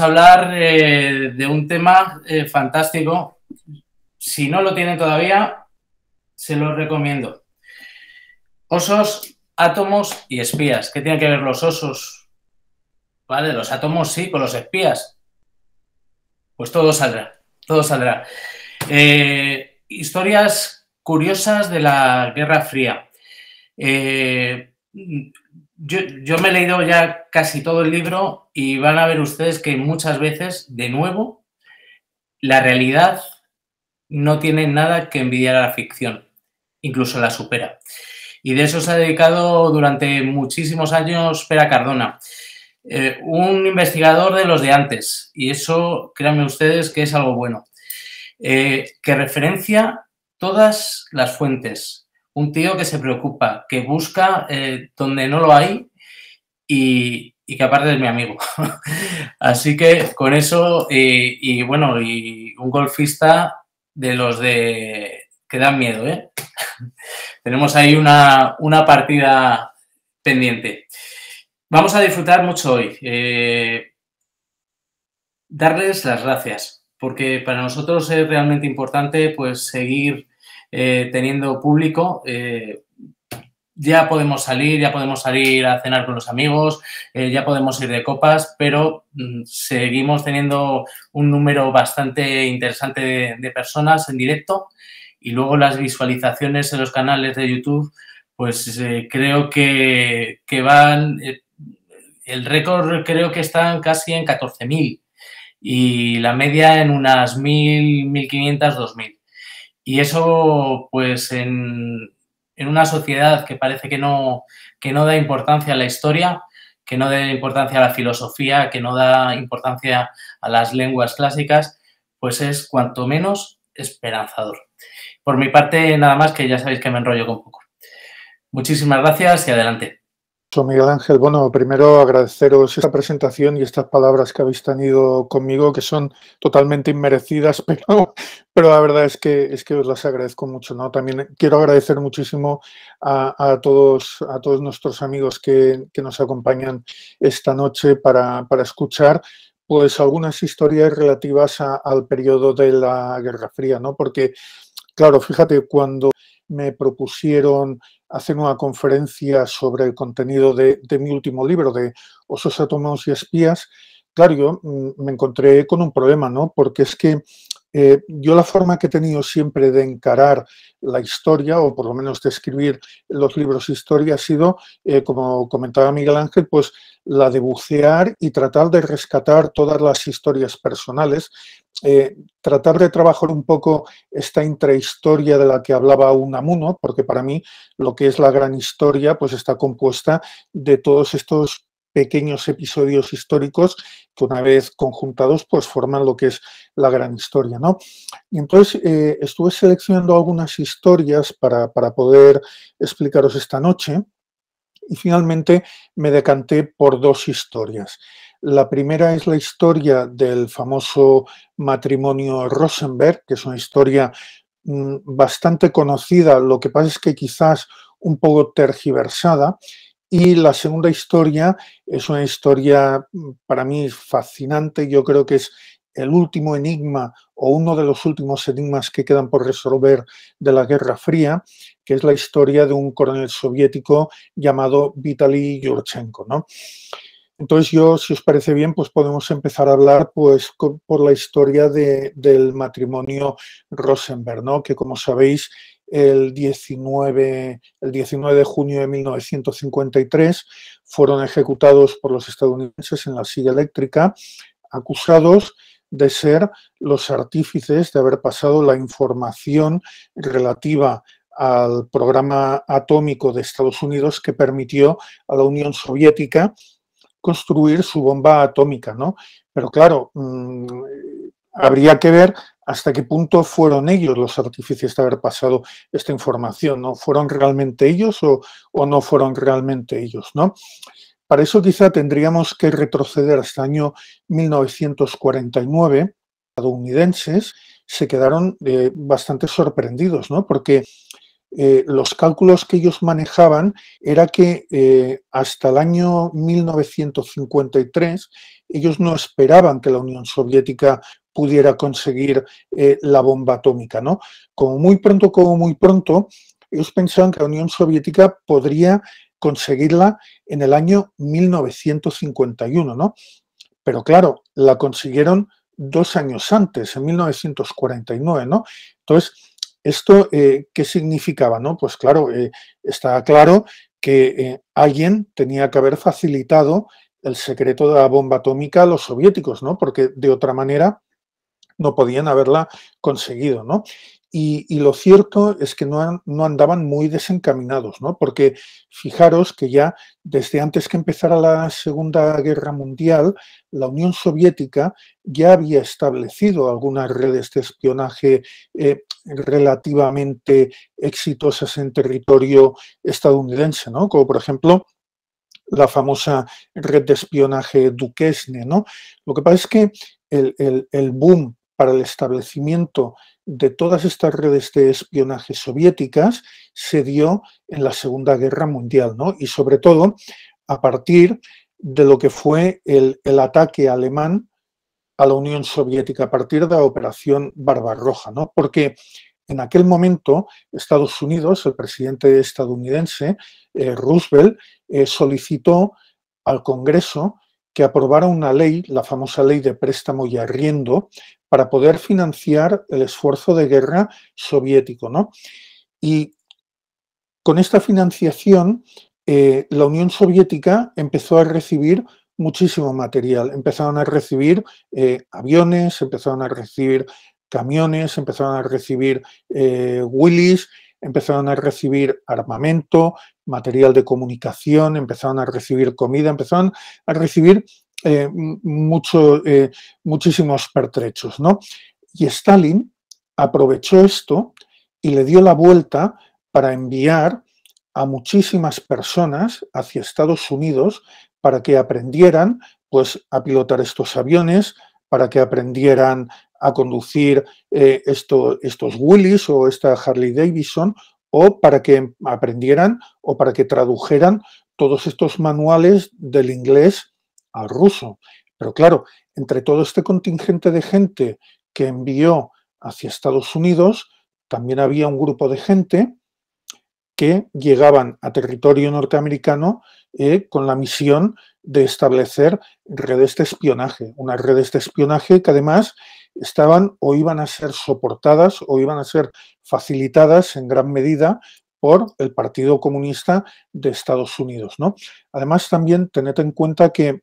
hablar eh, de un tema eh, fantástico. Si no lo tienen todavía, se lo recomiendo. Osos, átomos y espías. ¿Qué tienen que ver los osos? Vale, los átomos sí, con los espías. Pues todo saldrá, todo saldrá. Eh, historias curiosas de la Guerra Fría yo, me he leído ya casi todo el libro y van a ver ustedes que muchas veces, de nuevo, la realidad no tiene nada que envidiar a la ficción, incluso la supera. Y de eso se ha dedicado durante muchísimos años Pera Cardona, eh, un investigador de los de antes, y eso, créanme ustedes, que es algo bueno, eh, que referencia todas las fuentes, un tío que se preocupa, que busca eh, donde no lo hay y, que aparte es mi amigo. Así que con eso, y, bueno, y un golfista de los de que dan miedo, ¿eh? Tenemos ahí una, partida pendiente. Vamos a disfrutar mucho hoy. Eh, darles las gracias, porque para nosotros es realmente importante pues seguir eh, teniendo público, eh, ya podemos salir, ya podemos salir a cenar con los amigos, eh, ya podemos ir de copas, pero mm, seguimos teniendo un número bastante interesante de, personas en directo y luego las visualizaciones en los canales de YouTube, pues creo que, que van, el récord creo que están casi en 14.000 y la media en unas 1.000, 1.500, 2.000. Y eso, pues, en, una sociedad que parece que no, que no da importancia a la historia, que no da importancia a la filosofía, que no da importancia a las lenguas clásicas, pues es cuanto menos esperanzador. Por mi parte, nada más que ya sabéis que me enrollo con poco. Muchísimas gracias y adelante. Miguel Ángel, bueno, primero agradeceros esta presentación y estas palabras que habéis tenido conmigo, que son totalmente inmerecidas, pero, pero la verdad es que, es que os las agradezco mucho. ¿no? También quiero agradecer muchísimo a, todos, a todos nuestros amigos que, nos acompañan esta noche para, escuchar pues algunas historias relativas al periodo de la Guerra Fría, ¿no? Porque, claro, fíjate, cuando me propusieron hacen una conferencia sobre el contenido de, mi último libro, de Osos, Atomos y Espías, claro, yo mm, me encontré con un problema, ¿no? Porque es que eh, yo la forma que he tenido siempre de encarar la historia, o por lo menos de escribir los libros de historia, ha sido, eh, como comentaba Miguel Ángel, pues la de bucear y tratar de rescatar todas las historias personales, eh, tratar de trabajar un poco esta intrahistoria de la que hablaba Unamuno, porque para mí lo que es la gran historia pues está compuesta de todos estos pequeños episodios históricos que una vez conjuntados pues forman lo que es la gran historia. ¿no? Y entonces eh, estuve seleccionando algunas historias para, para poder explicaros esta noche y finalmente me decanté por dos historias. La primera es la historia del famoso matrimonio Rosenberg, que es una historia mm, bastante conocida, lo que pasa es que quizás un poco tergiversada, y la segunda historia es una historia mm, para mí fascinante, yo creo que es el último enigma o uno de los últimos enigmas que quedan por resolver de la Guerra Fría, que es la historia de un coronel soviético llamado Vitaly Yurchenko. ¿no? Entonces yo, si os parece bien, pues podemos empezar a hablar pues, por la historia del matrimonio Rosenberg, que como sabéis el 19, el 19 de junio de 1953, fueron ejecutados por los estadounidenses en la silla eléctrica, acusados de ser los artífices de haber pasado la información relativa al programa atómico de Estados Unidos que permitió a la Unión Soviética construir su bomba atómica, ¿no? Pero claro, mm, habría que ver hasta qué punto fueron ellos los artificios de haber pasado esta información, ¿no? ¿Fueron realmente ellos o, no fueron realmente ellos, ¿no? Para eso quizá tendríamos que retroceder hasta el año 1949. Los estadounidenses se quedaron eh, bastante sorprendidos, ¿no? Porque eh, los cálculos que ellos manejaban era que eh, hasta el año 1953 ellos no esperaban que la Unión Soviética pudiera conseguir eh, la bomba atómica. ¿no? Como muy pronto, como muy pronto, ellos pensaban que la Unión Soviética podría conseguirla en el año 1951, ¿no? Pero claro, la consiguieron dos años antes, en 1949, ¿no? Entonces, ¿esto eh, qué significaba, no? Pues claro, eh, estaba claro que alguien tenía que haber facilitado el secreto de la bomba atómica a los soviéticos, ¿no? Porque de otra manera no podían haberla conseguido, ¿no? Y, lo cierto es que no, andaban muy desencaminados, ¿no? Porque fijaros que ya desde antes que empezara la Segunda Guerra Mundial, la Unión Soviética ya había establecido algunas redes de espionaje eh, relativamente exitosas en territorio estadounidense, ¿no? Como por ejemplo la famosa red de espionaje Duquesne, ¿no? Lo que pasa es que el boom para el establecimiento de todas estas redes de espionaje soviéticas se dio en la Segunda Guerra Mundial, Y sobre todo a partir de lo que fue el, ataque alemán a la Unión Soviética, a partir de la Operación Barbarroja, ¿no? Porque en aquel momento Estados Unidos, el presidente estadounidense, eh, Roosevelt, eh, solicitó al Congreso que aprobara una ley, la famosa ley de préstamo y arriendo, para poder financiar el esfuerzo de guerra soviético. ¿no? Y con esta financiación, eh, la Unión Soviética empezó a recibir muchísimo material. Empezaron a recibir eh, aviones, empezaron a recibir camiones, empezaron a recibir eh, Willys, empezaron a recibir armamento, material de comunicación, empezaron a recibir comida, empezaron a recibir eh, eh, muchísimos pertrechos. ¿no? Y Stalin aprovechó esto y le dio la vuelta para enviar a muchísimas personas hacia Estados Unidos para que aprendieran pues, a pilotar estos aviones, para que aprendieran a conducir eh, estos Willys o esta Harley Davidson o para que aprendieran o para que tradujeran todos estos manuales del inglés al ruso. Pero claro, entre todo este contingente de gente que envió hacia Estados Unidos, también había un grupo de gente que llegaban a territorio norteamericano eh, con la misión de establecer redes de espionaje, unas redes de espionaje que además estaban o iban a ser soportadas o iban a ser facilitadas en gran medida por el Partido Comunista de Estados Unidos. ¿no? Además, también tened en cuenta que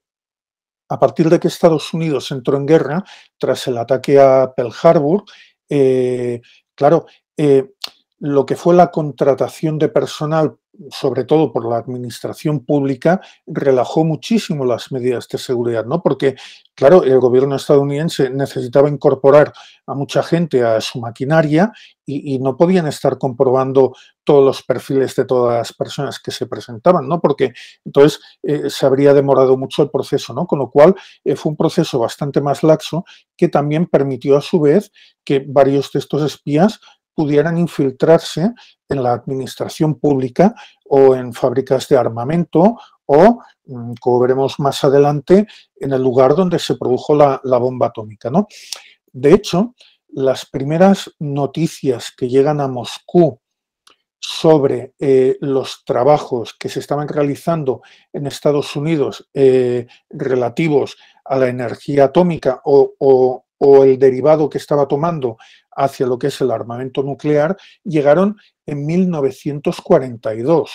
a partir de que Estados Unidos entró en guerra, tras el ataque a Pearl Harbor, eh, claro, eh, lo que fue la contratación de personal sobre todo por la administración pública, relajó muchísimo las medidas de seguridad, ¿no? Porque, claro, el gobierno estadounidense necesitaba incorporar a mucha gente a su maquinaria y, no podían estar comprobando todos los perfiles de todas las personas que se presentaban, ¿no? Porque entonces eh, se habría demorado mucho el proceso, ¿no? Con lo cual eh, fue un proceso bastante más laxo que también permitió a su vez que varios de estos espías pudieran infiltrarse en la administración pública o en fábricas de armamento o, mm, como veremos más adelante, en el lugar donde se produjo la, bomba atómica. ¿no? De hecho, las primeras noticias que llegan a Moscú sobre eh, los trabajos que se estaban realizando en Estados Unidos eh, relativos a la energía atómica o, o, o el derivado que estaba tomando hacia lo que es el armamento nuclear, llegaron en 1942.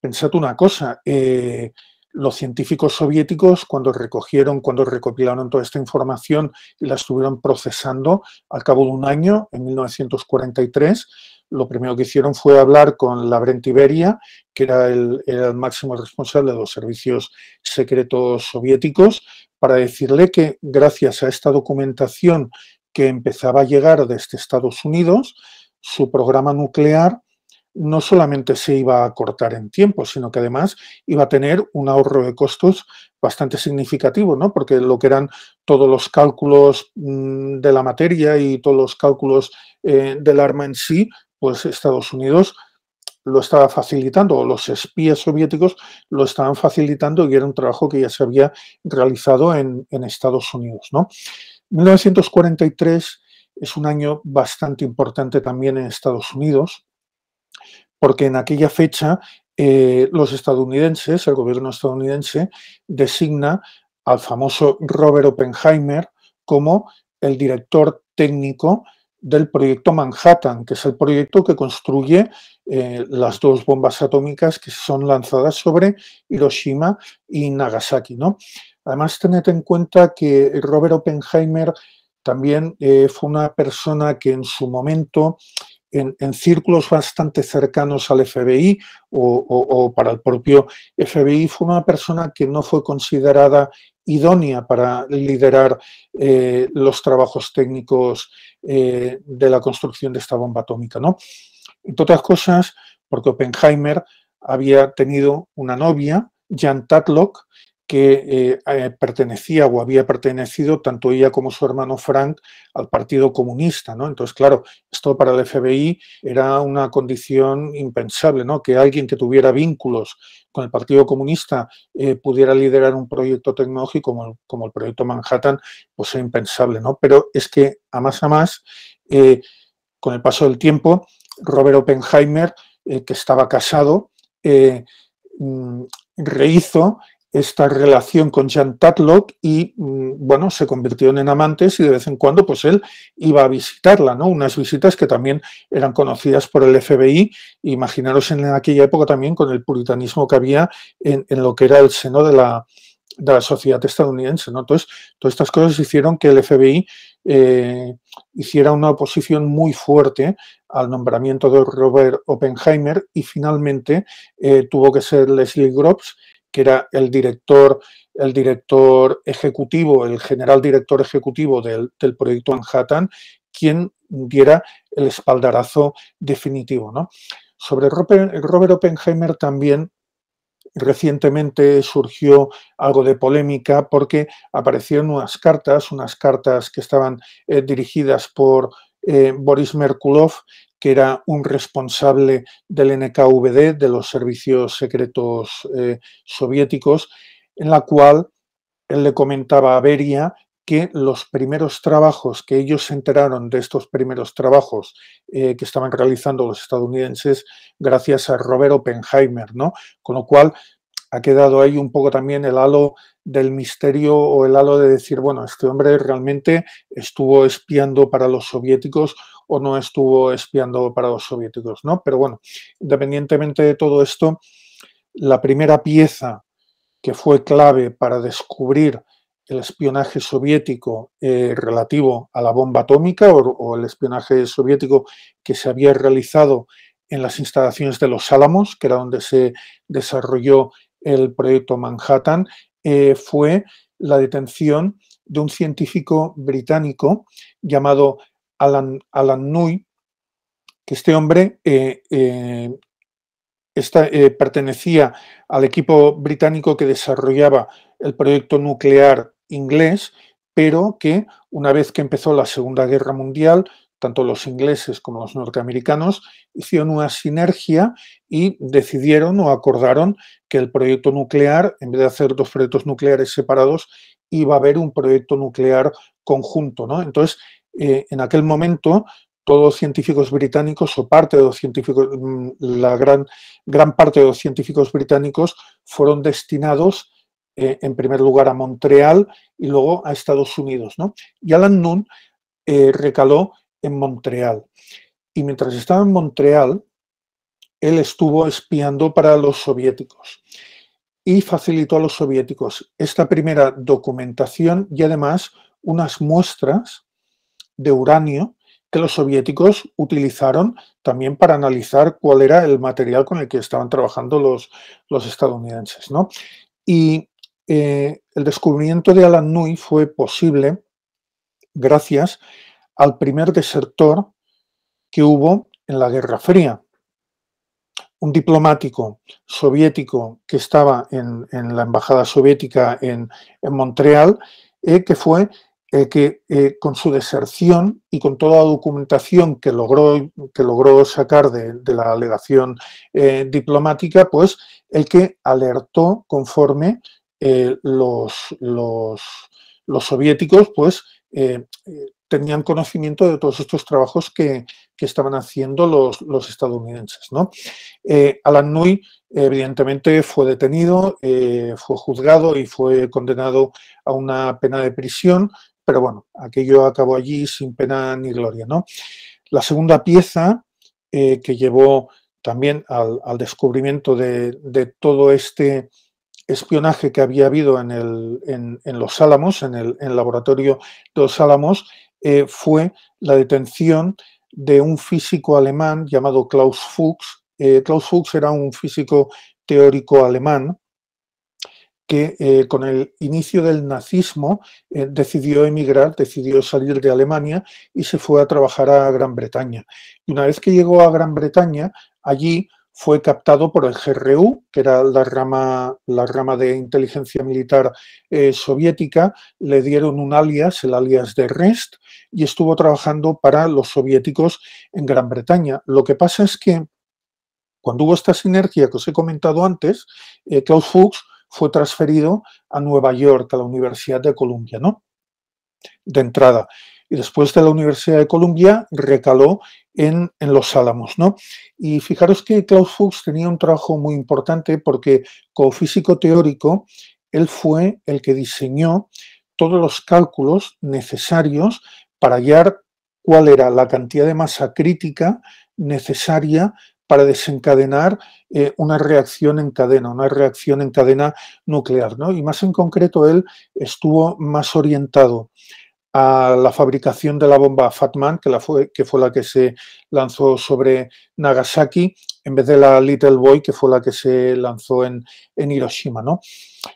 Pensad una cosa, eh, los científicos soviéticos cuando recogieron, cuando recopilaron toda esta información y la estuvieron procesando, al cabo de un año, en 1943, lo primero que hicieron fue hablar con Brent Iberia, que era el, máximo responsable de los servicios secretos soviéticos, para decirle que gracias a esta documentación que empezaba a llegar desde Estados Unidos, su programa nuclear no solamente se iba a cortar en tiempo, sino que además iba a tener un ahorro de costos bastante significativo, ¿no? Porque lo que eran todos los cálculos mm, de la materia y todos los cálculos eh, del arma en sí pues Estados Unidos lo estaba facilitando, o los espías soviéticos lo estaban facilitando y era un trabajo que ya se había realizado en, Estados Unidos. 1943 es un año bastante importante también en Estados Unidos, porque en aquella fecha eh, los estadounidenses, el gobierno estadounidense, designa al famoso Robert Oppenheimer como el director técnico del proyecto Manhattan, que es el proyecto que construye eh, las dos bombas atómicas que son lanzadas sobre Hiroshima y Nagasaki. ¿no? Además, tened en cuenta que Robert Oppenheimer también eh, fue una persona que en su momento, en, círculos bastante cercanos al FBI o, para el propio FBI, fue una persona que no fue considerada idónea para liderar eh, los trabajos técnicos eh, de la construcción de esta bomba atómica. ¿no? Entre otras cosas, porque Oppenheimer había tenido una novia, Jan Tatlock, que eh, eh, pertenecía o había pertenecido tanto ella como su hermano Frank al Partido Comunista, ¿no? Entonces, claro, esto para el FBI era una condición impensable, ¿no? Que alguien que tuviera vínculos con el Partido Comunista eh, pudiera liderar un proyecto tecnológico como el, proyecto Manhattan, pues es impensable, ¿no? Pero es que, a más a más, con el paso del tiempo, Robert Oppenheimer, que estaba casado, mm, rehizo esta relación con Jean Tatlock y, mm, bueno, se convirtieron en amantes y de vez en cuando, pues él iba a visitarla, ¿no? Unas visitas que también eran conocidas por el FBI, imaginaros en aquella época también con el puritanismo que había en, lo que era el seno de la, sociedad estadounidense. ¿no? Entonces, todas estas cosas hicieron que el FBI eh, hiciera una oposición muy fuerte al nombramiento de Robert Oppenheimer y finalmente eh, tuvo que ser Leslie Groves que era el director, el director ejecutivo, el general director ejecutivo del, proyecto Manhattan, quien diera el espaldarazo definitivo. Sobre Robert Oppenheimer también recientemente surgió algo de polémica porque aparecieron unas cartas, unas cartas que estaban eh, dirigidas por eh, Boris Merkulov, que era un responsable del NKVD, de los servicios secretos eh, soviéticos, en la cual él le comentaba a Beria que los primeros trabajos que ellos se enteraron de estos primeros trabajos eh, que estaban realizando los estadounidenses gracias a Robert Oppenheimer, ¿no? Con lo cual ha quedado ahí un poco también el halo del misterio o el halo de decir, bueno, este hombre realmente estuvo espiando para los soviéticos o no estuvo espiando para los soviéticos, ¿no? Pero bueno, independientemente de todo esto, la primera pieza que fue clave para descubrir el espionaje soviético eh, relativo a la bomba atómica o, o, el espionaje soviético que se había realizado en las instalaciones de los Álamos, que era donde se desarrolló el proyecto Manhattan eh, fue la detención de un científico británico llamado Alan, Alan Nui, que este hombre eh, eh, pertenecía al equipo británico que desarrollaba el proyecto nuclear inglés, pero que una vez que empezó la Segunda Guerra Mundial tanto los ingleses como los norteamericanos hicieron una sinergia y decidieron o acordaron que el proyecto nuclear, en vez de hacer dos proyectos nucleares separados, iba a haber un proyecto nuclear conjunto. ¿no? Entonces, eh, en aquel momento, todos los científicos británicos o parte de los científicos, mm, la gran, gran parte de los científicos británicos fueron destinados eh, en primer lugar a Montreal y luego a Estados Unidos. ¿no? Y Alan Nunn eh, recaló en Montreal. Y mientras estaba en Montreal, él estuvo espiando para los soviéticos y facilitó a los soviéticos esta primera documentación y además unas muestras de uranio que los soviéticos utilizaron también para analizar cuál era el material con el que estaban trabajando los, los estadounidenses. ¿no? Y eh, el descubrimiento de Alan Nui fue posible gracias al primer desertor que hubo en la Guerra Fría. Un diplomático soviético que estaba en, la Embajada Soviética en, Montreal, eh, que fue el eh, que eh, con su deserción y con toda la documentación que logró, que logró sacar de, la alegación diplomática, pues el que alertó conforme los, los, soviéticos pues tenían conocimiento de todos estos trabajos que, estaban haciendo los, estadounidenses. ¿no? Eh, Alan Nui, evidentemente, fue detenido, eh, fue juzgado y fue condenado a una pena de prisión, pero bueno, aquello acabó allí sin pena ni gloria. ¿no? La segunda pieza eh, que llevó también al, descubrimiento de, todo este espionaje que había habido en, Los Álamos, en el, en el laboratorio de Los Álamos, eh, fue la detención de un físico alemán llamado Klaus Fuchs. Eh, Klaus Fuchs era un físico teórico alemán que eh, con el inicio del nazismo decidió emigrar, decidió salir de Alemania y se fue a trabajar a Gran Bretaña. Y una vez que llegó a Gran Bretaña, allí fue captado por el GRU, que era la rama, la rama de inteligencia militar eh, soviética, le dieron un alias, el alias de REST, y estuvo trabajando para los soviéticos en Gran Bretaña. Lo que pasa es que cuando hubo esta sinergia que os he comentado antes, eh, Klaus Fuchs fue transferido a Nueva York, a la Universidad de Columbia, ¿no? De entrada. Y después de la Universidad de Columbia recaló en, Los Álamos. ¿no? Y fijaros que Klaus Fuchs tenía un trabajo muy importante porque como físico teórico, él fue el que diseñó todos los cálculos necesarios para hallar cuál era la cantidad de masa crítica necesaria para desencadenar eh, una reacción en cadena, una reacción en cadena nuclear. ¿no? Y más en concreto, él estuvo más orientado a la fabricación de la bomba Fatman, que, fue, que fue la que se lanzó sobre Nagasaki, en vez de la Little Boy, que fue la que se lanzó en, Hiroshima. ¿no?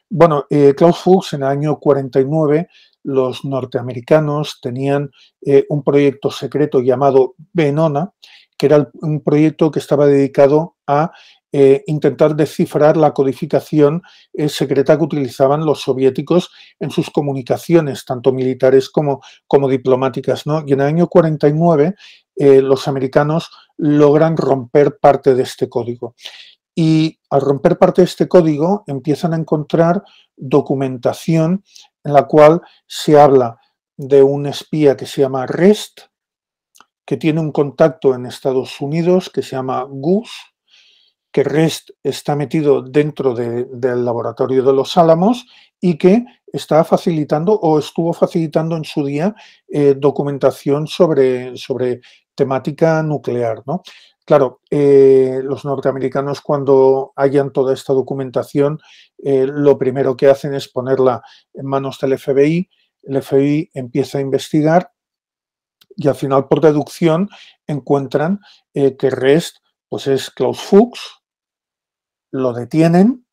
Bueno, eh, Klaus Fuchs en el año 49 los norteamericanos tenían eh, un proyecto secreto llamado Venona, que era un proyecto que estaba dedicado a eh, intentar descifrar la codificación eh, secreta que utilizaban los soviéticos en sus comunicaciones, tanto militares como, como diplomáticas. Y en el año 49 eh, los americanos logran romper parte de este código. Y al romper parte de este código empiezan a encontrar documentación en la cual se habla de un espía que se llama Rest, que tiene un contacto en Estados Unidos que se llama Goose, que REST está metido dentro del laboratorio de los Álamos y que está facilitando o estuvo facilitando en su día eh, documentación sobre, sobre temática nuclear. Claro, eh, los norteamericanos cuando hallan toda esta documentación, eh, lo primero que hacen es ponerla en manos del FBI, el FBI empieza a investigar y al final por deducción encuentran que REST pues es Klaus Fuchs, lo detienen,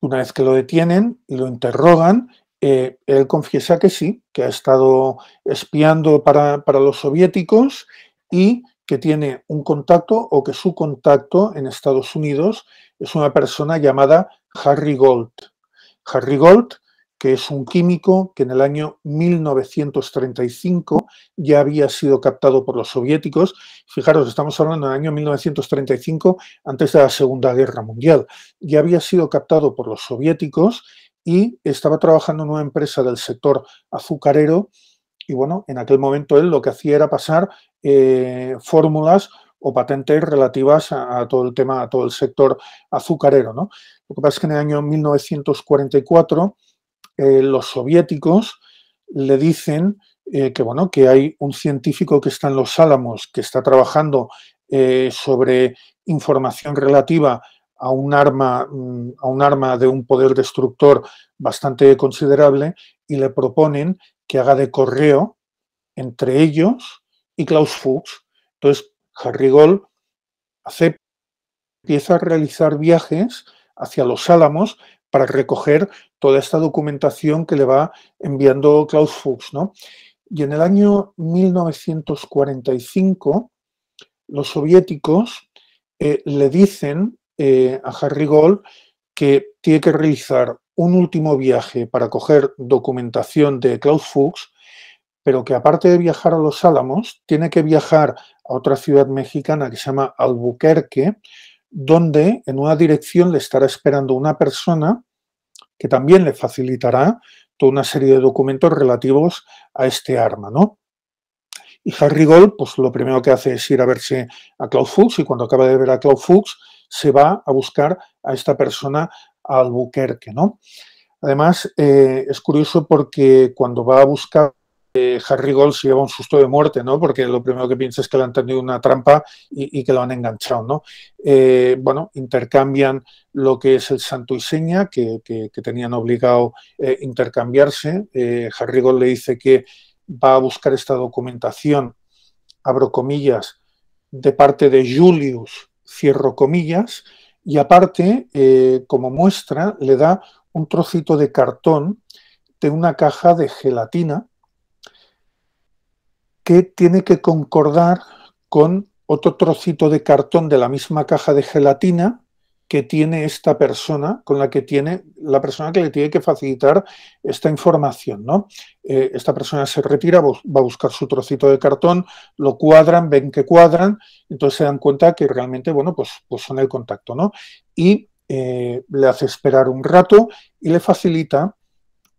una vez que lo detienen, y lo interrogan, eh, él confiesa que sí, que ha estado espiando para, para los soviéticos y que tiene un contacto o que su contacto en Estados Unidos es una persona llamada Harry Gold. Harry Gold que es un químico que en el año 1935 ya había sido captado por los soviéticos. Fijaros, estamos hablando del año 1935, antes de la Segunda Guerra Mundial. Ya había sido captado por los soviéticos y estaba trabajando en una empresa del sector azucarero. Y bueno, en aquel momento él lo que hacía era pasar eh, fórmulas o patentes relativas a, todo el tema, a todo el sector azucarero. Lo que pasa es que en el año 1944 eh, los soviéticos le dicen eh, que, bueno, que hay un científico que está en los Álamos, que está trabajando eh, sobre información relativa a un, arma, mm, a un arma de un poder destructor bastante considerable y le proponen que haga de correo entre ellos y Klaus Fuchs. Entonces, Harry Gold acepta, empieza a realizar viajes hacia los Álamos para recoger toda esta documentación que le va enviando Klaus Fuchs. Y en el año 1945, los soviéticos eh, le dicen eh, a Harry Gold que tiene que realizar un último viaje para coger documentación de Klaus Fuchs, pero que aparte de viajar a Los Álamos, tiene que viajar a otra ciudad mexicana que se llama Albuquerque, donde en una dirección le estará esperando una persona que también le facilitará toda una serie de documentos relativos a este arma, ¿no? Y Harry Gold, pues lo primero que hace es ir a verse a Cloud Fuchs y cuando acaba de ver a Cloud Fuchs se va a buscar a esta persona a Albuquerque, ¿no? Además, eh, es curioso porque cuando va a buscar Harry Gold se lleva un susto de muerte, ¿no? Porque lo primero que piensa es que le han tenido una trampa y, que lo han enganchado, ¿no? Eh, bueno, intercambian lo que es el santo y seña, que, tenían obligado eh, intercambiarse. Eh, Harry Gold le dice que va a buscar esta documentación, abro comillas, de parte de Julius, cierro comillas, y aparte, eh, como muestra, le da un trocito de cartón de una caja de gelatina que tiene que concordar con otro trocito de cartón de la misma caja de gelatina que tiene esta persona, con la que tiene la persona que le tiene que facilitar esta información, ¿no? Eh, esta persona se retira, va a buscar su trocito de cartón, lo cuadran, ven que cuadran, entonces se dan cuenta que realmente, bueno, pues, pues son el contacto, ¿no? Y eh, le hace esperar un rato y le facilita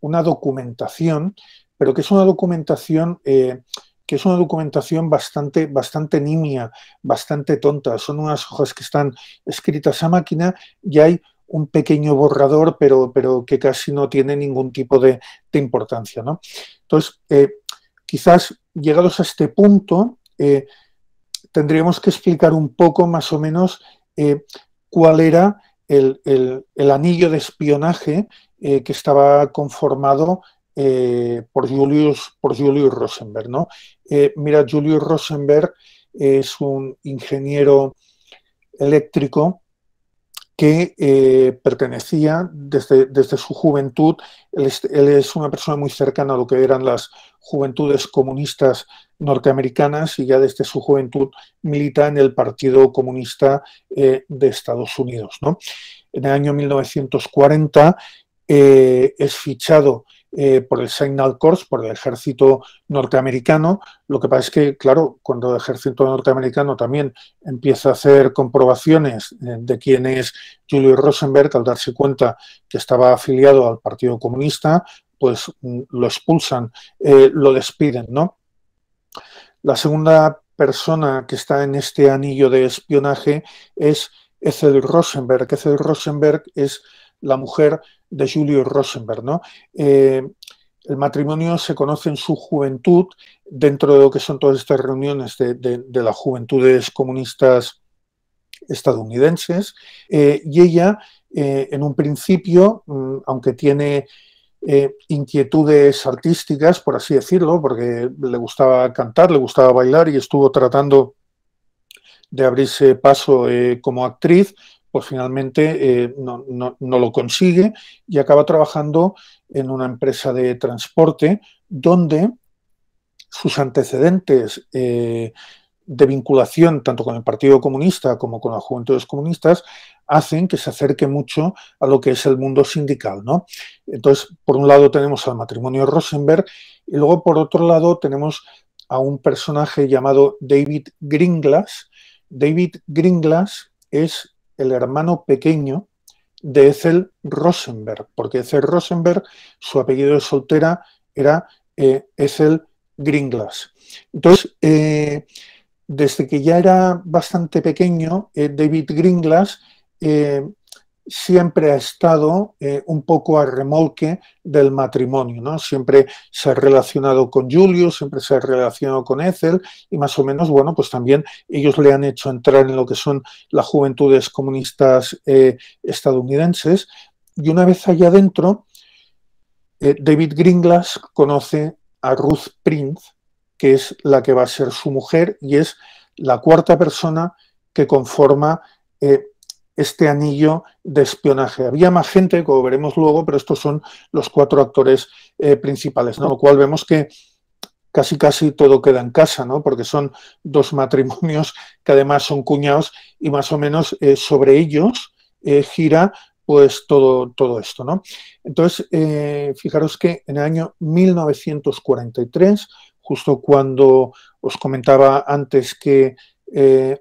una documentación, pero que es una documentación eh, que es una documentación bastante, bastante nimia, bastante tonta. Son unas hojas que están escritas a máquina y hay un pequeño borrador, pero, pero que casi no tiene ningún tipo de, importancia. ¿no? Entonces, eh, quizás llegados a este punto, eh, tendríamos que explicar un poco más o menos eh, cuál era el, el, anillo de espionaje que estaba conformado eh, por, Julius, por Rosenberg. ¿no? Eh, mira, Julius Rosenberg es un ingeniero eléctrico que eh, pertenecía desde, desde, su juventud, él es, una persona muy cercana a lo que eran las juventudes comunistas norteamericanas y ya desde su juventud milita en el Partido Comunista de Estados Unidos. ¿no? En el año 1940 es fichado eh, por el Signal Corps, por el ejército norteamericano. Lo que pasa es que, claro, cuando el ejército norteamericano también empieza a hacer comprobaciones eh, de quién es Julio Rosenberg, al darse cuenta que estaba afiliado al Partido Comunista, pues mm, lo expulsan, eh, lo despiden, ¿no? La segunda persona que está en este anillo de espionaje es Ethel Rosenberg. Ethel Rosenberg es la mujer de Julio Rosenberg. ¿no? Eh, el matrimonio se conoce en su juventud, dentro de lo que son todas estas reuniones de, las juventudes comunistas estadounidenses, eh, y ella, eh, en un principio, mm, aunque tiene inquietudes artísticas, por así decirlo, porque le gustaba cantar, le gustaba bailar y estuvo tratando de abrirse paso como actriz, pues finalmente eh, no, lo consigue y acaba trabajando en una empresa de transporte donde sus antecedentes eh, de vinculación tanto con el Partido Comunista como con los juventudes Comunistas hacen que se acerque mucho a lo que es el mundo sindical. ¿no? Entonces, por un lado tenemos al matrimonio Rosenberg y luego por otro lado tenemos a un personaje llamado David Gringlas. David Gringlas es el hermano pequeño de Ethel Rosenberg, porque Ethel Rosenberg, su apellido de soltera era eh, Ethel Gringlass. Entonces, eh, desde que ya era bastante pequeño, eh, David Greenglass siempre ha estado eh, un poco a remolque del matrimonio, ¿no? Siempre se ha relacionado con Julio, siempre se ha relacionado con Ethel y más o menos, bueno, pues también ellos le han hecho entrar en lo que son las juventudes comunistas eh, estadounidenses y una vez allá adentro, eh, David Gringlas conoce a Ruth Prince, que es la que va a ser su mujer y es la cuarta persona que conforma este anillo de espionaje. Había más gente, como veremos luego, pero estos son los cuatro actores eh, principales, ¿no? Lo cual vemos que casi casi todo queda en casa, Porque son dos matrimonios que además son cuñados y más o menos eh, sobre ellos eh, gira pues todo, todo esto, ¿no? Entonces, fijaros que en el año 1943, justo cuando os comentaba antes que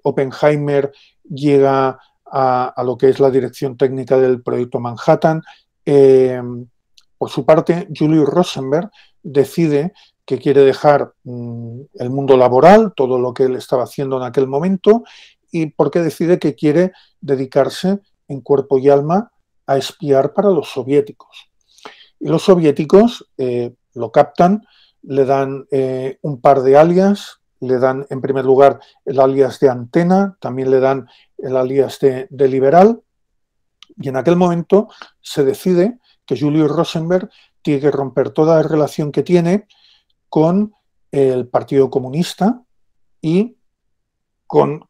Oppenheimer llega a a, lo que es la dirección técnica del proyecto Manhattan. Eh, por su parte, Julius Rosenberg decide que quiere dejar mm, el mundo laboral, todo lo que él estaba haciendo en aquel momento, y porque decide que quiere dedicarse en cuerpo y alma a espiar para los soviéticos. Y los soviéticos eh, lo captan, le dan eh, un par de alias, le dan en primer lugar el alias de antena, también le dan el alias de, liberal, y en aquel momento se decide que Julius Rosenberg tiene que romper toda la relación que tiene con el Partido Comunista y con,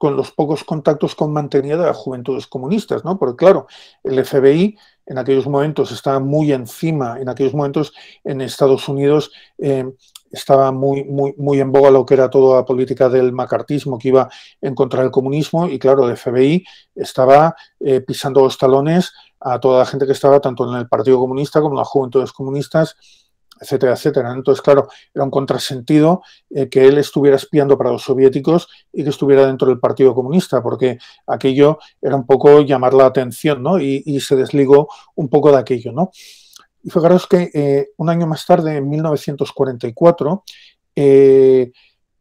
los pocos contactos con mantenida de las juventudes comunistas, ¿no? Porque claro, el FBI en aquellos momentos estaba muy encima, en aquellos momentos en Estados Unidos eh, estaba muy, muy, muy en boga lo que era toda la política del macartismo que iba en contra del comunismo y claro, el FBI estaba eh, pisando los talones a toda la gente que estaba tanto en el Partido Comunista como en las Juventudes Comunistas, etcétera, etcétera. Entonces, claro, era un contrasentido eh, que él estuviera espiando para los soviéticos y que estuviera dentro del Partido Comunista, porque aquello era un poco llamar la atención, ¿no? Y, y se desligó un poco de aquello, ¿no? Y fijaros que eh, un año más tarde, en 1944, eh,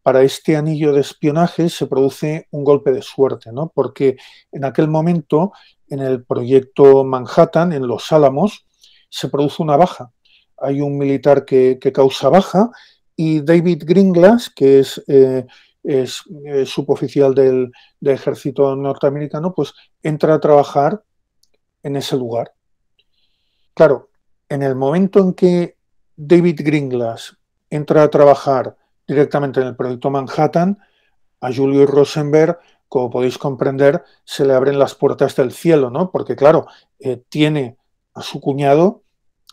para este anillo de espionaje se produce un golpe de suerte, ¿no? porque en aquel momento, en el proyecto Manhattan, en Los Álamos, se produce una baja. Hay un militar que, causa baja y David Greenglass, que es, eh, es suboficial del, del ejército norteamericano, pues entra a trabajar en ese lugar. Claro, en el momento en que David Greenglass entra a trabajar directamente en el proyecto Manhattan, a Julio Rosenberg, como podéis comprender, se le abren las puertas del cielo, ¿no? Porque, claro, eh, tiene a su cuñado,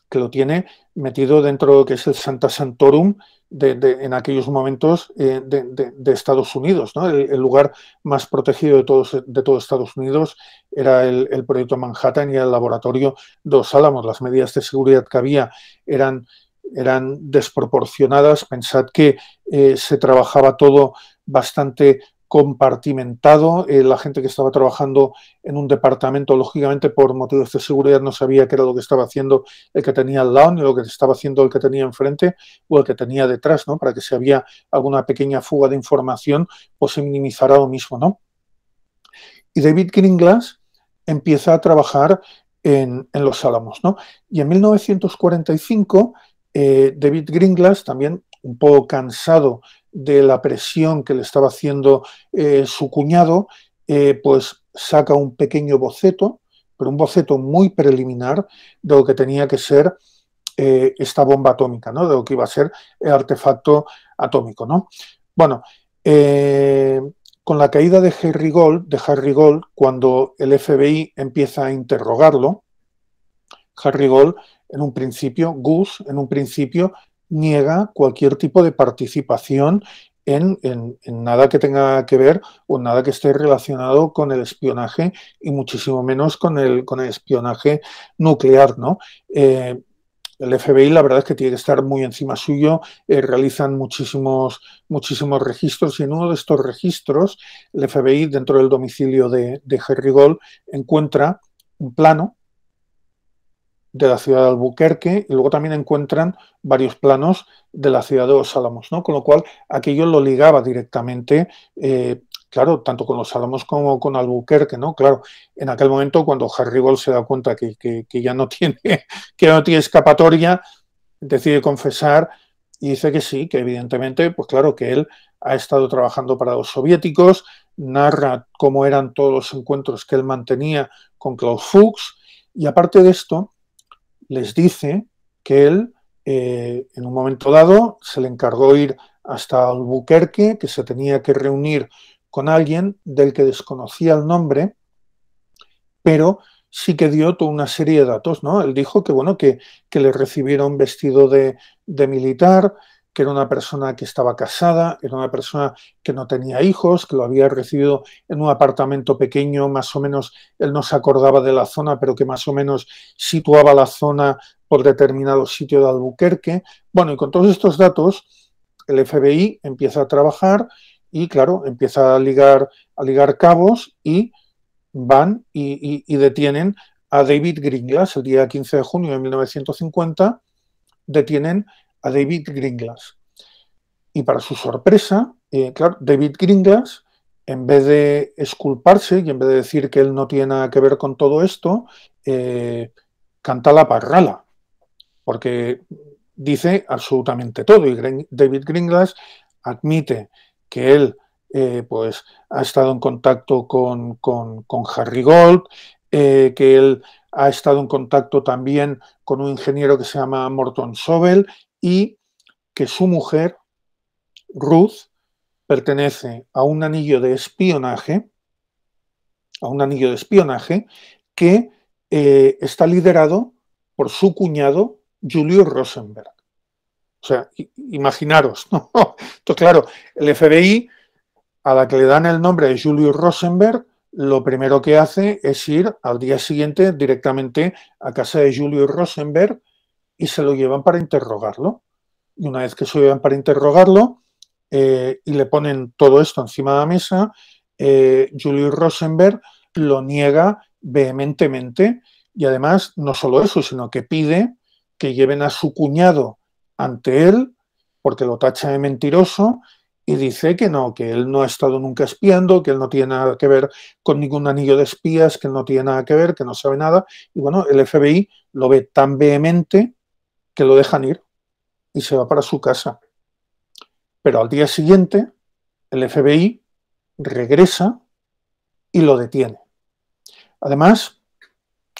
que lo tiene metido dentro de lo que es el Santa Santorum, de, en aquellos momentos eh, de, Estados Unidos. El, lugar más protegido de, todos, de todo Estados Unidos era el, proyecto Manhattan y el laboratorio dos Álamos. Las medidas de seguridad que había eran, eran desproporcionadas. Pensad que eh, se trabajaba todo bastante compartimentado. Eh, la gente que estaba trabajando en un departamento, lógicamente por motivos de seguridad, no sabía qué era lo que estaba haciendo el que tenía al lado, ni lo que estaba haciendo el que tenía enfrente o el que tenía detrás, ¿no? Para que si había alguna pequeña fuga de información, pues se minimizara lo mismo, ¿no? Y David Gringlas empieza a trabajar en, Los Álamos, ¿no? Y en 1945, eh, David Gringlas también un poco cansado de la presión que le estaba haciendo eh, su cuñado, eh, pues saca un pequeño boceto, pero un boceto muy preliminar de lo que tenía que ser eh, esta bomba atómica, ¿no? de lo que iba a ser el artefacto atómico. ¿no? Bueno, con la caída de Harry Gold, de Harry Gold, cuando el FBI empieza a interrogarlo, Harry Gold, en un principio, Gus, en un principio, niega cualquier tipo de participación en, en, nada que tenga que ver o nada que esté relacionado con el espionaje y muchísimo menos con el, con el espionaje nuclear, ¿no? Eh, el FBI la verdad es que tiene que estar muy encima suyo, eh, realizan muchísimos, muchísimos registros y en uno de estos registros el FBI dentro del domicilio de, de Gold encuentra un plano de la ciudad de Albuquerque y luego también encuentran varios planos de la ciudad de Los Álamos, ¿no? Con lo cual aquello lo ligaba directamente, eh, claro, tanto con Los Álamos como con Albuquerque, ¿no? Claro, en aquel momento cuando Harry Gold se da cuenta que, ya no tiene, que ya no tiene escapatoria, decide confesar y dice que sí, que evidentemente, pues claro, que él ha estado trabajando para los soviéticos, narra cómo eran todos los encuentros que él mantenía con Klaus Fuchs, y aparte de esto, les dice que él, eh, en un momento dado, se le encargó ir hasta Albuquerque, que se tenía que reunir con alguien del que desconocía el nombre, pero sí que dio toda una serie de datos, ¿no? Él dijo que, bueno, que, que le recibieron vestido de, de militar, que era una persona que estaba casada, era una persona que no tenía hijos, que lo había recibido en un apartamento pequeño, más o menos, él no se acordaba de la zona, pero que más o menos situaba la zona por determinado sitio de Albuquerque. Bueno, y con todos estos datos, el FBI empieza a trabajar y, claro, empieza a ligar, a ligar cabos y van y, detienen a David Gringlas el día 15 de junio de 1950, detienen a David Gringlas. Y para su sorpresa, eh, claro, David Gringlas, en vez de esculparse y en vez de decir que él no tiene nada que ver con todo esto, eh, canta la parrala, porque dice absolutamente todo. Y David Gringlas admite que él eh, pues, ha estado en contacto con, con, con Harry Gold, que él ha estado en contacto también con un ingeniero que se llama Morton Sobel y que su mujer, Ruth, pertenece a un anillo de espionaje, a un anillo de espionaje que eh, está liderado por su cuñado, Julius Rosenberg. O sea, imaginaros, ¿no? Entonces, claro, el FBI, a la que le dan el nombre de Julius Rosenberg, lo primero que hace es ir al día siguiente directamente a casa de Julius Rosenberg y se lo llevan para interrogarlo. Y una vez que se lo llevan para interrogarlo eh, y le ponen todo esto encima de la mesa, eh, Julius Rosenberg lo niega vehementemente y además no solo eso, sino que pide que lleven a su cuñado ante él porque lo tacha de mentiroso y dice que no, que él no ha estado nunca espiando, que él no tiene nada que ver con ningún anillo de espías, que él no tiene nada que ver, que no sabe nada. Y bueno, el FBI lo ve tan vehemente que lo dejan ir y se va para su casa. Pero al día siguiente, el FBI regresa y lo detiene. Además,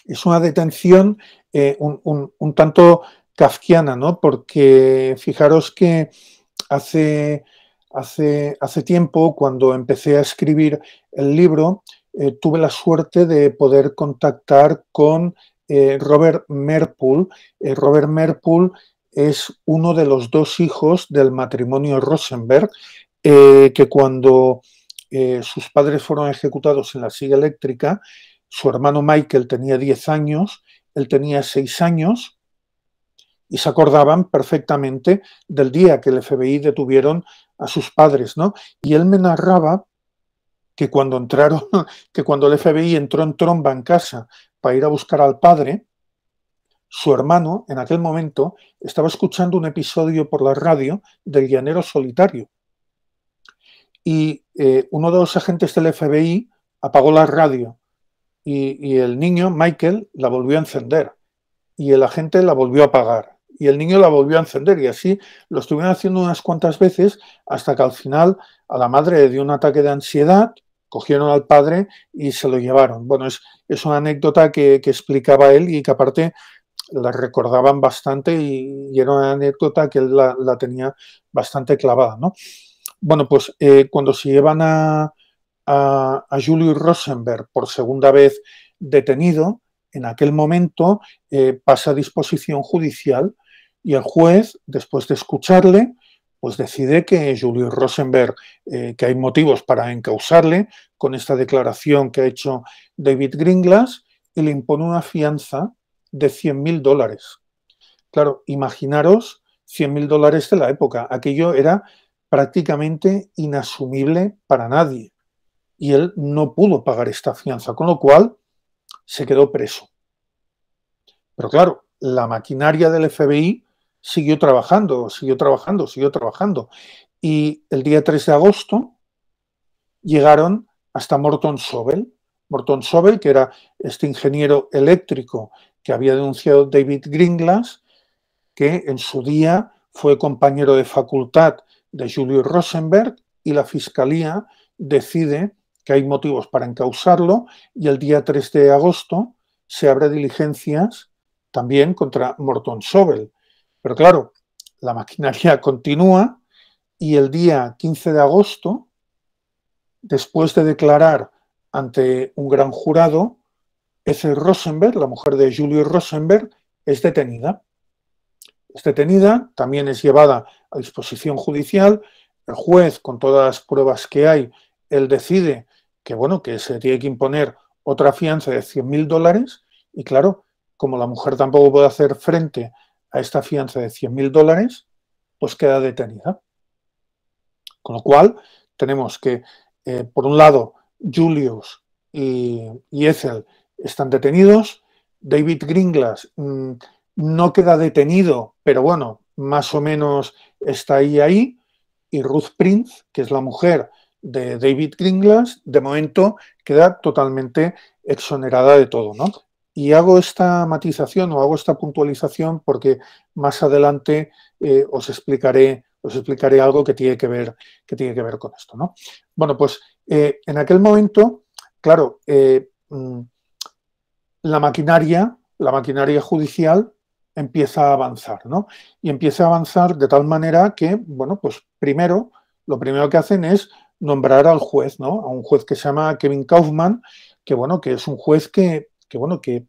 es una detención eh, un, tanto kafkiana, ¿no? Porque fijaros que hace, hace, hace tiempo, cuando empecé a escribir el libro, eh, tuve la suerte de poder contactar con eh, Robert Merpool. Eh, Robert Merpool es uno de los dos hijos del matrimonio Rosenberg, eh, que cuando sus padres fueron ejecutados en la silla eléctrica, su hermano Michael tenía 10 años, él tenía 6 años, y se acordaban perfectamente del día que el FBI detuvieron a sus padres, ¿no? Y él me narraba que cuando entraron, que cuando el FBI entró en tromba en casa para ir a buscar al padre, su hermano, en aquel momento, estaba escuchando un episodio por la radio del Llanero Solitario. Y eh, uno de los agentes del FBI apagó la radio y, y, el niño, Michael, la volvió a encender y el agente la volvió a apagar y el niño la volvió a encender y así lo estuvieron haciendo unas cuantas veces hasta que al final a la madre le dio un ataque de ansiedad cogieron al padre y se lo llevaron. Bueno, es, una anécdota que, explicaba él y que aparte la recordaban bastante y, era una anécdota que él la, tenía bastante clavada, ¿no? Bueno, pues eh, cuando se llevan a, a, Julius Rosenberg por segunda vez detenido, en aquel momento eh, pasa a disposición judicial y el juez, después de escucharle, pues decide que Julius Rosenberg, eh, que hay motivos para encausarle con esta declaración que ha hecho David Gringlas, y le impone una fianza de 100.000 mil dólares. Claro, imaginaros 100.000 mil dólares de la época. Aquello era prácticamente inasumible para nadie. Y él no pudo pagar esta fianza, con lo cual se quedó preso. Pero claro, la maquinaria del FBI siguió trabajando, siguió trabajando, siguió trabajando. Y el día 3 de agosto llegaron hasta Morton Sobel. Morton Sobel, que era este ingeniero eléctrico que había denunciado David Greenglass, que en su día fue compañero de facultad de Julio Rosenberg y la fiscalía decide que hay motivos para encausarlo y el día 3 de agosto se abre diligencias también contra Morton Sobel. Pero claro, la maquinaria continúa y el día 15 de agosto, después de declarar ante un gran jurado, el Rosenberg, la mujer de Julio Rosenberg, es detenida. Es detenida, también es llevada a disposición judicial. El juez, con todas las pruebas que hay, él decide que, bueno, que se tiene que imponer otra fianza de 100.000 dólares y claro, como la mujer tampoco puede hacer frente a esta fianza de 100.000 dólares, pues queda detenida. Con lo cual, tenemos que, eh, por un lado, Julius y, Ethel están detenidos, David Gringlas mm, no queda detenido, pero bueno, más o menos está ahí ahí, y Ruth Prince, que es la mujer de David Gringlas, de momento queda totalmente exonerada de todo, ¿no? Y hago esta matización o hago esta puntualización porque más adelante eh, os, explicaré, os explicaré algo que tiene que ver, que tiene que ver con esto. ¿no? Bueno, pues eh, en aquel momento, claro, eh, mm, la maquinaria, la maquinaria judicial empieza a avanzar, ¿no? Y empieza a avanzar de tal manera que, bueno, pues primero, lo primero que hacen es nombrar al juez, ¿no? A un juez que se llama Kevin Kaufman, que bueno, que es un juez que que bueno, que,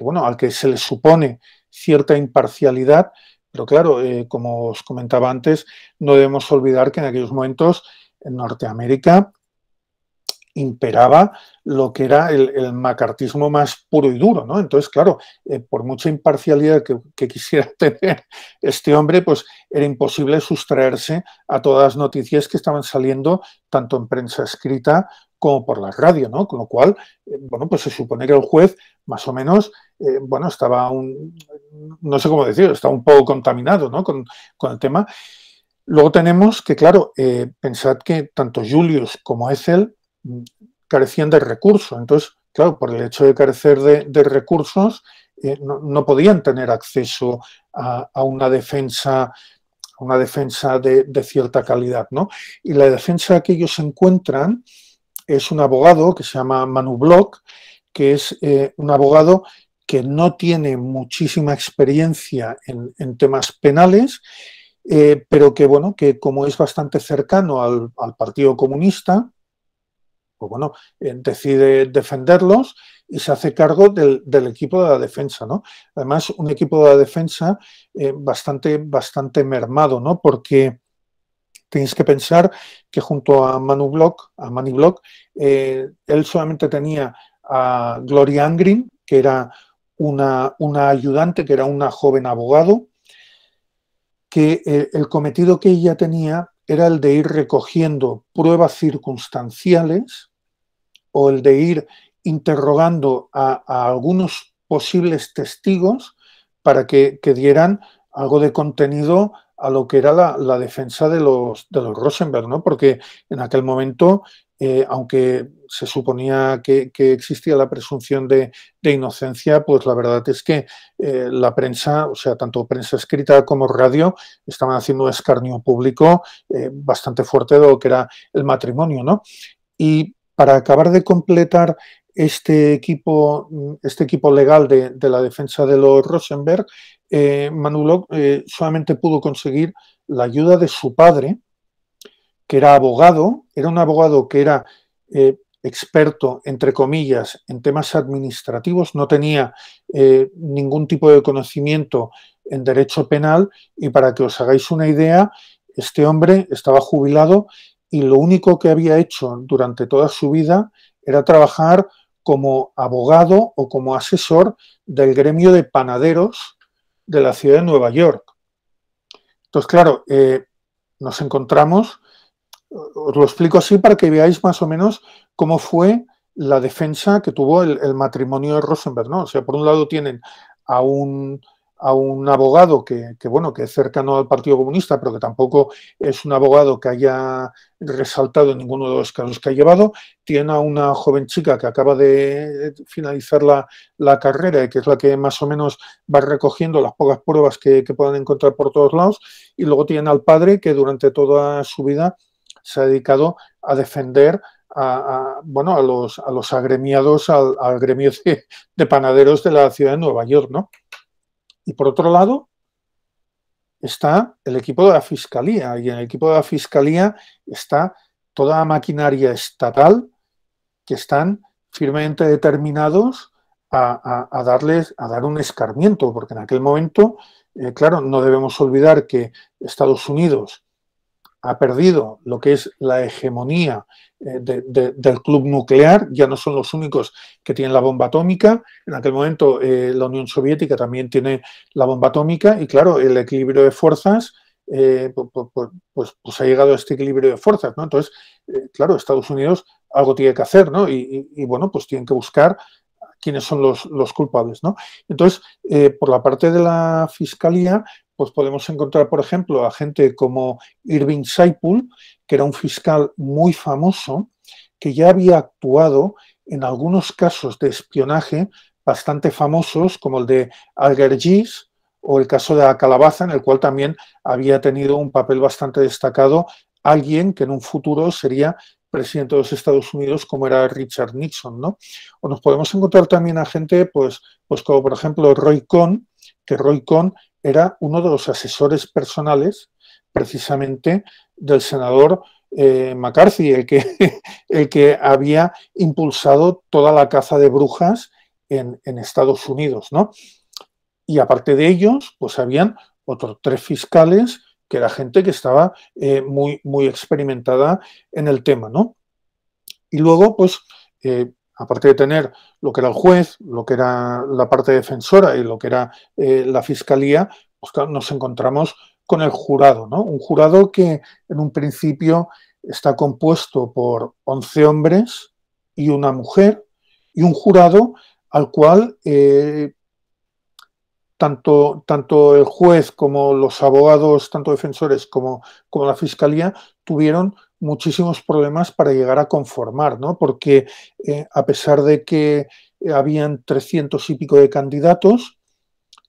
bueno, al que se le supone cierta imparcialidad, pero claro, eh, como os comentaba antes, no debemos olvidar que en aquellos momentos en Norteamérica imperaba lo que era el, macartismo más puro y duro, ¿no? Entonces, claro, eh, por mucha imparcialidad que, que, quisiera tener este hombre, pues era imposible sustraerse a todas las noticias que estaban saliendo tanto en prensa escrita como por la radio, ¿no? Con lo cual, eh, bueno, pues se supone que el juez, más o menos, eh, bueno, estaba un, no sé cómo decirlo, estaba un poco contaminado, ¿no? Con, el tema. Luego tenemos que, claro, eh, pensad que tanto Julius como Ethel mm, carecían de recursos. Entonces, claro, por el hecho de carecer de, recursos, no, podían tener acceso a, una defensa una defensa de, de, cierta calidad, ¿no? Y la defensa que ellos encuentran es un abogado que se llama Manu Block, que es eh, un abogado que no tiene muchísima experiencia en, temas penales, eh, pero que, bueno, que como es bastante cercano al, Partido Comunista, pues bueno, eh, decide defenderlos y se hace cargo del, equipo de la defensa, ¿no? Además, un equipo de la defensa bastante, bastante mermado, ¿no? Porque Tienes que pensar que junto a Manu Block, a Manny Block, eh, él solamente tenía a Gloria Angrin, que era una, ayudante, que era una joven abogado, que eh, el cometido que ella tenía era el de ir recogiendo pruebas circunstanciales o el de ir interrogando a, algunos posibles testigos para que dieran algo de contenido a lo que era la, defensa de los, Rosenberg, Porque en aquel momento, eh, aunque se suponía que, existía la presunción de, inocencia, pues la verdad es que eh, la prensa, o sea, tanto prensa escrita como radio, estaban haciendo un escarnio público eh, bastante fuerte de lo que era el matrimonio, ¿no? Y para acabar de completar este equipo, este equipo legal de, de la defensa de los Rosenberg, eh, eh, solamente pudo conseguir la ayuda de su padre, que era abogado, era un abogado que era eh, experto, entre comillas, en temas administrativos, no tenía eh, ningún tipo de conocimiento en derecho penal y para que os hagáis una idea, este hombre estaba jubilado y lo único que había hecho durante toda su vida era trabajar como abogado o como asesor del gremio de panaderos de la ciudad de Nueva York. Entonces, claro, eh, nos encontramos, os lo explico así para que veáis más o menos cómo fue la defensa que tuvo el, matrimonio de Rosenberg. ¿no? O sea, por un lado tienen a un a un abogado que, bueno, que es cercano al Partido Comunista, pero que tampoco es un abogado que haya resaltado en ninguno de los casos que ha llevado. Tiene a una joven chica que acaba de finalizar la, la carrera y que es la que más o menos va recogiendo las pocas pruebas que, puedan encontrar por todos lados. Y luego tiene al padre que durante toda su vida se ha dedicado a defender a, bueno, a, los, a los agremiados, al, gremio de, de, panaderos de la ciudad de Nueva York, ¿no? Y por otro lado, está el equipo de la Fiscalía, y en el equipo de la Fiscalía está toda la maquinaria estatal que están firmemente determinados a, darles, a dar un escarmiento, porque en aquel momento, eh, claro, no debemos olvidar que Estados Unidos ha perdido lo que es la hegemonía eh, del club nuclear, ya no son los únicos que tienen la bomba atómica, en aquel momento eh, la Unión Soviética también tiene la bomba atómica y claro, el equilibrio de fuerzas, eh, pues, pues, ha llegado a este equilibrio de fuerzas, Entonces, claro, Estados Unidos algo tiene que hacer, ¿no? Y, bueno, pues tienen que buscar quiénes son los, culpables, Entonces, por la parte de la Fiscalía, pues podemos encontrar, por ejemplo, a gente como Irving Saipul, que era un fiscal muy famoso, que ya había actuado en algunos casos de espionaje bastante famosos, como el de Gis, o el caso de la calabaza, en el cual también había tenido un papel bastante destacado alguien que en un futuro sería presidente de los Estados Unidos como era Richard Nixon, ¿no? O nos podemos encontrar también a gente, pues, pues como por ejemplo Roy Cohn, que Roy Cohn era uno de los asesores personales precisamente del senador eh, McCarthy, el que, el que había impulsado toda la caza de brujas en, Estados Unidos. ¿no? Y aparte de ellos, pues habían otros tres fiscales, que era gente que estaba eh, muy, muy experimentada en el tema. ¿no? Y luego, pues, eh, aparte de tener lo que era el juez, lo que era la parte defensora y lo que era eh, la fiscalía, pues nos encontramos con el jurado, ¿no? Un jurado que en un principio está compuesto por 11 hombres y una mujer, y un jurado al cual eh, tanto, tanto, el juez como los abogados, tanto defensores como, como la fiscalía, tuvieron muchísimos problemas para llegar a conformar, ¿no? Porque eh, a pesar de que habían 300 y pico de candidatos,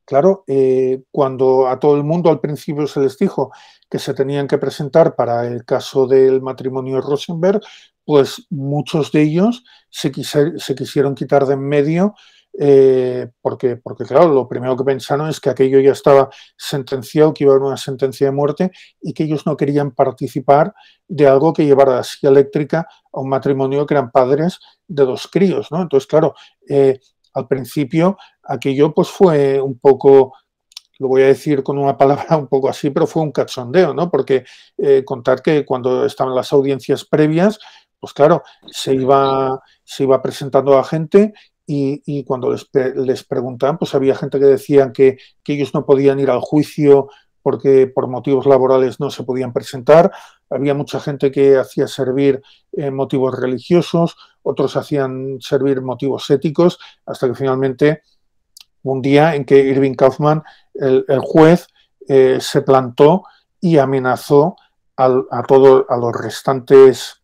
claro, eh, cuando a todo el mundo al principio se les dijo que se tenían que presentar para el caso del matrimonio Rosenberg, pues muchos de ellos se, se quisieron quitar de en medio eh, porque, porque claro, lo primero que pensaron es que aquello ya estaba sentenciado, que iba a haber una sentencia de muerte y que ellos no querían participar de algo que llevara la silla eléctrica a un matrimonio que eran padres de dos críos, ¿no? Entonces, claro, eh, al principio aquello pues fue un poco lo voy a decir con una palabra un poco así, pero fue un cachondeo, ¿no? Porque eh, contar que cuando estaban las audiencias previas, pues claro, se iba, se iba presentando a gente y, cuando les, les, preguntaban, pues había gente que decían que, ellos no podían ir al juicio porque por motivos laborales no se podían presentar. Había mucha gente que hacía servir eh, motivos religiosos, otros hacían servir motivos éticos, hasta que finalmente un día en que Irving Kaufman, el, juez, eh, se plantó y amenazó a todos a los restantes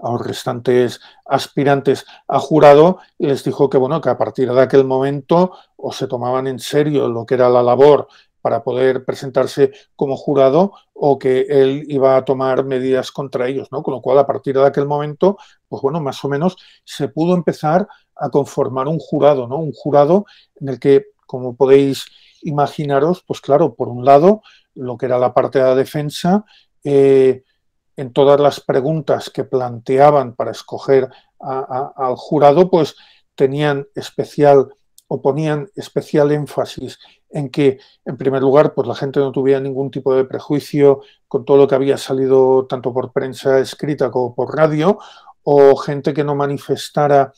a los restantes aspirantes a jurado y les dijo que, bueno, que a partir de aquel momento o se tomaban en serio lo que era la labor para poder presentarse como jurado o que él iba a tomar medidas contra ellos, ¿no? Con lo cual, a partir de aquel momento, pues bueno, más o menos se pudo empezar a conformar un jurado, ¿no? Un jurado en el que, como podéis imaginaros, pues claro, por un lado, lo que era la parte de la defensa, eh, en todas las preguntas que planteaban para escoger al jurado, pues tenían especial o ponían especial énfasis en que, en primer lugar, pues la gente no tuviera ningún tipo de prejuicio con todo lo que había salido tanto por prensa escrita como por radio, o gente que no manifestara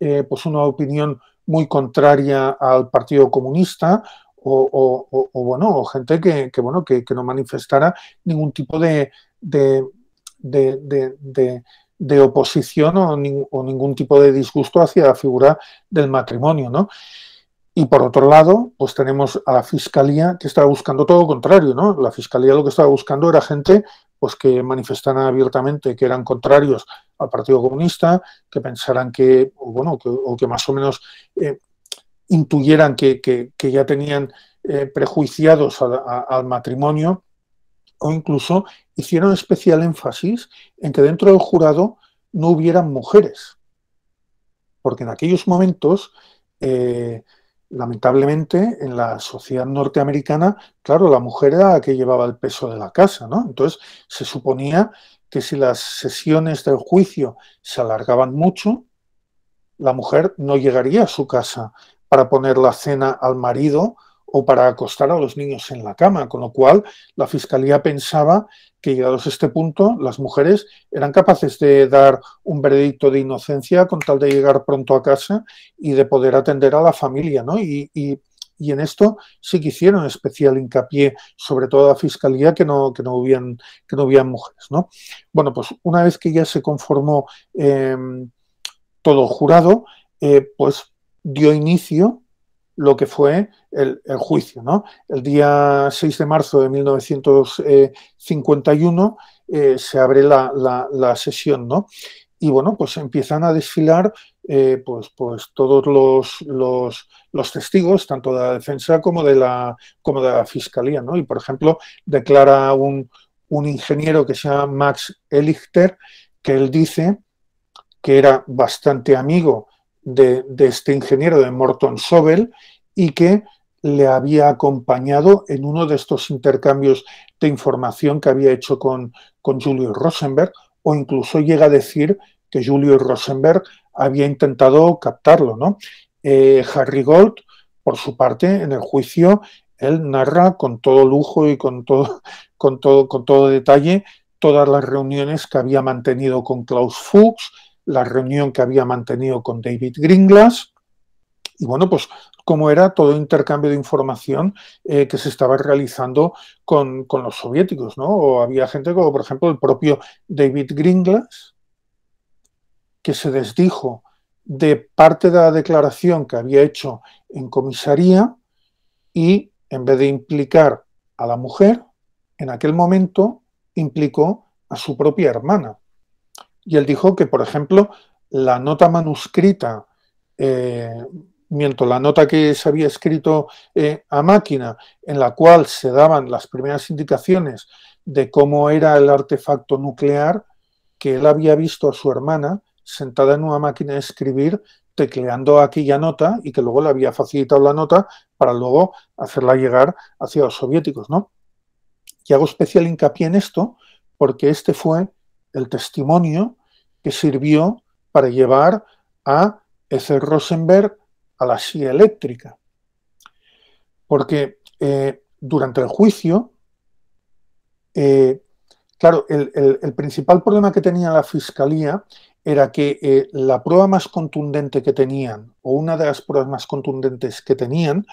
eh, pues una opinión muy contraria al Partido Comunista, o, o, bueno, gente que, bueno, que, no manifestara ningún tipo de, de, de, oposición o, ningún tipo de disgusto hacia la figura del matrimonio, Y por otro lado, pues tenemos a la fiscalía que estaba buscando todo lo contrario, ¿no? La fiscalía lo que estaba buscando era gente pues que manifestara abiertamente que eran contrarios al Partido Comunista, que pensaran que, o bueno, que, o que más o menos eh, intuyeran que, ya tenían eh, prejuiciados al, al matrimonio o incluso hicieron especial énfasis en que dentro del jurado no hubieran mujeres, porque en aquellos momentos, eh, lamentablemente, en la sociedad norteamericana, claro, la mujer era la que llevaba el peso de la casa, ¿no? Entonces se suponía que si las sesiones del juicio se alargaban mucho, la mujer no llegaría a su casa para poner la cena al marido o para acostar a los niños en la cama, con lo cual la Fiscalía pensaba que llegados a este punto las mujeres eran capaces de dar un veredicto de inocencia con tal de llegar pronto a casa y de poder atender a la familia, ¿no? Y, en esto sí que hicieron especial hincapié, sobre todo la Fiscalía, que no, que no, hubieran, que no mujeres, ¿no? Bueno, pues una vez que ya se conformó em, todo jurado, eh, pues dio inicio lo que fue el, juicio. ¿no? El día 6 de marzo de 1951 eh, se abre la, sesión, ¿no? Y bueno, pues empiezan a desfilar eh, pues, pues todos los, los, los, testigos, tanto de la defensa como de la, como de la fiscalía, ¿no? Y por ejemplo, declara un, un ingeniero que se llama Max Elichter, que él dice que era bastante amigo de, este ingeniero, de Morton Sobel, y que le había acompañado en uno de estos intercambios de información que había hecho con, con Julio Rosenberg, o incluso llega a decir que Julio Rosenberg había intentado captarlo. ¿no? Eh, Harry Gold, por su parte, en el juicio, él narra con todo lujo y con todo, con todo, con todo detalle todas las reuniones que había mantenido con Klaus Fuchs, la reunión que había mantenido con David Gringlas, y bueno, pues como era todo intercambio de información eh, que se estaba realizando con, los soviéticos, ¿no? O había gente como, por ejemplo, el propio David Gringlas, que se desdijo de parte de la declaración que había hecho en comisaría y, en vez de implicar a la mujer, en aquel momento implicó a su propia hermana. Y él dijo que, por ejemplo, la nota manuscrita, eh, mientras la nota que se había escrito eh, a máquina, en la cual se daban las primeras indicaciones de cómo era el artefacto nuclear, que él había visto a su hermana sentada en una máquina de escribir tecleando aquella nota y que luego le había facilitado la nota para luego hacerla llegar hacia los soviéticos, ¿no? Y hago especial hincapié en esto porque este fue el testimonio que sirvió para llevar a Ethel Rosenberg a la silla eléctrica. Porque eh, durante el juicio, eh, claro, el, principal problema que tenía la fiscalía era que eh, la prueba más contundente que tenían, o una de las pruebas más contundentes que tenían,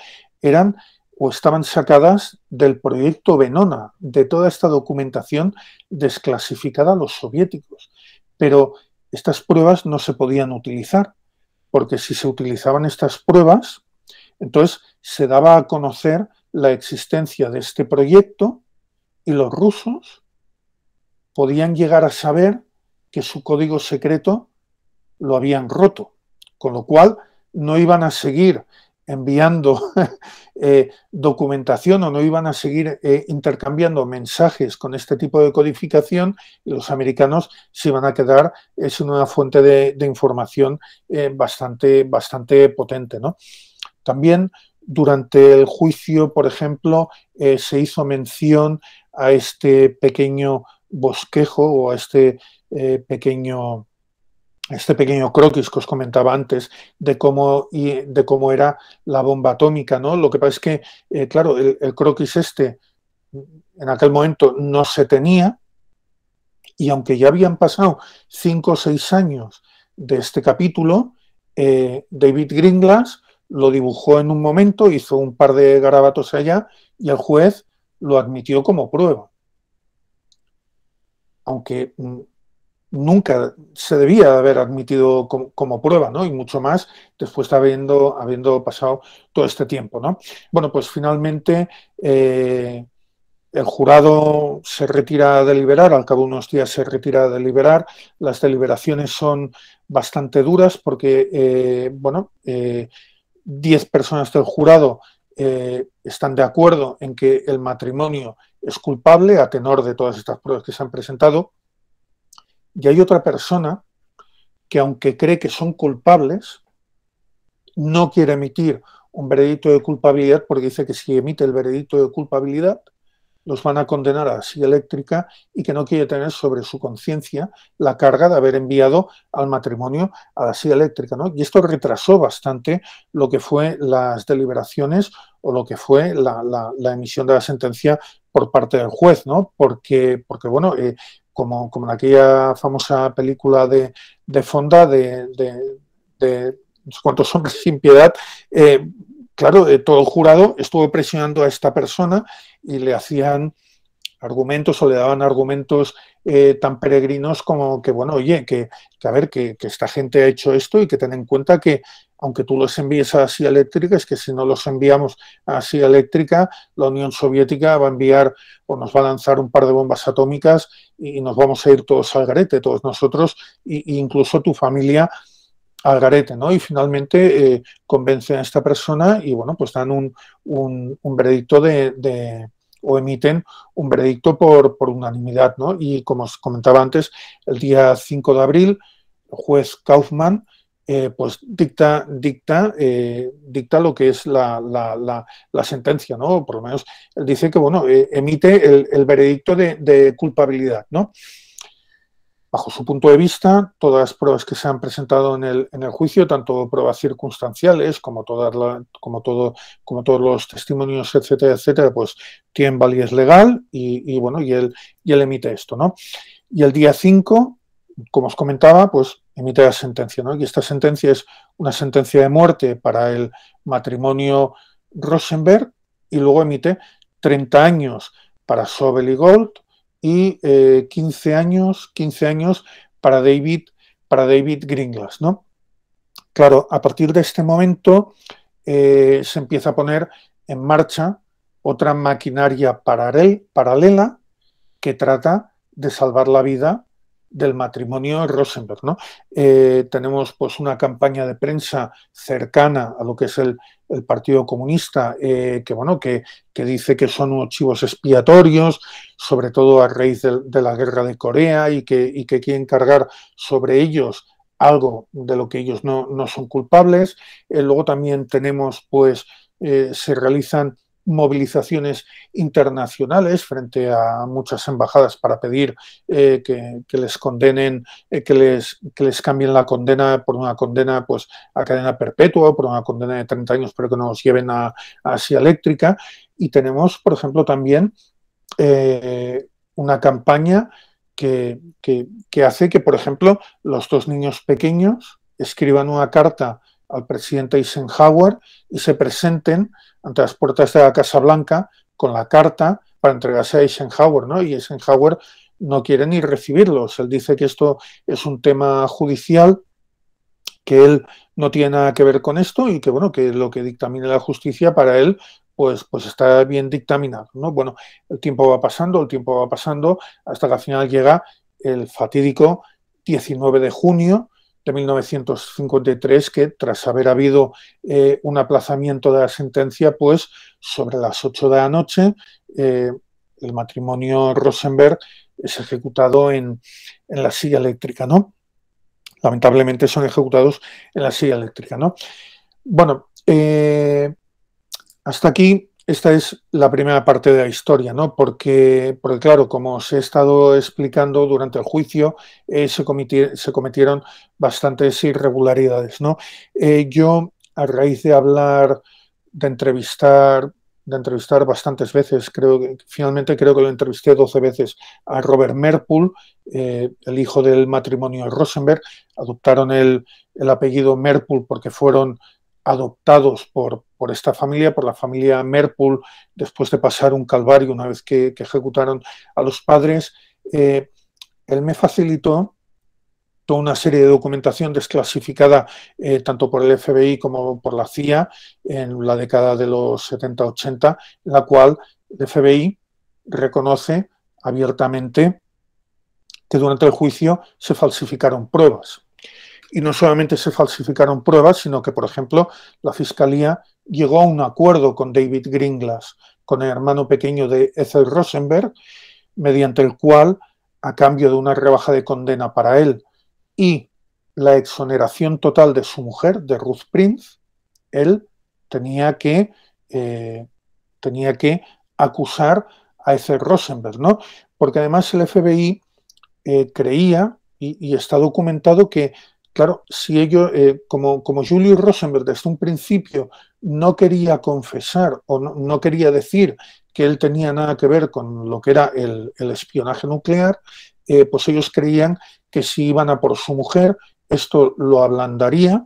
eran o estaban sacadas del proyecto Venona, de toda esta documentación desclasificada a los soviéticos. Pero estas pruebas no se podían utilizar, porque si se utilizaban estas pruebas, entonces se daba a conocer la existencia de este proyecto y los rusos podían llegar a saber que su código secreto lo habían roto, con lo cual no iban a seguir enviando eh, documentación o no iban a seguir eh, intercambiando mensajes con este tipo de codificación los americanos se iban a quedar es una fuente de, información eh, bastante, bastante potente. ¿no? También durante el juicio, por ejemplo, se hizo mención a este pequeño bosquejo o a este pequeño este pequeño croquis que os comentaba antes de cómo, y de cómo era la bomba atómica, ¿no? Lo que pasa es que, eh, claro, el, croquis este en aquel momento no se tenía y aunque ya habían pasado cinco o seis años de este capítulo, eh, David Greenglass lo dibujó en un momento, hizo un par de garabatos allá y el juez lo admitió como prueba. Aunque mm, nunca se debía haber admitido como, prueba, ¿no? Y mucho más después de habiendo, habiendo pasado todo este tiempo, ¿no? Bueno, pues finalmente eh, el jurado se retira a deliberar, al cabo de unos días se retira a deliberar, las deliberaciones son bastante duras porque, eh, bueno, 10 eh, personas del jurado están de acuerdo en que el matrimonio es culpable a tenor de todas estas pruebas que se han presentado, y hay otra persona que aunque cree que son culpables, no quiere emitir un veredicto de culpabilidad porque dice que si emite el veredicto de culpabilidad, los van a condenar a la silla eléctrica y que no quiere tener sobre su conciencia la carga de haber enviado al matrimonio a la silla eléctrica. ¿no? Y esto retrasó bastante lo que fue las deliberaciones o lo que fue la, emisión de la sentencia por parte del juez, ¿no? Porque, porque bueno, eh, como, como en aquella famosa película de, de Fonda, de, de, cuantos hombres sin piedad, eh, claro, eh, todo el jurado estuvo presionando a esta persona y le hacían argumentos o le daban argumentos eh, tan peregrinos como que, bueno, oye, que, a ver, que, que, esta gente ha hecho esto y que ten en cuenta que, aunque tú los envíes a Asia Eléctrica, es que si no los enviamos a Asia Eléctrica, la Unión Soviética va a enviar o nos va a lanzar un par de bombas atómicas y nos vamos a ir todos al garete, todos nosotros, e incluso tu familia al garete, ¿no? Y finalmente eh, convencen a esta persona y, bueno, pues dan un, un, veredicto de, o emiten un veredicto por, por unanimidad, ¿no? Y como os comentaba antes, el día 5 de abril, el juez Kaufman eh, pues dicta, dicta, eh, dicta lo que es la, sentencia, ¿no? Por lo menos él dice que, bueno, eh, emite el, veredicto de, culpabilidad, ¿no? Bajo su punto de vista, todas las pruebas que se han presentado en el, en el juicio, tanto pruebas circunstanciales como, todas como, todo, como todos los testimonios, etcétera, etcétera, pues tienen validez legal y, bueno, y él, y él emite esto, ¿no? Y el día 5, como os comentaba, pues emite la sentencia. ¿no? Y esta sentencia es una sentencia de muerte para el matrimonio Rosenberg y luego emite 30 años para Sobel y Gold y 15 eh, años, 15 años para David, para David Gringlas, ¿no? Claro, a partir de este momento eh, se empieza a poner en marcha otra maquinaria paralela que trata de salvar la vida del matrimonio Rosenberg. ¿no? Eh, tenemos pues, una campaña de prensa cercana a lo que es el, Partido Comunista, eh, que, bueno, que, dice que son archivos expiatorios, sobre todo a raíz de, la guerra de Corea, y que, y que quieren cargar sobre ellos algo de lo que ellos no, son culpables. Eh, luego también tenemos, pues, se realizan movilizaciones internacionales frente a muchas embajadas para pedir eh, que, les condenen, eh, que, les, les cambien la condena por una condena pues, a cadena perpetua, por una condena de 30 años, pero que nos lleven a, Asia Eléctrica. Y tenemos, por ejemplo, también eh, una campaña que hace que, por ejemplo, los dos niños pequeños escriban una carta al presidente Eisenhower y se presenten ante las puertas de la Casa Blanca con la carta para entregarse a Eisenhower, ¿no? Y Eisenhower no quiere ni recibirlos. Él dice que esto es un tema judicial, que él no tiene nada que ver con esto y que bueno, que lo que dictamine la justicia para él pues, pues, está bien dictaminado. ¿no? Bueno, el tiempo va pasando, el tiempo va pasando, hasta que al final llega el fatídico 19 de junio de 1953 que tras haber habido eh, un aplazamiento de la sentencia, pues sobre las 8 de la noche eh, el matrimonio Rosenberg es ejecutado en, la silla eléctrica, ¿no? Lamentablemente son ejecutados en la silla eléctrica, ¿no? Bueno, eh, hasta aquí esta es la primera parte de la historia, ¿no? Porque, claro, como os he estado explicando durante el juicio, eh, se, cometieron, bastantes irregularidades, ¿no? Eh, yo, a raíz de hablar, de entrevistar, de entrevistar bastantes veces, creo que finalmente creo que lo entrevisté 12 veces a Robert Merpool, eh, el hijo del matrimonio Rosenberg, adoptaron el, el apellido Merpool porque fueron adoptados por por esta familia, por la familia Merpool, después de pasar un calvario una vez que, ejecutaron a los padres, eh, él me facilitó toda una serie de documentación desclasificada eh, tanto por el FBI como por la CIA en la década de los 70-80, en la cual el FBI reconoce abiertamente que durante el juicio se falsificaron pruebas. Y no solamente se falsificaron pruebas, sino que, por ejemplo, la Fiscalía llegó a un acuerdo con David Greenglass, con el hermano pequeño de Ethel Rosenberg, mediante el cual, a cambio de una rebaja de condena para él y la exoneración total de su mujer, de Ruth Prince, él tenía que, eh, tenía que acusar a Ethel Rosenberg, ¿no? Porque además el FBI eh, creía, y, está documentado que, claro, si ellos, eh, como, como Julius Rosenberg desde un principio no quería confesar o no, quería decir que él tenía nada que ver con lo que era el, espionaje nuclear, eh, pues ellos creían que si iban a por su mujer, esto lo ablandaría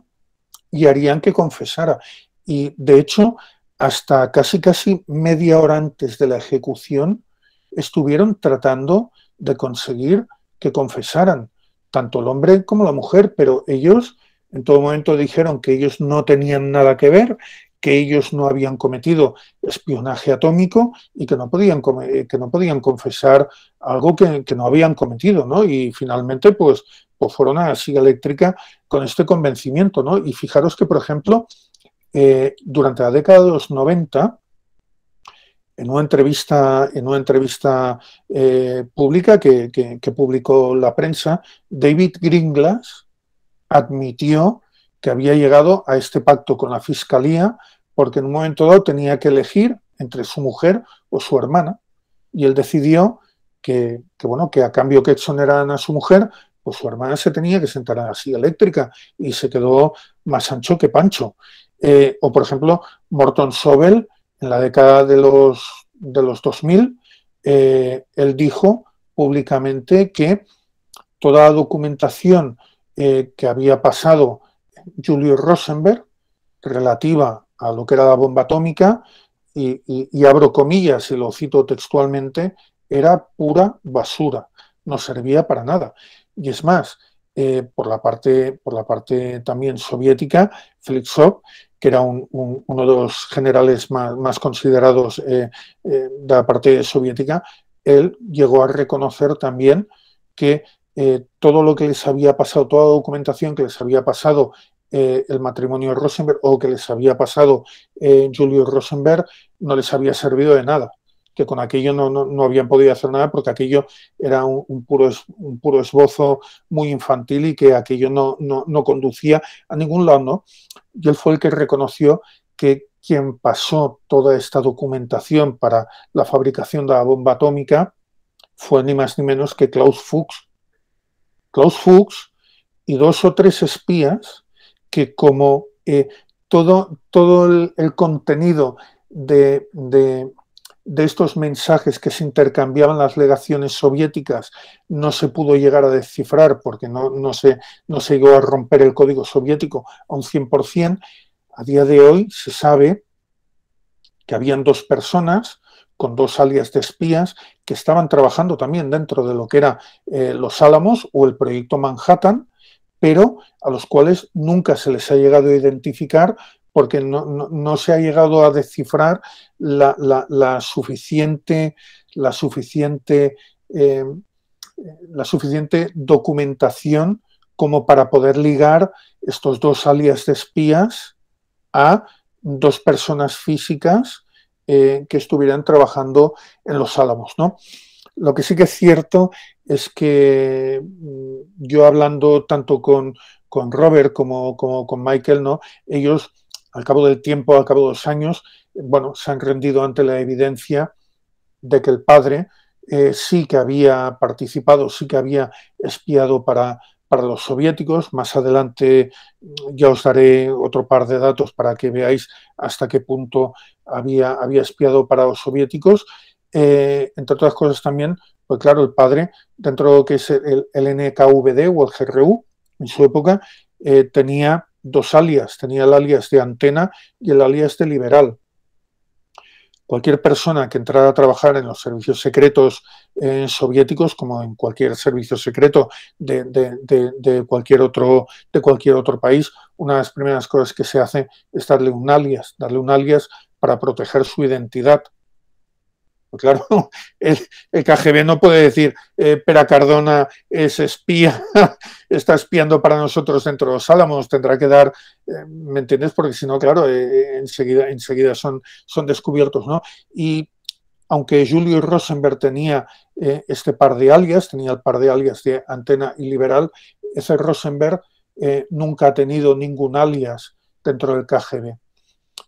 y harían que confesara. Y de hecho, hasta casi casi media hora antes de la ejecución, estuvieron tratando de conseguir que confesaran, tanto el hombre como la mujer, pero ellos en todo momento dijeron que ellos no tenían nada que ver, que ellos no habían cometido espionaje atómico y que no podían, eh, que no podían confesar algo que, no habían cometido, ¿no? Y finalmente, pues, pues fueron a la silla eléctrica con este convencimiento, Y fijaros que, por ejemplo, eh, durante la década de los 90, en una entrevista, en una entrevista eh, pública que, que, publicó la prensa, David Gringlas admitió que había llegado a este pacto con la Fiscalía porque en un momento dado tenía que elegir entre su mujer o su hermana, y él decidió que, bueno, que a cambio que exoneraran a su mujer, pues su hermana se tenía que sentar en la silla eléctrica y se quedó más ancho que Pancho. Eh, o por ejemplo, Morton Sobel, en la década de los, de los 2000, eh, él dijo públicamente que toda la documentación eh, que había pasado Julio Rosenberg relativa a lo que era la bomba atómica y, abro comillas y lo cito textualmente, era pura basura, no servía para nada. Y es más, eh, por, la parte, por la parte también soviética, Felixov, que era uno de los generales más, considerados eh, eh, de la parte soviética, él llegó a reconocer también que todo lo que les había pasado, toda la documentación que les había pasado eh, el matrimonio Rosenberg o que les había pasado en eh, Julio Rosenberg no les había servido de nada, que con aquello no, habían podido hacer nada porque aquello era un, puro, un puro esbozo muy infantil y que aquello no, conducía a ningún lado. Y él fue el que reconoció que quien pasó toda esta documentación para la fabricación de la bomba atómica fue ni más ni menos que Klaus Fuchs. Klaus Fuchs y dos o tres espías que como eh, todo, todo el, contenido de, de, estos mensajes que se intercambiaban las legaciones soviéticas no se pudo llegar a descifrar porque no, no, se, no se llegó a romper el código soviético a un 100%, a día de hoy se sabe que habían dos personas con dos alias de espías que estaban trabajando también dentro de lo que era eh, los Álamos o el proyecto Manhattan, pero a los cuales nunca se les ha llegado a identificar porque no, se ha llegado a descifrar la, eh, la, suficiente, documentación como para poder ligar estos dos alias de espías a dos personas físicas eh, que estuvieran trabajando en los álamos, ¿no? Lo que sí que es cierto es que mm, yo hablando tanto con, Robert como, como, con Michael, ¿no? ellos al cabo del tiempo, al cabo de los años, bueno, se han rendido ante la evidencia de que el padre eh, sí que había participado, sí que había espiado para, para los soviéticos. Más adelante mm, ya os daré otro par de datos para que veáis hasta qué punto había, había espiado para los soviéticos. Eh, entre otras cosas también, pues claro, el padre, dentro de lo que es el, NKVD o el GRU, en su época, eh, tenía dos alias, tenía el alias de antena y el alias de liberal. Cualquier persona que entrara a trabajar en los servicios secretos eh, soviéticos, como en cualquier servicio secreto de, cualquier otro, de cualquier otro país, una de las primeras cosas que se hace es darle un alias, darle un alias para proteger su identidad pues claro, el, KGB no puede decir, eh, Pera Cardona es espía, está espiando para nosotros dentro de los álamos, tendrá que dar, eh, ¿me entiendes? Porque si no, claro, eh, eh, enseguida, son, son descubiertos, ¿no? Y aunque Julio Rosenberg tenía este par de alias, tenía el par de alias de Antena y Liberal, ese Rosenberg nunca ha tenido ningún alias dentro del KGB.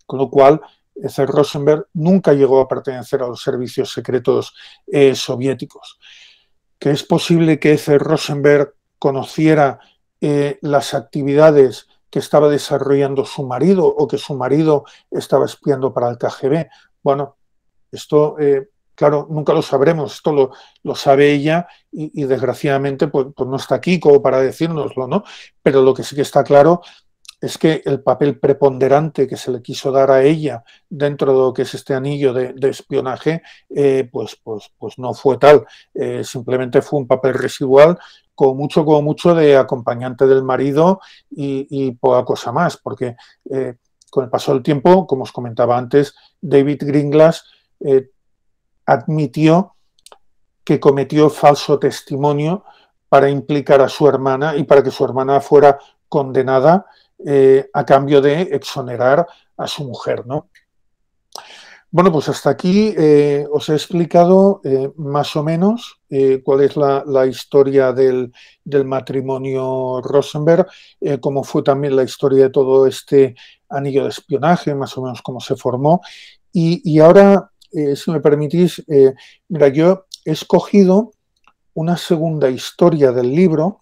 Con lo cual, ese Rosenberg nunca llegó a pertenecer a los servicios secretos eh, soviéticos. Que es posible que ese Rosenberg conociera eh, las actividades que estaba desarrollando su marido o que su marido estaba espiando para el KGB. Bueno, esto, eh, claro, nunca lo sabremos, esto lo, sabe ella y, desgraciadamente pues, pues no está aquí como para decírnoslo, ¿no? Pero lo que sí que está claro es que el papel preponderante que se le quiso dar a ella dentro de lo que es este anillo de, espionaje, eh, pues, pues, pues no fue tal. Eh, simplemente fue un papel residual, como mucho, como mucho, de acompañante del marido y, poca cosa más, porque eh, con el paso del tiempo, como os comentaba antes, David Gringlas admitió que cometió falso testimonio para implicar a su hermana y para que su hermana fuera condenada eh, a cambio de exonerar a su mujer, ¿no? Bueno, pues hasta aquí eh, os he explicado eh, más o menos cuál es la, historia del, matrimonio Rosenberg, cómo fue también la historia de todo este anillo de espionaje, más o menos cómo se formó. Y, y ahora, si me permitís, mira, yo he escogido una segunda historia del libro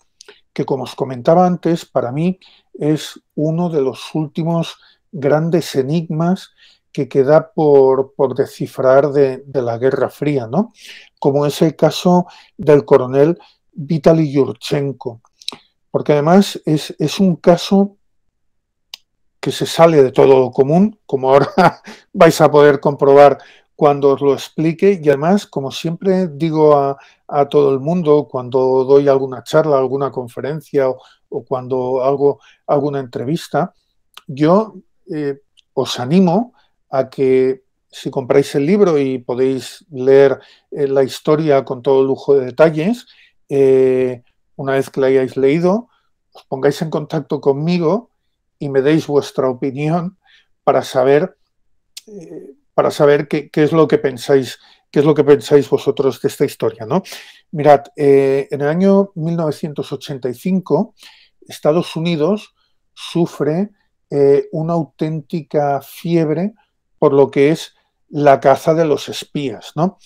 que como os comentaba antes, para mí es uno de los últimos grandes enigmas que queda por, descifrar de, la Guerra Fría, ¿no? como es el caso del coronel Vitaly Yurchenko, porque además es, es un caso que se sale de todo lo común, como ahora vais a poder comprobar cuando os lo explique y además, como siempre digo a, todo el mundo, cuando doy alguna charla, alguna conferencia o, cuando hago alguna entrevista, yo eh, os animo a que si compráis el libro y podéis leer eh, la historia con todo lujo de detalles, eh, una vez que la hayáis leído, os pongáis en contacto conmigo y me deis vuestra opinión para saber para saber qué, es lo que pensáis, qué es lo que pensáis vosotros de esta historia. ¿no? Mirad, eh, en el año 1985, Estados Unidos sufre eh, una auténtica fiebre por lo que es la caza de los espías, ¿no?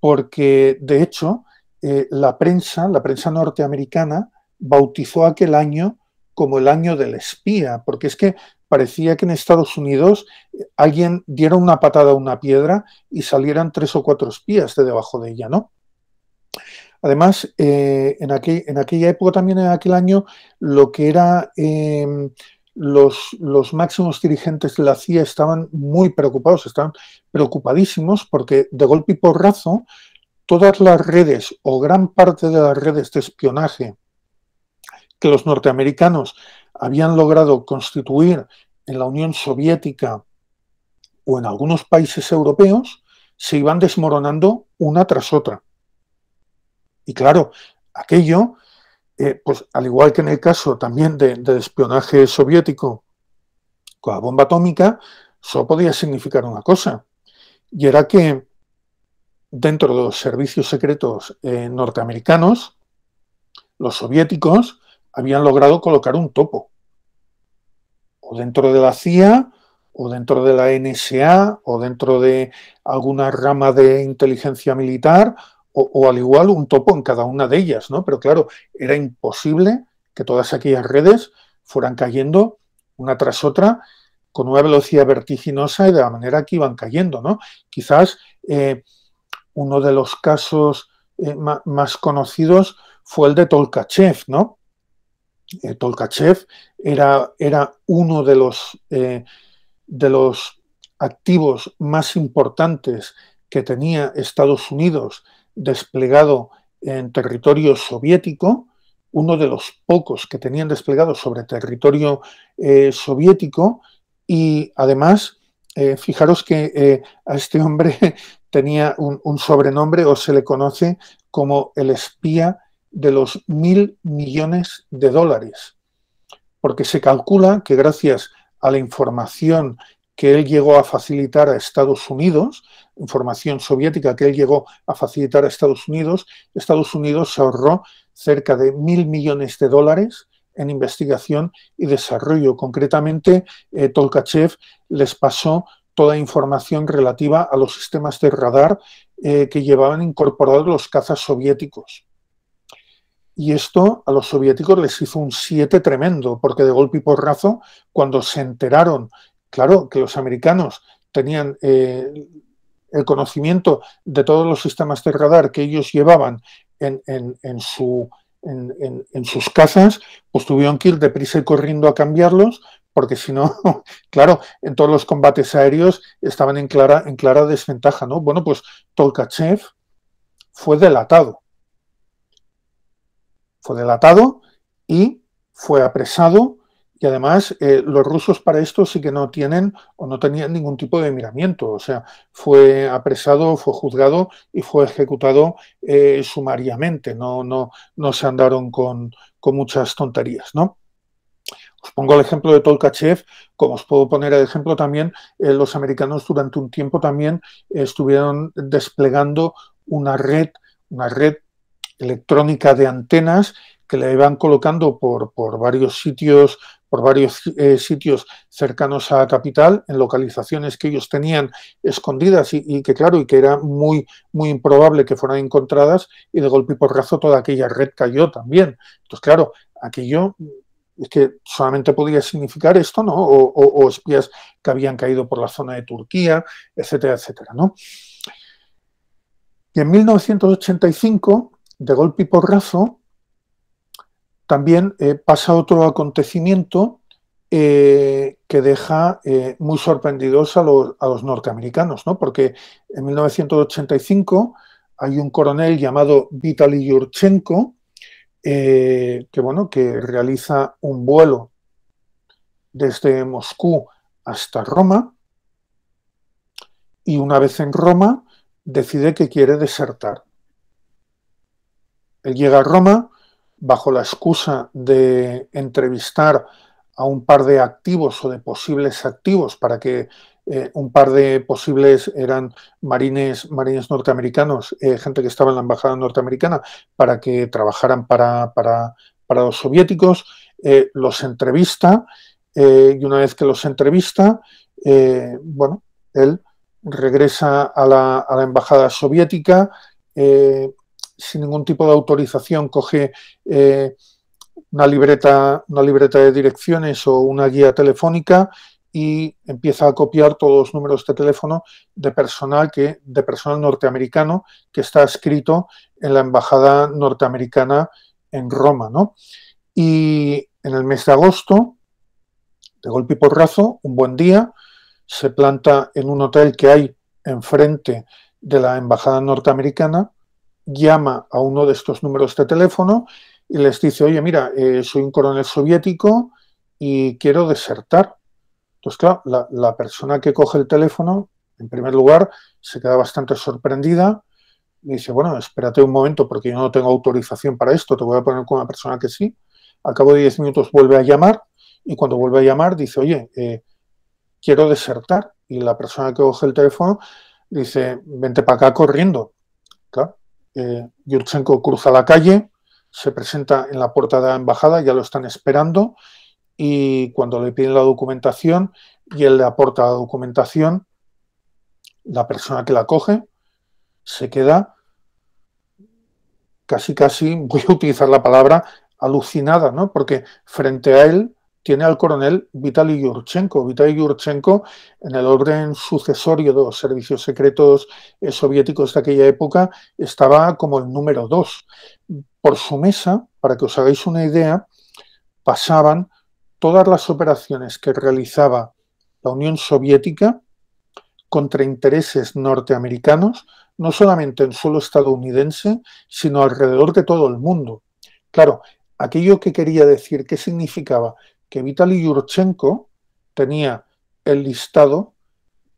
Porque, de hecho, eh, la prensa, la prensa norteamericana, bautizó aquel año como el año del espía, porque es que parecía que en Estados Unidos eh, alguien diera una patada a una piedra y salieran tres o cuatro espías de debajo de ella, ¿no? Además, eh, en, aquella época también, en aquel año, lo que era em, los, los, máximos dirigentes de la CIA estaban muy preocupados, estaban preocupadísimos porque de golpe y porrazo todas las redes o gran parte de las redes de espionaje que los norteamericanos habían logrado constituir en la Unión Soviética o en algunos países europeos, se iban desmoronando una tras otra. Y claro, aquello, eh, pues al igual que en el caso también de, espionaje soviético con la bomba atómica, solo podía significar una cosa, y era que dentro de los servicios secretos eh, norteamericanos, los soviéticos habían logrado colocar un topo. O dentro de la CIA, o dentro de la NSA, o dentro de alguna rama de inteligencia militar, o, al igual un topo en cada una de ellas, ¿no? Pero claro, era imposible que todas aquellas redes fueran cayendo una tras otra con una velocidad vertiginosa y de la manera que iban cayendo, ¿no? Quizás eh, uno de los casos eh, más conocidos fue el de Tolkachev, ¿no? Eh, Tolkachev era, uno de los, eh, de los activos más importantes que tenía Estados Unidos desplegado en territorio soviético, uno de los pocos que tenían desplegado sobre territorio eh, soviético y además, fijaros que a este hombre tenía un, un, sobrenombre o se le conoce como el espía de los mil millones de dólares, porque se calcula que gracias a la información que él llegó a facilitar a Estados Unidos, información soviética que él llegó a facilitar a Estados Unidos, Estados Unidos se ahorró cerca de mil millones de dólares en investigación y desarrollo. Concretamente, eh, Tolkachev les pasó toda información relativa a los sistemas de radar eh, que llevaban incorporados los cazas soviéticos. Y esto a los soviéticos les hizo un 7 tremendo, porque de golpe y porrazo, cuando se enteraron, claro, que los americanos tenían eh, el conocimiento de todos los sistemas de radar que ellos llevaban en, en, en, su, en sus casas, pues tuvieron que ir deprisa y corriendo a cambiarlos, porque si no, claro, en todos los combates aéreos estaban en clara, en clara desventaja, ¿no? Bueno, pues Tolkachev fue delatado fue delatado y fue apresado y además eh, los rusos para esto sí que no tienen o no tenían ningún tipo de miramiento. O sea, fue apresado, fue juzgado y fue ejecutado eh, sumariamente. No, no, no se andaron con, muchas tonterías, ¿no? Os pongo el ejemplo de Tolkachev, como os puedo poner el ejemplo también, eh, los americanos durante un tiempo también estuvieron desplegando una red, una red electrónica de antenas que le iban colocando por, por varios sitios por varios eh, sitios cercanos a Capital, en localizaciones que ellos tenían escondidas y, que, claro, y que era muy, muy improbable que fueran encontradas, y de golpe y porrazo toda aquella red cayó también. Entonces, claro, aquello es que solamente podía significar esto, ¿no? O, espías que habían caído por la zona de Turquía, etcétera, etcétera, ¿no? Y en 1985 de golpe y porrazo, también eh, pasa otro acontecimiento eh, que deja eh, muy sorprendidos a los, norteamericanos, ¿no? porque en 1985 hay un coronel llamado Vitaly Yurchenko que, bueno, que realiza un vuelo desde Moscú hasta Roma y una vez en Roma decide que quiere desertar. Él llega a Roma bajo la excusa de entrevistar a un par de activos o de posibles activos para que eh, un par de posibles eran marines, marines norteamericanos, eh, gente que estaba en la embajada norteamericana, para que trabajaran para, para, para los soviéticos, eh, los entrevista y una vez que los entrevista, bueno, él regresa a la, a la embajada soviética, sin ningún tipo de autorización, coge eh, una, libreta, una libreta de direcciones o una guía telefónica y empieza a copiar todos los números de teléfono de personal que de personal norteamericano que está escrito en la embajada norteamericana en Roma, ¿no? Y en el mes de agosto, de golpe y porrazo, un buen día, se planta en un hotel que hay enfrente de la embajada norteamericana llama a uno de estos números de teléfono y les dice, oye, mira, eh, soy un coronel soviético y quiero desertar. Entonces, claro, la, persona que coge el teléfono, en primer lugar, se queda bastante sorprendida y dice, bueno, espérate un momento porque yo no tengo autorización para esto, te voy a poner con una persona que sí. acabo cabo de 10 minutos vuelve a llamar y cuando vuelve a llamar dice, oye, eh, quiero desertar. Y la persona que coge el teléfono dice, vente para acá corriendo. Claro, Yurchenko cruza la calle, se presenta en la puerta de la embajada, ya lo están esperando, y cuando le piden la documentación y él le aporta la documentación, la persona que la coge se queda casi, casi, voy a utilizar la palabra, alucinada, ¿no? Porque frente a él tiene al coronel Vitaly Yurchenko. Vitaly Yurchenko, en el orden sucesorio de los servicios secretos eh, soviéticos de aquella época, estaba como el número dos. Por su mesa, para que os hagáis una idea, pasaban todas las operaciones que realizaba la Unión Soviética contra intereses norteamericanos, no solamente en suelo estadounidense, sino alrededor de todo el mundo. Claro, aquello que quería decir, qué significaba que Vitaly Yurchenko tenía el listado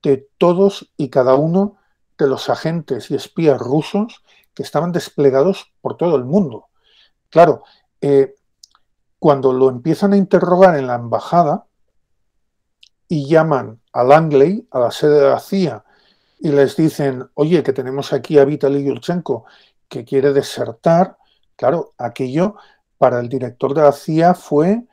de todos y cada uno de los agentes y espías rusos que estaban desplegados por todo el mundo. Claro, eh, cuando lo empiezan a interrogar en la embajada y llaman a Langley, a la sede de la CIA, y les dicen, oye, que tenemos aquí a Vitaly Yurchenko que quiere desertar, claro, aquello para el director de la CIA fue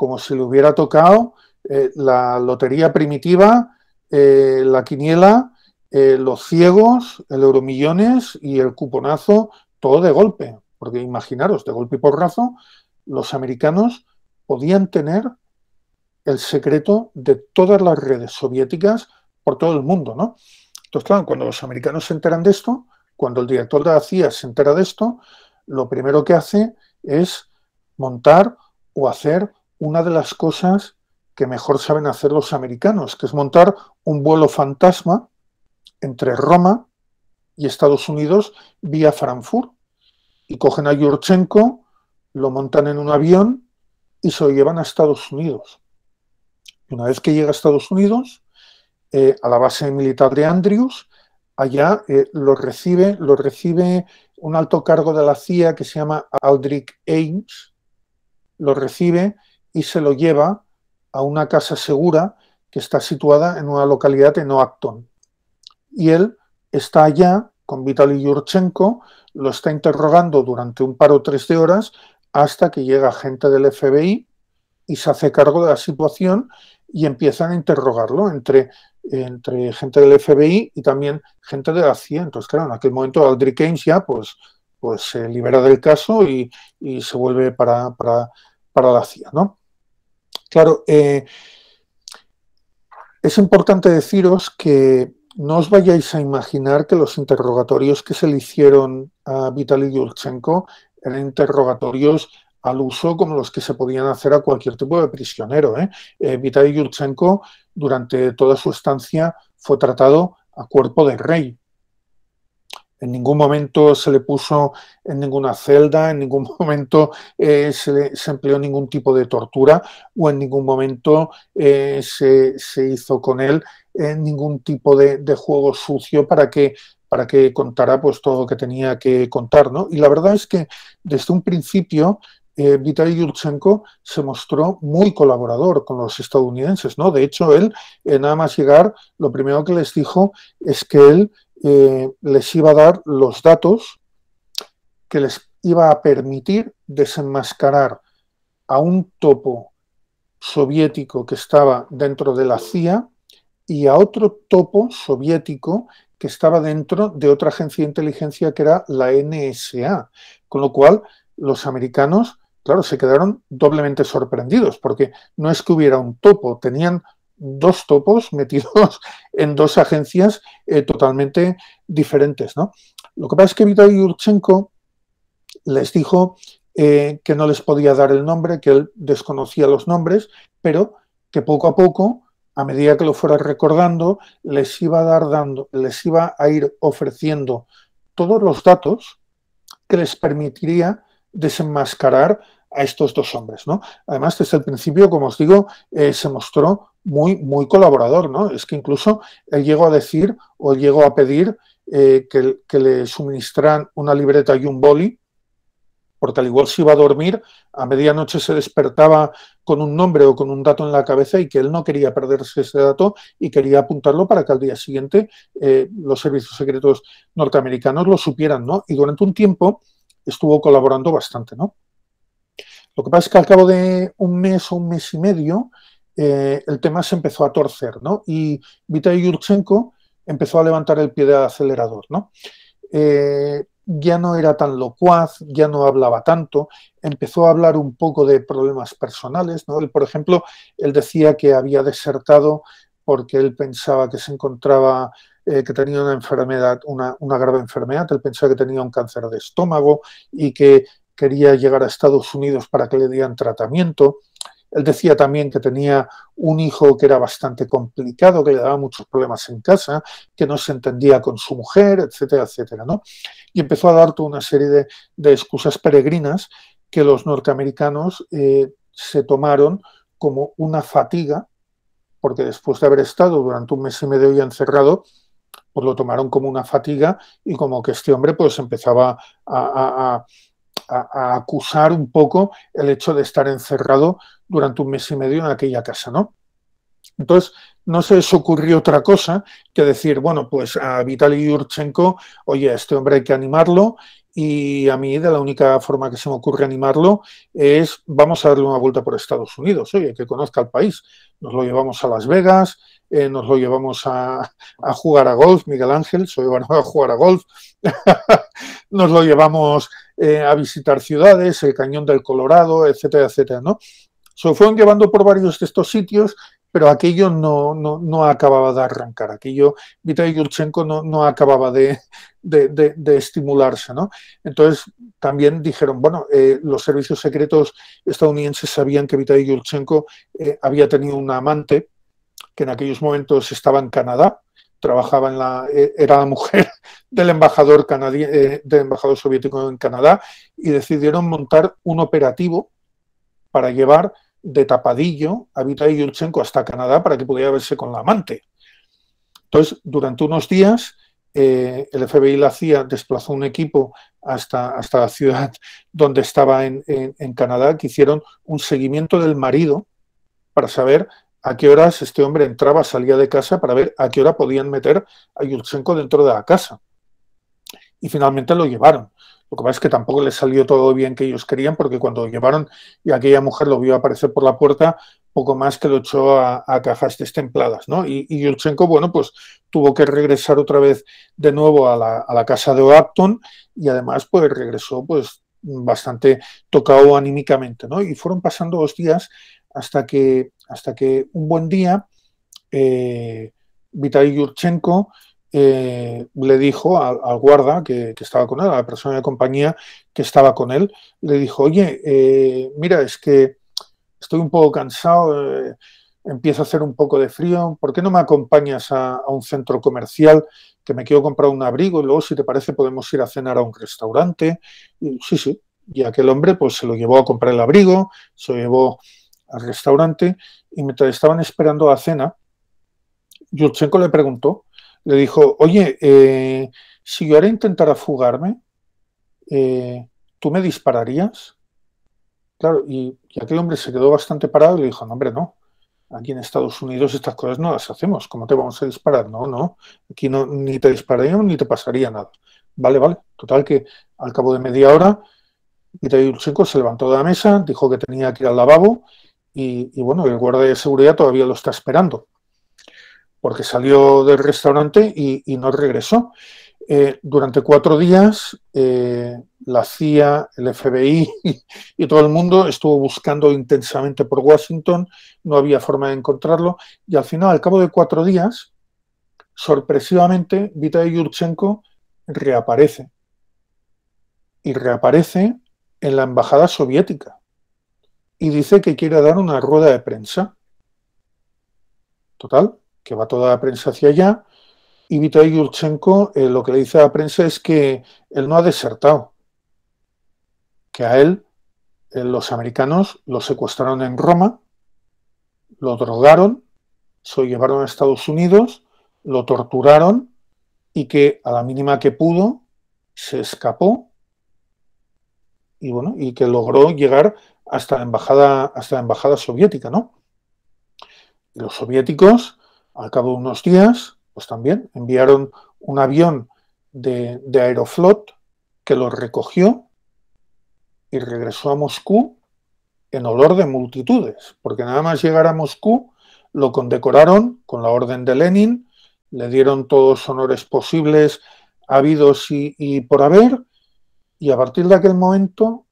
como si le hubiera tocado eh, la lotería primitiva, eh, la quiniela, eh, los ciegos, el euromillones y el cuponazo, todo de golpe. Porque imaginaros, de golpe y porrazo, los americanos podían tener el secreto de todas las redes soviéticas por todo el mundo, ¿no? Entonces, claro, cuando los americanos se enteran de esto, cuando el director de la CIA se entera de esto, lo primero que hace es montar o hacer una de las cosas que mejor saben hacer los americanos, que es montar un vuelo fantasma entre Roma y Estados Unidos vía Frankfurt. Y cogen a Yurchenko, lo montan en un avión y se lo llevan a Estados Unidos. Y una vez que llega a Estados Unidos, eh, a la base militar de Andrews, allá eh, lo, recibe, lo recibe un alto cargo de la CIA que se llama Aldrich Ames, lo recibe y se lo lleva a una casa segura que está situada en una localidad en Oacton. Y él está allá con Vitaly Yurchenko, lo está interrogando durante un par o tres de horas hasta que llega gente del FBI y se hace cargo de la situación y empiezan a interrogarlo entre, entre gente del FBI y también gente de la CIA. Entonces, claro, en aquel momento Aldrich Ames ya pues, pues se libera del caso y, se vuelve para, para la CIA, ¿no? Claro, eh, es importante deciros que no os vayáis a imaginar que los interrogatorios que se le hicieron a Vitaly Yurchenko eran interrogatorios al uso como los que se podían hacer a cualquier tipo de prisionero. ¿eh? Eh, Vitaly Yurchenko durante toda su estancia fue tratado a cuerpo de rey. En ningún momento se le puso en ninguna celda, en ningún momento eh, se, se, empleó ningún tipo de tortura o en ningún momento eh, se, hizo con él eh, ningún tipo de, juego sucio para que, para que contara pues, todo lo que tenía que contar. Y la verdad es que desde un principio eh, Vitaly Yurchenko se mostró muy colaborador con los estadounidenses, ¿no? De hecho, él, nada más llegar, lo primero que les dijo es que él eh, les iba a dar los datos que les iba a permitir desenmascarar a un topo soviético que estaba dentro de la CIA y a otro topo soviético que estaba dentro de otra agencia de inteligencia que era la NSA. Con lo cual, los americanos, claro, se quedaron doblemente sorprendidos, porque no es que hubiera un topo, tenían dos topos metidos en dos agencias eh, totalmente diferentes. ¿no? Lo que pasa es que Vitaly Yurchenko les dijo eh, que no les podía dar el nombre, que él desconocía los nombres, pero que poco a poco, a medida que lo fuera recordando, les iba dando, les iba a ir ofreciendo todos los datos que les permitiría desenmascarar a estos dos hombres, ¿no? Además, desde el principio, como os digo, eh, se mostró muy, muy colaborador, ¿no? Es que incluso él llegó a decir o llegó a pedir eh, que, le suministraran una libreta y un boli, porque al igual se iba a dormir, a medianoche se despertaba con un nombre o con un dato en la cabeza y que él no quería perderse ese dato y quería apuntarlo para que al día siguiente eh, los servicios secretos norteamericanos lo supieran, ¿no? Y durante un tiempo estuvo colaborando bastante, ¿no? Lo que pasa es que al cabo de un mes o un mes y medio, eh, el tema se empezó a torcer, ¿no? Y Vitaly Yurchenko empezó a levantar el pie del acelerador, ¿no? Eh, ya no era tan locuaz, ya no hablaba tanto, empezó a hablar un poco de problemas personales, ¿no? Él, por ejemplo, él decía que había desertado porque él pensaba que se encontraba, eh, que tenía una enfermedad, una, una, grave enfermedad, él pensaba que tenía un cáncer de estómago y que quería llegar a Estados Unidos para que le dieran tratamiento. Él decía también que tenía un hijo que era bastante complicado, que le daba muchos problemas en casa, que no se entendía con su mujer, etcétera, etcétera. ¿no? Y empezó a dar toda una serie de, excusas peregrinas que los norteamericanos eh, se tomaron como una fatiga, porque después de haber estado durante un mes y medio ya encerrado, pues lo tomaron como una fatiga y como que este hombre pues empezaba a a, acusar un poco el hecho de estar encerrado durante un mes y medio en aquella casa, ¿no? Entonces, no se les ocurrió otra cosa que decir, bueno, pues a Vitaly Yurchenko, oye, este hombre hay que animarlo y a mí de la única forma que se me ocurre animarlo es vamos a darle una vuelta por Estados Unidos, oye, que conozca el país. Nos lo llevamos a Las Vegas, eh, nos lo llevamos a, jugar a golf, Miguel Ángel, se lo a jugar a golf, nos lo llevamos eh, a visitar ciudades, el cañón del Colorado, etcétera, etcétera, ¿no? Se fueron llevando por varios de estos sitios, pero aquello no, no, acababa de arrancar, aquello Vitaly Yurchenko no, no acababa de, estimularse, ¿no? Entonces también dijeron, bueno, eh, los servicios secretos estadounidenses sabían que Vitaly Yurchenko eh, había tenido una amante que en aquellos momentos estaba en Canadá, trabajaba en la, era la mujer del embajador, eh, embajador soviético en Canadá y decidieron montar un operativo para llevar de tapadillo a Vitaly Yurchenko hasta Canadá para que pudiera verse con la amante. Entonces, durante unos días, eh, el FBI y la CIA desplazó un equipo hasta, hasta la ciudad donde estaba en, Canadá, que hicieron un seguimiento del marido para saber a qué horas este hombre entraba, salía de casa, para ver a qué hora podían meter a Yurchenko dentro de la casa y finalmente lo llevaron. Lo que pasa es que tampoco les salió todo bien que ellos querían, porque cuando lo llevaron y aquella mujer lo vio aparecer por la puerta, poco más que lo echó a, cajas destempladas, ¿no? Y, Yurchenko, bueno, pues tuvo que regresar otra vez de nuevo a la, a la casa de Oapton y además pues regresó pues bastante tocado anímicamente, ¿no? Y fueron pasando dos días hasta que, hasta que un buen día eh, Vitaly Yurchenko eh, le dijo al, guarda que, estaba con él, a la persona de compañía que estaba con él, le dijo, oye, eh, mira, es que estoy un poco cansado, eh, empieza a hacer un poco de frío, ¿por qué no me acompañas a, un centro comercial que me quiero comprar un abrigo y luego, si te parece, podemos ir a cenar a un restaurante? Y, sí, sí. Y aquel hombre pues se lo llevó a comprar el abrigo, se lo llevó al restaurante y mientras estaban esperando a la cena, Yurchenko le preguntó le dijo, oye, eh, si yo ahora intentara fugarme, eh, ¿tú me dispararías? Claro, y, aquel hombre se quedó bastante parado y le dijo, no, hombre, no. Aquí en Estados Unidos estas cosas no las hacemos. ¿Cómo te vamos a disparar? No, no. Aquí no, ni te dispararían ni te pasaría nada. Vale, vale. Total que al cabo de media hora, y chico se levantó de la mesa, dijo que tenía que ir al lavabo y, y bueno, el guardia de seguridad todavía lo está esperando porque salió del restaurante y, no regresó. Eh, durante cuatro días, eh, la CIA, el FBI y, todo el mundo estuvo buscando intensamente por Washington, no había forma de encontrarlo, y al final, al cabo de cuatro días, sorpresivamente, Vitaly Yurchenko reaparece. Y reaparece en la embajada soviética. Y dice que quiere dar una rueda de prensa. Total, que va toda la prensa hacia allá, y Vitaly Yurchenko eh, lo que le dice a la prensa es que él no ha desertado, que a él eh, los americanos lo secuestraron en Roma, lo drogaron, se lo llevaron a Estados Unidos, lo torturaron y que a la mínima que pudo se escapó y bueno, y que logró llegar hasta la embajada, hasta la embajada soviética, ¿no? Los soviéticos al cabo de unos días, pues también enviaron un avión de, Aeroflot que lo recogió y regresó a Moscú en olor de multitudes, porque nada más llegar a Moscú lo condecoraron con la Orden de Lenin, le dieron todos los honores posibles, habidos y, por haber, y a partir de aquel momento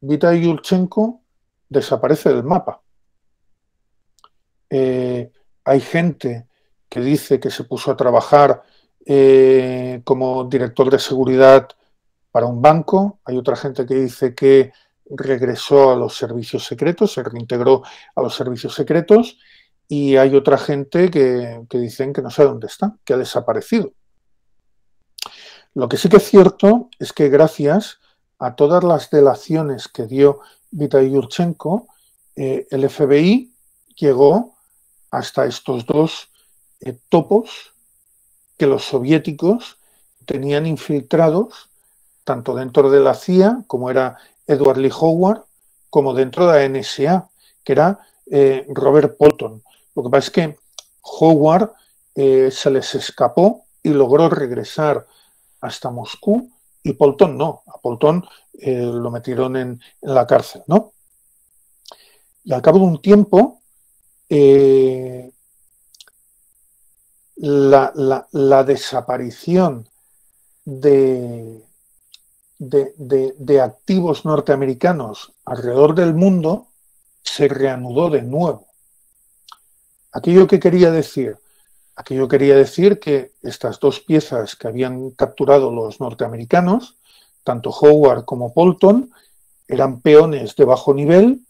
Vitaly Yulchenko desaparece del mapa. Eh, hay gente que dice que se puso a trabajar eh, como director de seguridad para un banco, hay otra gente que dice que regresó a los servicios secretos, se reintegró a los servicios secretos, y hay otra gente que, dicen que no sabe dónde está, que ha desaparecido. Lo que sí que es cierto es que gracias a todas las delaciones que dio Vitaly Yurchenko, eh, el FBI llegó hasta estos dos eh, topos que los soviéticos tenían infiltrados tanto dentro de la CIA, como era Edward Lee Howard, como dentro de la NSA, que era eh, Robert Polton Lo que pasa es que Howard eh, se les escapó y logró regresar hasta Moscú y Polton no. A Polton lo metieron en, en, la cárcel, ¿no? Y al cabo de un tiempo, eh, la, desaparición de, activos norteamericanos alrededor del mundo se reanudó de nuevo. Aquello que quería decir, aquello quería decir que estas dos piezas que habían capturado los norteamericanos, tanto Howard como Polton, eran peones de bajo nivel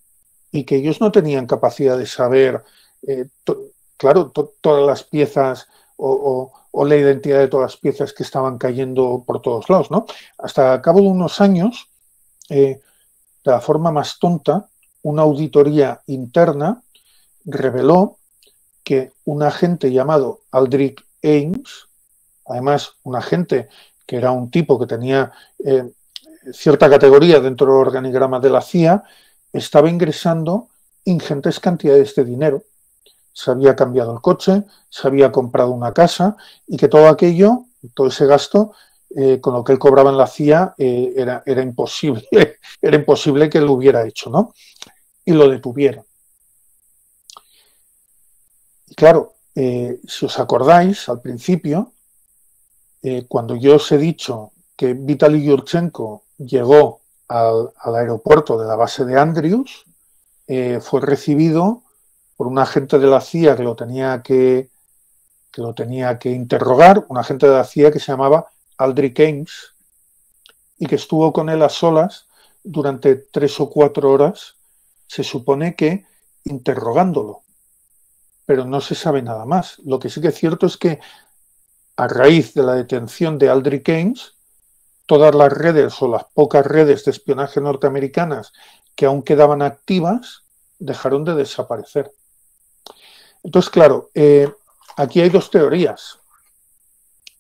y que ellos no tenían capacidad de saber, eh, claro, todas las piezas o, la identidad de todas las piezas que estaban cayendo por todos lados, ¿no? Hasta a cabo de unos años, eh, de la forma más tonta, una auditoría interna reveló que un agente llamado Aldrich Ames, además un agente que era un tipo que tenía eh, cierta categoría dentro del organigrama de la CIA, estaba ingresando ingentes cantidades de dinero. Se había cambiado el coche, se había comprado una casa y que todo aquello, todo ese gasto, eh, con lo que él cobraba en la CIA, eh, era, era, imposible, era imposible que lo hubiera hecho, ¿no? Y lo detuvieron. Y claro, eh, si os acordáis, al principio, cuando yo os he dicho que Vitaly Yurchenko llegó al, aeropuerto de la base de Andrews, eh, fue recibido por un agente de la CIA que lo tenía que, que lo tenía que interrogar, un agente de la CIA que se llamaba Aldrich Ames, y que estuvo con él a solas durante tres o cuatro horas, se supone que interrogándolo, pero no se sabe nada más. Lo que sí que es cierto es que a raíz de la detención de Aldrich Ames, todas las redes o las pocas redes de espionaje norteamericanas que aún quedaban activas dejaron de desaparecer. Entonces, claro, eh, aquí hay dos teorías.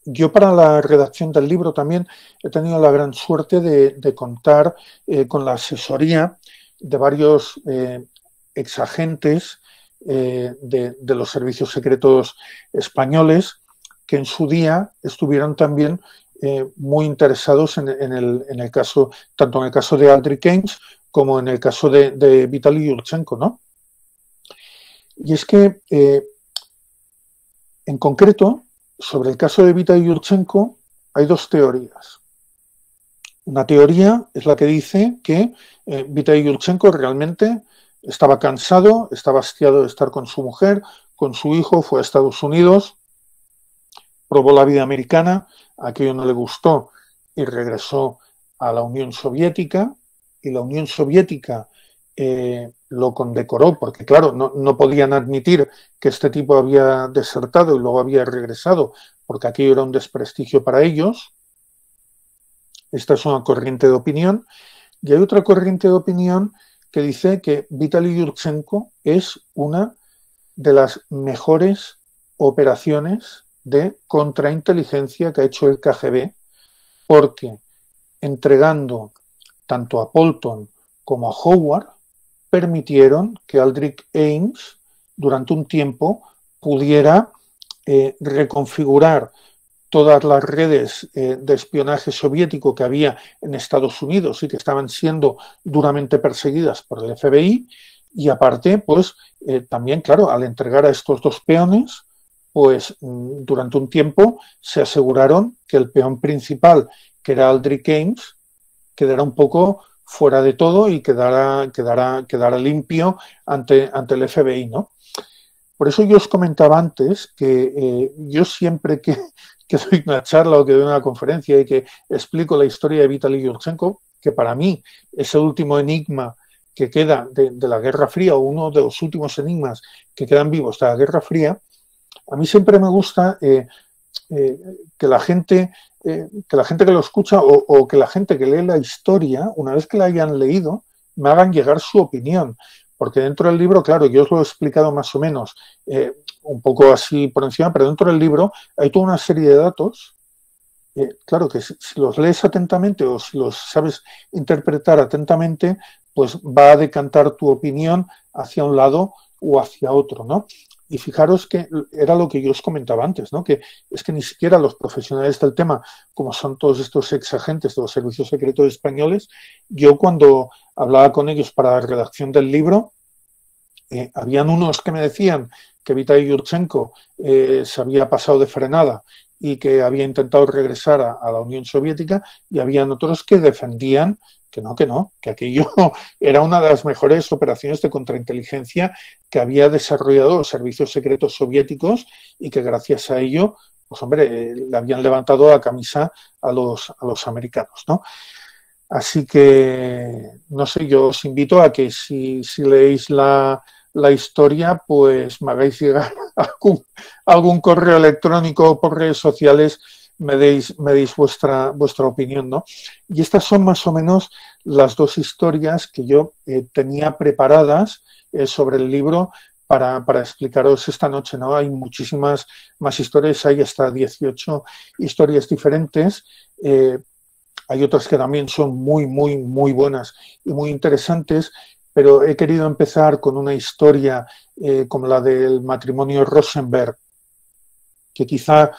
Yo para la redacción del libro también he tenido la gran suerte de, contar eh, con la asesoría de varios eh, ex exagentes de los servicios secretos españoles que en su día estuvieron también eh, muy interesados en, el, caso, tanto en el caso de Aldrich Keynes como en el caso de, de Vitaly Yurchenko, ¿no? Y es que, eh, en concreto, sobre el caso de Vitaly Yurchenko hay dos teorías. Una teoría es la que dice que eh, Yurchenko realmente estaba cansado, estaba hastiado de estar con su mujer, con su hijo, fue a Estados Unidos, probó la vida americana, aquello no le gustó y regresó a la Unión Soviética y la Unión Soviética eh, lo condecoró, porque claro, no, no, podían admitir que este tipo había desertado y luego había regresado, porque aquello era un desprestigio para ellos. Esta es una corriente de opinión. Y hay otra corriente de opinión que dice que Vitaly Yurchenko es una de las mejores operaciones de contrainteligencia que ha hecho el KGB, porque entregando tanto a Polton como a Howard, permitieron que Aldrich Ames durante un tiempo pudiera eh, reconfigurar todas las redes eh, de espionaje soviético que había en Estados Unidos y que estaban siendo duramente perseguidas por el FBI. Y aparte, pues eh, también, claro, al entregar a estos dos peones, pues mm, durante un tiempo se aseguraron que el peón principal, que era Aldrich Ames, quedara un poco fuera de todo y quedara, quedara, quedara limpio ante, ante el FBI, ¿no? Por eso yo os comentaba antes que eh, yo siempre que, doy una charla o que doy una conferencia y que explico la historia de Vitaly Yurchenko, que para mí es el último enigma que queda de, de la Guerra Fría o uno de los últimos enigmas que quedan vivos de la Guerra Fría, a mí siempre me gusta eh, eh, que la gente eh, que la gente que lo escucha o, que la gente que lee la historia, una vez que la hayan leído, me hagan llegar su opinión. Porque dentro del libro, claro, yo os lo he explicado más o menos, un poco así por encima, pero dentro del libro hay toda una serie de datos. claro que si, si los lees atentamente o si los sabes interpretar atentamente, pues va a decantar tu opinión hacia un lado o hacia otro, ¿no? Y fijaros que era lo que yo os comentaba antes, ¿no? que es que ni siquiera los profesionales del tema, como son todos estos ex agentes de los servicios secretos españoles, yo cuando hablaba con ellos para la redacción del libro, eh, habían unos que me decían que Vitaly Yurchenko eh, se había pasado de frenada y que había intentado regresar a, la Unión Soviética, y habían otros que defendían que no, que no, que aquello era una de las mejores operaciones de contrainteligencia que había desarrollado los servicios secretos soviéticos y que gracias a ello, pues hombre, le habían levantado la camisa a los, a los americanos, ¿no? Así que, no sé, yo os invito a que si, si leéis la, la historia, pues me hagáis llegar algún correo electrónico por redes sociales me deis, vuestra, vuestra opinión, ¿no? Y estas son más o menos las dos historias que yo eh, tenía preparadas eh, sobre el libro para, explicaros esta noche, ¿no? Hay muchísimas más historias, hay hasta 18 historias diferentes. Eh, hay otras que también son muy, muy, muy buenas y muy interesantes, pero he querido empezar con una historia como la del matrimonio Rosenberg, que quizá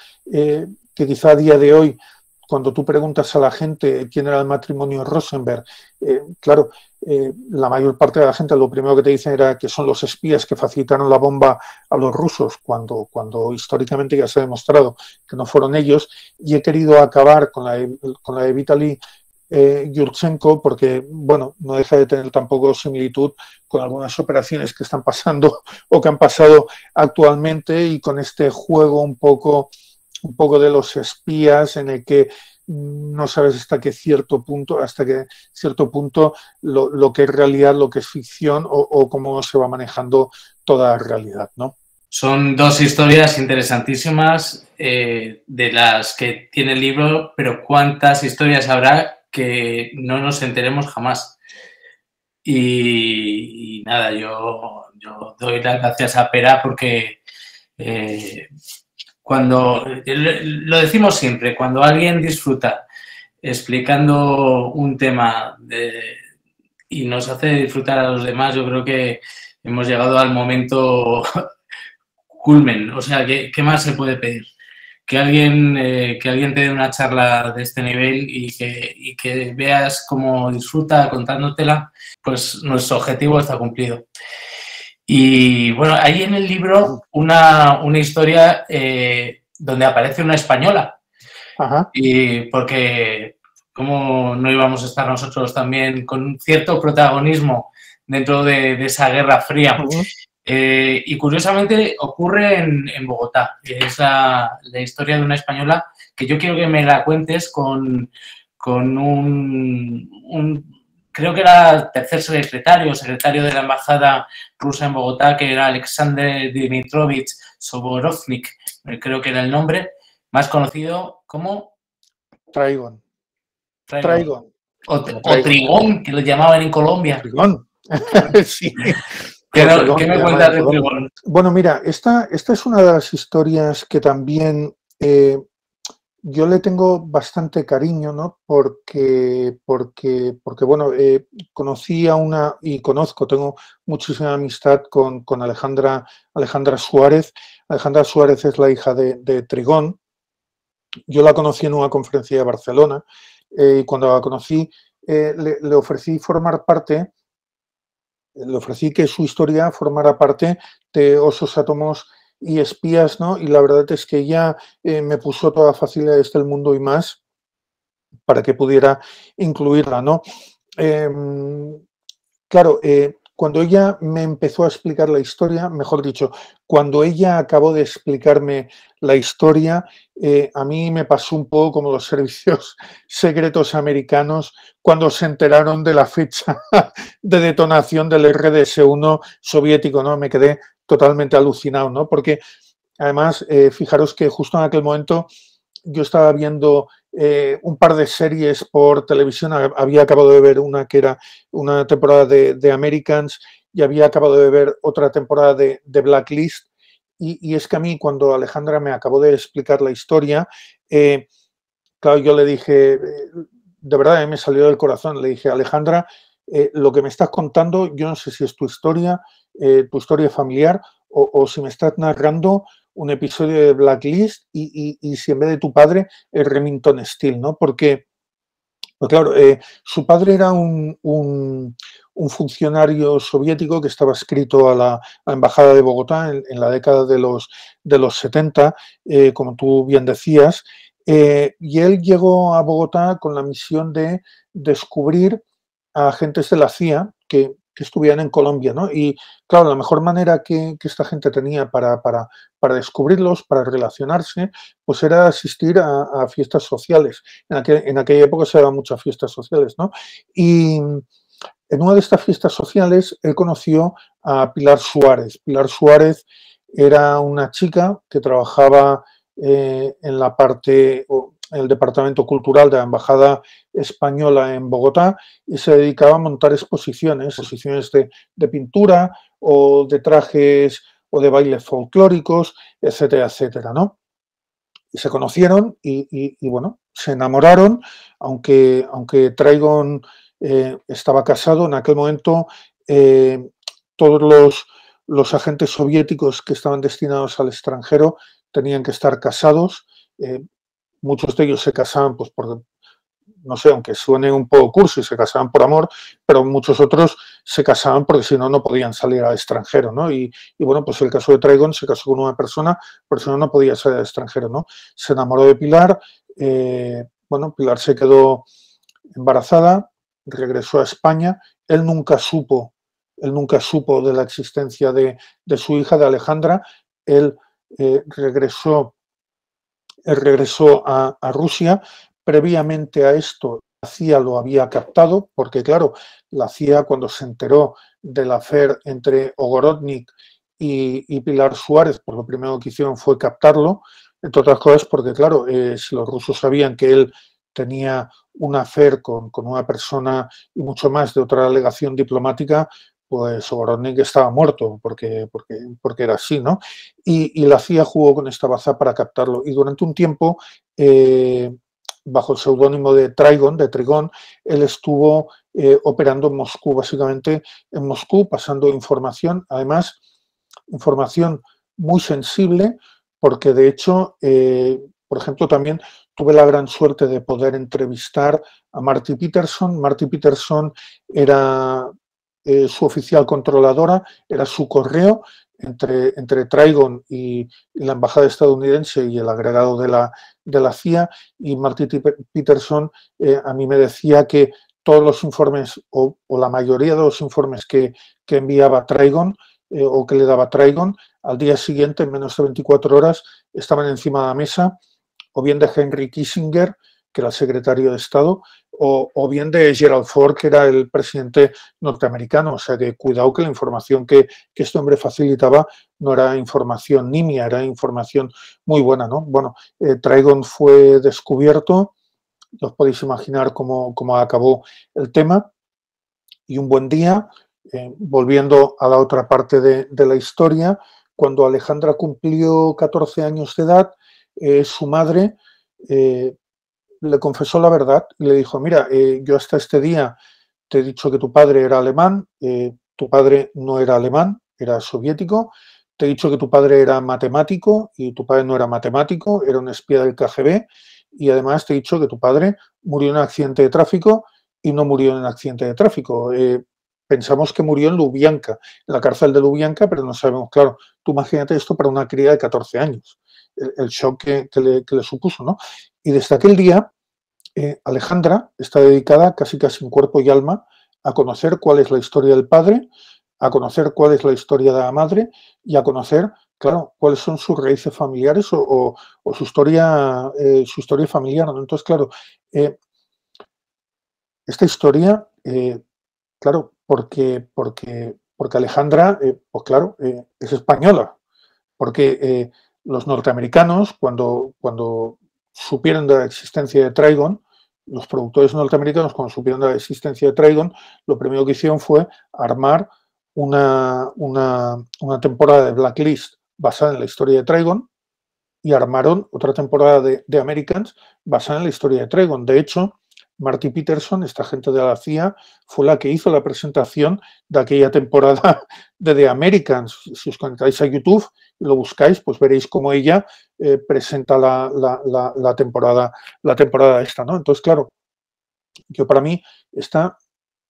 que quizá a día de hoy, cuando tú preguntas a la gente quién era el matrimonio Rosenberg, eh, claro, eh, la mayor parte de la gente lo primero que te dicen era que son los espías que facilitaron la bomba a los rusos, cuando, cuando históricamente ya se ha demostrado que no fueron ellos, y he querido acabar con la, con la de Vitaly eh, Yurchenko, porque, bueno, no deja de tener tampoco similitud con algunas operaciones que están pasando o que han pasado actualmente y con este juego un poco un poco de los espías en el que no sabes hasta qué cierto punto, hasta qué cierto punto lo, que es realidad, lo que es ficción o, cómo se va manejando toda la realidad, ¿no? Son dos historias interesantísimas eh, de las que tiene el libro, pero cuántas historias habrá que no nos enteremos jamás. Y, nada, yo, yo, doy las gracias a Pera porque eh, cuando, lo decimos siempre, cuando alguien disfruta explicando un tema y nos hace disfrutar a los demás, yo creo que hemos llegado al momento culmen. O sea, ¿qué, más se puede pedir? Que alguien, eh, que alguien te dé una charla de este nivel y que, y que veas cómo disfruta contándotela, pues nuestro objetivo está cumplido. Y bueno, hay en el libro una, una historia eh, donde aparece una española. Y porque, ¿cómo no íbamos a estar nosotros también con un cierto protagonismo dentro de, esa guerra fría? Eh, y curiosamente ocurre en, en Bogotá. Es la, historia de una española que yo quiero que me la cuentes con, un creo que era el tercer secretario, secretario de la embajada rusa en Bogotá, que era Alexander Dimitrovich Soborovnik, eh, creo que era el nombre, más conocido como... Trigón. Trigón. O, Trigón, que lo llamaban en Colombia. Trigón. sí. ¿Qué, me cuentas de Trigón? Bueno, mira, esta, esta es una de las historias que también eh, yo le tengo bastante cariño, ¿no? Porque, porque, porque bueno, eh, conocí a una y conozco, tengo muchísima amistad con, Alejandra, Alejandra Suárez. Alejandra Suárez es la hija de, de Trigón. Yo la conocí en una conferencia de Barcelona eh, y cuando la conocí eh, le, ofrecí formar parte, le ofrecí que su historia formara parte de Osos Átomos y espías, ¿no? Y la verdad es que ella eh, me puso toda facilidad este el mundo y más para que pudiera incluirla, ¿no? Em, claro, eh, cuando ella me empezó a explicar la historia, mejor dicho, cuando ella acabó de explicarme la historia, eh, a mí me pasó un poco como los servicios secretos americanos cuando se enteraron de la fecha de detonación del RDS-1 soviético, ¿no? Me quedé totalmente alucinado, ¿no? Porque además, eh, fijaros que justo en aquel momento yo estaba viendo eh, un par de series por televisión, había acabado de ver una que era una temporada de, Americans y había acabado de ver otra temporada de, Blacklist. Y, es que a mí, cuando Alejandra me acabó de explicar la historia, eh, claro, yo le dije, de verdad, me salió del corazón, le dije, Alejandra, eh, lo que me estás contando, yo no sé si es tu historia, eh, tu historia familiar, o, si me estás narrando un episodio de Blacklist y, si en vez de tu padre es Remington Steele, ¿no? Porque, pues claro, eh, su padre era un, funcionario soviético que estaba escrito a la, Embajada de Bogotá en, la década de los, de los 70, como tú bien decías, y él llegó a Bogotá con la misión de descubrir a agentes de la CIA que, estuvieran en Colombia, ¿no? Y claro, la mejor manera que, esta gente tenía para, para, descubrirlos, para relacionarse, pues era asistir a, fiestas sociales. En, en, aquella época se daban muchas fiestas sociales, ¿no? Y en una de estas fiestas sociales él conoció a Pilar Suárez. Pilar Suárez era una chica que trabajaba eh, en la parte, el Departamento Cultural de la Embajada Española en Bogotá y se dedicaba a montar exposiciones, exposiciones de, pintura o de trajes o de bailes folclóricos, etcétera, etcétera, Y se conocieron y, bueno, se enamoraron, aunque, aunque Traigon eh, estaba casado en aquel momento, eh, todos los, agentes soviéticos que estaban destinados al extranjero tenían que estar casados, eh, muchos de ellos se casaban, pues por, no sé, aunque suene un poco curso y se casaban por amor, pero muchos otros se casaban porque si no, no podían salir al extranjero, ¿no? Y, bueno, pues el caso de Traigón se casó con una persona, pero si no, no podía salir al extranjero, ¿no? Se enamoró de Pilar, eh, bueno, Pilar se quedó embarazada, regresó a España, él nunca supo, él nunca supo de la existencia de, su hija, de Alejandra, él eh, regresó regresó a, Rusia. Previamente a esto, la CIA lo había captado, porque claro, la CIA cuando se enteró del afer entre Ogorodnik y, Pilar Suárez, por pues lo primero que hicieron fue captarlo, entre otras cosas porque, claro, si los rusos sabían que él tenía un afer con, con, una persona y mucho más de otra alegación diplomática, pues que estaba muerto, porque, porque, porque era así, ¿no? Y, la CIA jugó con esta baza para captarlo. Y durante un tiempo, eh, bajo el seudónimo de Trigon, de Trigón, él estuvo eh, operando en Moscú, básicamente en Moscú, pasando información, además, información muy sensible, porque de hecho, eh, por ejemplo, también tuve la gran suerte de poder entrevistar a Marty Peterson. Marty Peterson era eh, su oficial controladora, era su correo entre, entre Trigon y, la embajada estadounidense y el agregado de la, de la CIA. Y Marty Peterson eh, a mí me decía que todos los informes o, la mayoría de los informes que, enviaba Trigon eh, o que le daba Trigon, al día siguiente, en menos de 24 horas, estaban encima de la mesa, o bien de Henry Kissinger, que era el secretario de Estado, o, bien de Gerald Ford, que era el presidente norteamericano. O sea que cuidado que la información que, este hombre facilitaba no era información nimia, era información muy buena, ¿no? Bueno, eh, fue descubierto, os podéis imaginar cómo, cómo acabó el tema. Y un buen día, eh, volviendo a la otra parte de, la historia, cuando Alejandra cumplió 14 años de edad, eh, su madre eh, le confesó la verdad y le dijo, mira, eh, yo hasta este día te he dicho que tu padre era alemán, eh, tu padre no era alemán, era soviético, te he dicho que tu padre era matemático y tu padre no era matemático, era un espía del KGB y además te he dicho que tu padre murió en un accidente de tráfico y no murió en un accidente de tráfico. Eh, pensamos que murió en Lubianka, en la cárcel de Lubianka, pero no sabemos, claro, tú imagínate esto para una cría de 14 años el, shock que, le, supuso, ¿no? Y desde aquel día, eh, Alejandra está dedicada casi casi en cuerpo y alma a conocer cuál es la historia del padre, a conocer cuál es la historia de la madre y a conocer, claro, cuáles son sus raíces familiares o, su, historia, eh, su historia familiar. Entonces, claro, eh, esta historia, claro, porque, porque, porque Alejandra, pues claro, es española, porque los norteamericanos, cuando, cuando supieron de la existencia de Trigon, los productores norteamericanos, cuando supieron de la existencia de Trigon, lo primero que hicieron fue armar una, una, temporada de Blacklist basada en la historia de Trigon y armaron otra temporada de, Americans basada en la historia de Trigon. De hecho, Marty Peterson, esta gente de la CIA, fue la que hizo la presentación de aquella temporada de The Americans. Si os conectáis a YouTube y lo buscáis, pues veréis cómo ella eh, presenta la, temporada, la temporada esta, Entonces, claro, yo para mí está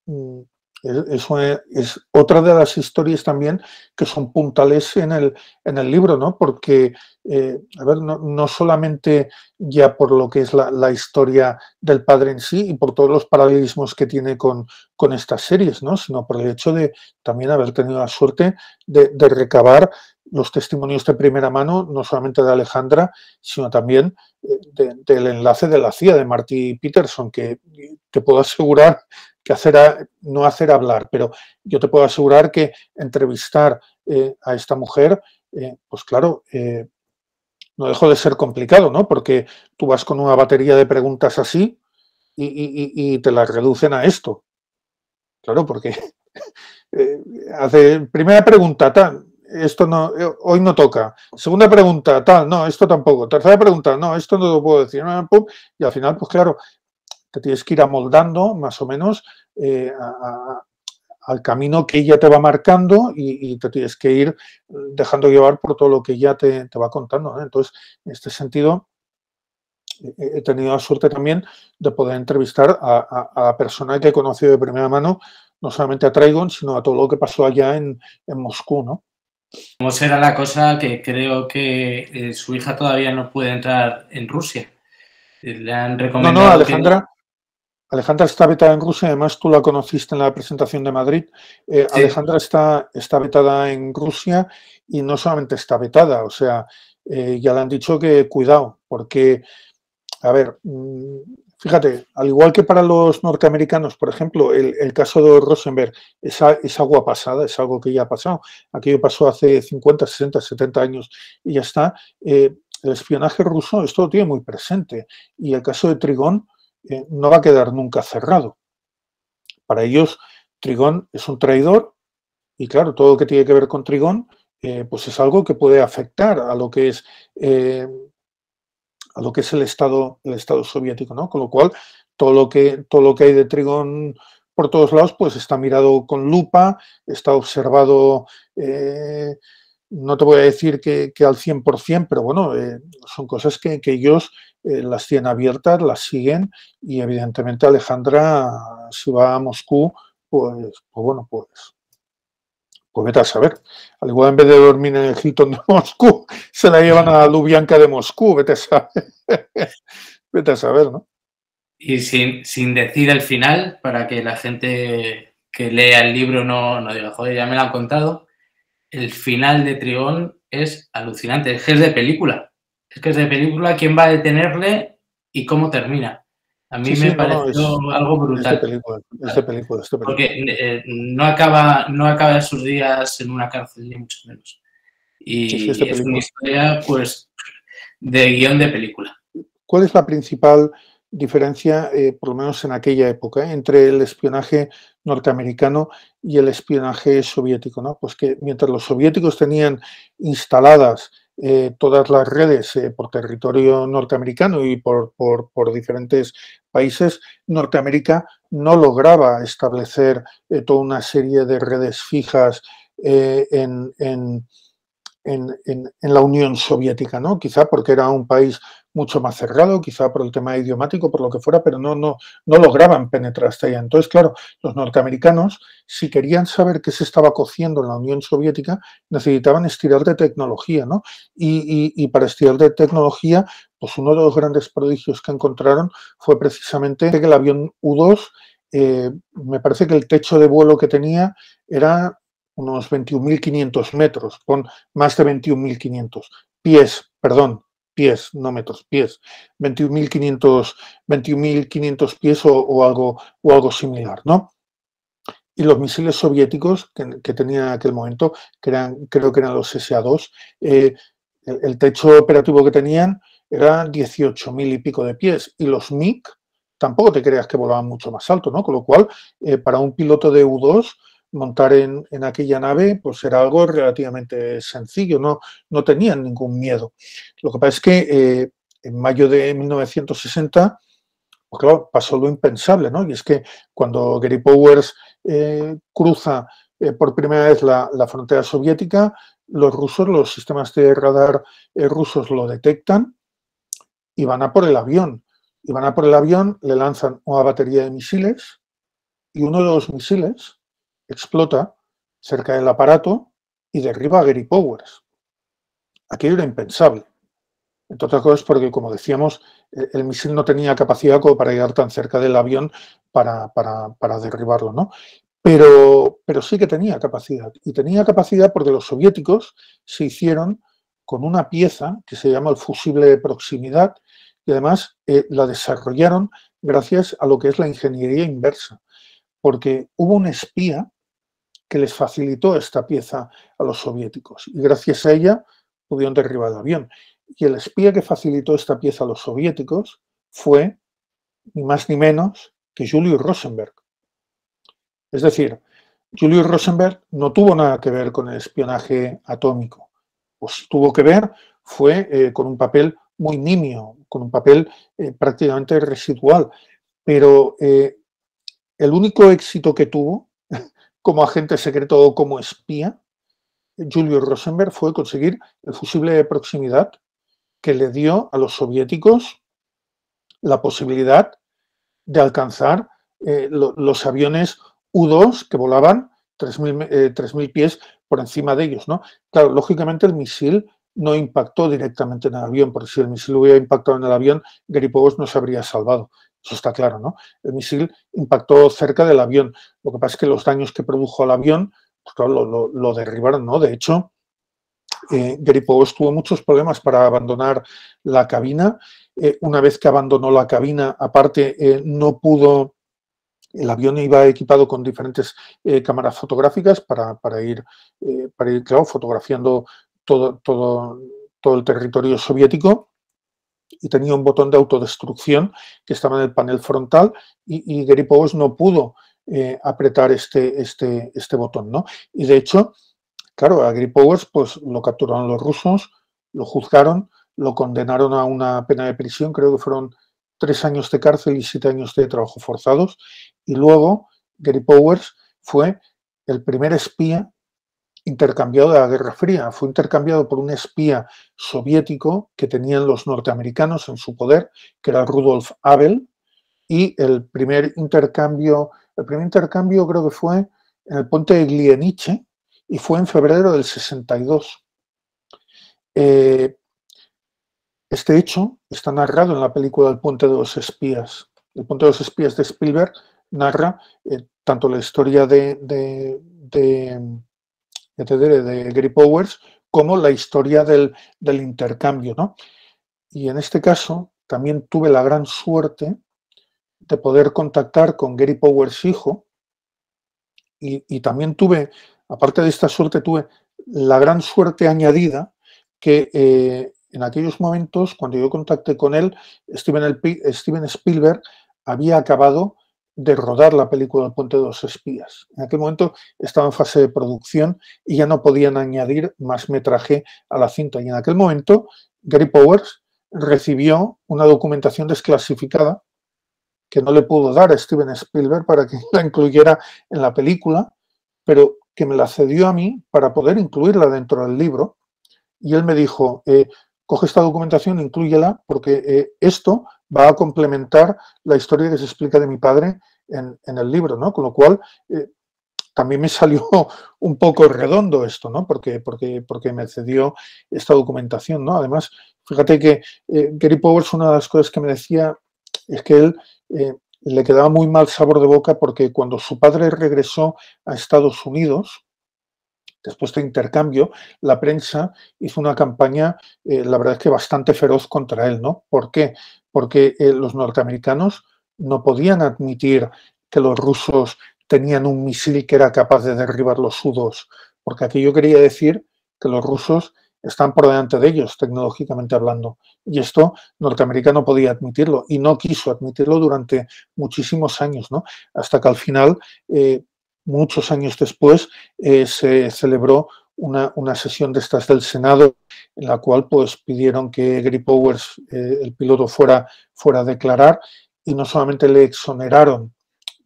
mm, eso es otra de las historias también que son puntales en el, en el libro, ¿no? Porque, eh, a ver, no, solamente ya por lo que es la, historia del padre en sí y por todos los paralelismos que tiene con, estas series, ¿no? Sino por el hecho de también haber tenido la suerte de, recabar los testimonios de primera mano, no solamente de Alejandra, sino también eh, del enlace de la CIA de Marty Peterson, que te puedo asegurar que hacer a, no hacer hablar, pero yo te puedo asegurar que entrevistar eh, a esta mujer, eh, pues claro, eh, no dejo de ser complicado, ¿no? Porque tú vas con una batería de preguntas así y, y, y te las reducen a esto. Claro, porque hace primera pregunta, tal, esto no, hoy no toca. Segunda pregunta, tal, no, esto tampoco. Tercera pregunta, no, esto no lo puedo decir. Y al final, pues claro, te tienes que ir amoldando más o menos eh, al camino que ella te va marcando y, te tienes que ir eh, dejando llevar por todo lo que ella te, va contando. ¿eh? Entonces, en este sentido, he tenido la suerte también de poder entrevistar a, la persona que he conocido de primera mano, no solamente a Traigon, sino a todo lo que pasó allá en, Moscú, ¿no? ¿Cómo pues será la cosa que creo que su hija todavía no puede entrar en Rusia? Le han recomendado. No, no, Alejandra. Alejandra está vetada en Rusia, además tú la conociste en la presentación de Madrid. Eh, Alejandra está, está vetada en Rusia y no solamente está vetada, o sea, eh, ya le han dicho que cuidado, porque, a ver, mm, fíjate, al igual que para los norteamericanos, por ejemplo, el, caso de Rosenberg es, agua pasada, es algo que ya ha pasado, aquello pasó hace 50, 60, 70 años y ya está. Eh, el espionaje ruso, esto lo tiene muy presente. Y el caso de Trigón, eh, no va a quedar nunca cerrado. Para ellos, Trigón es un traidor y claro, todo lo que tiene que ver con Trigón, eh, pues es algo que puede afectar a lo que es eh, a lo que es el Estado, el Estado soviético, ¿no? Con lo cual, todo lo que, todo lo que hay de Trigón por todos lados, pues está mirado con lupa, está observado, no te voy a decir que, que al 100%, pero bueno, son cosas que, que ellos eh, las tienen abiertas, las siguen y evidentemente Alejandra, si va a Moscú, pues, pues bueno, pues, pues, vete a saber. Al igual en vez de dormir en el Hilton de Moscú, se la llevan a Lubyanka de Moscú, vete a saber. vete a saber, ¿no? Y sin, sin decir el final, para que la gente que lea el libro no, no diga, joder, ya me lo han contado, el final de Trigón es alucinante, es de película es que es de película quién va a detenerle y cómo termina. A mí me pareció algo brutal. Este película, película, Porque eh, no, acaba, no sus días en una cárcel, ni mucho menos. Y es una historia, pues, de guión de película. ¿Cuál es la principal diferencia, eh, por lo menos en aquella época, eh, entre el espionaje norteamericano y el espionaje soviético? Pues que mientras los soviéticos tenían instaladas eh, todas las redes eh, por territorio norteamericano y por, diferentes países, Norteamérica no lograba establecer eh, toda una serie de redes fijas en, en, la Unión Soviética, ¿no? Quizá porque era un país mucho más cerrado, quizá por el tema idiomático, por lo que fuera, pero no, no, no lograban penetrar hasta allá. Entonces, claro, los norteamericanos, si querían saber qué se estaba cociendo en la Unión Soviética, necesitaban estirar de tecnología, ¿no? Y, para estirar de tecnología, pues uno de los grandes prodigios que encontraron fue precisamente que el avión U-2, eh, me parece que el techo de vuelo que tenía era unos 21.500 metros, con más de 21.500 pies, perdón, pies, no metros, pies, 21.500 pies o, algo, o algo similar, ¿no? y los misiles soviéticos que, tenían tenía en aquel momento, que eran, creo que eran los SA-2, eh, el, techo operativo que tenían era 18.000 y pico de pies, y los MiG tampoco te creas que volaban mucho más alto, ¿no? Con lo cual, eh, para un piloto de U-2, montar en, aquella nave pues era algo relativamente sencillo, no, no tenían ningún miedo. Lo que pasa es que eh, en mayo de 1960, pues claro, pasó lo impensable, ¿no? Y es que cuando Gary Powers eh, cruza eh, por primera vez la, la, frontera soviética, los rusos, los sistemas de radar rusos lo detectan y van a por el avión. Y van a por el avión, le lanzan una batería de misiles y uno de los misiles explota cerca del aparato y derriba a Gary Powers. Aquello era impensable. Entre otras cosas porque, como decíamos, e-, el misil no tenía capacidad como para llegar tan cerca del avión para, derribarlo, ¿no? Pero, sí que tenía capacidad. Y tenía capacidad porque los soviéticos se hicieron con una pieza que se llama el fusible de proximidad y además eh, la desarrollaron gracias a lo que es la ingeniería inversa. Porque hubo un espía que les facilitó esta pieza a los soviéticos. Y gracias a ella pudieron derribar el avión. Y el espía que facilitó esta pieza a los soviéticos fue ni más ni menos que Julius Rosenberg. Es decir, Julius Rosenberg no tuvo nada que ver con el espionaje atómico. Pues tuvo que ver fue eh, con un papel muy nimio, con un papel eh, prácticamente residual. Pero eh, el único éxito que tuvo como agente secreto o como espía, Julio Rosenberg fue conseguir el fusible de proximidad que le dio a los soviéticos la posibilidad de alcanzar eh, los aviones U-2 que volaban 3.000 eh, mil pies por encima de ellos. ¿no? Claro, lógicamente el misil no impactó directamente en el avión, porque si el misil hubiera impactado en el avión, Gripogos no se habría salvado. Eso está claro, ¿no? El misil impactó cerca del avión. Lo que pasa es que los daños que produjo el avión, pues claro, lo, derribaron, ¿no? De hecho, eh, tuvo muchos problemas para abandonar la cabina. Eh, una vez que abandonó la cabina, aparte, eh, no pudo... El avión iba equipado con diferentes eh, cámaras fotográficas para, ir, para ir claro, fotografiando todo, todo, todo el territorio soviético y tenía un botón de autodestrucción que estaba en el panel frontal y, Gary Powers no pudo eh, apretar este, este, este botón. ¿no? Y de hecho, claro, a Gary pues, lo capturaron los rusos, lo juzgaron, lo condenaron a una pena de prisión, creo que fueron tres años de cárcel y siete años de trabajo forzados. Y luego Gary Powers fue el primer espía intercambiado de la Guerra Fría. Fue intercambiado por un espía soviético que tenían los norteamericanos en su poder, que era Rudolf Abel, y el primer intercambio, el primer intercambio creo que fue en el puente de Glieniche y fue en febrero del 62. Eh, este hecho está narrado en la película El puente de los espías. El puente de los espías de Spielberg narra eh, tanto la historia de de Gary Powers, como la historia del, intercambio, ¿no? Y en este caso también tuve la gran suerte de poder contactar con Gary Powers hijo y, también tuve, aparte de esta suerte, tuve la gran suerte añadida que eh, en aquellos momentos, cuando yo contacté con él, Steven, Spielberg había acabado de rodar la película Puente de los Espías. En aquel momento estaba en fase de producción y ya no podían añadir más metraje a la cinta. Y en aquel momento, Gary Powers recibió una documentación desclasificada que no le pudo dar a Steven Spielberg para que la incluyera en la película, pero que me la cedió a mí para poder incluirla dentro del libro. Y él me dijo, eh, coge esta documentación, incluyela, porque eh, esto va a complementar la historia que se explica de mi padre en, el libro, ¿no? Con lo cual, eh, también me salió un poco redondo esto, ¿no? Porque, porque me cedió esta documentación, ¿no? Además, fíjate que eh, Gary Powers, una de las cosas que me decía es que él le quedaba muy mal sabor de boca porque cuando su padre regresó a Estados Unidos, Después de intercambio, la prensa hizo una campaña, eh, la verdad es que bastante feroz contra él, ¿no? ¿Por qué? Porque eh, los norteamericanos no podían admitir que los rusos tenían un misil que era capaz de derribar los sudos, porque aquello quería decir que los rusos están por delante de ellos, tecnológicamente hablando. Y esto Norteamérica no podía admitirlo y no quiso admitirlo durante muchísimos años, ¿no? Hasta que al final, eh, muchos años después, eh, se celebró una, sesión de estas del Senado, en la cual pues, pidieron que Gripowers, Powers, eh, el piloto, fuera, fuera a declarar y no solamente le exoneraron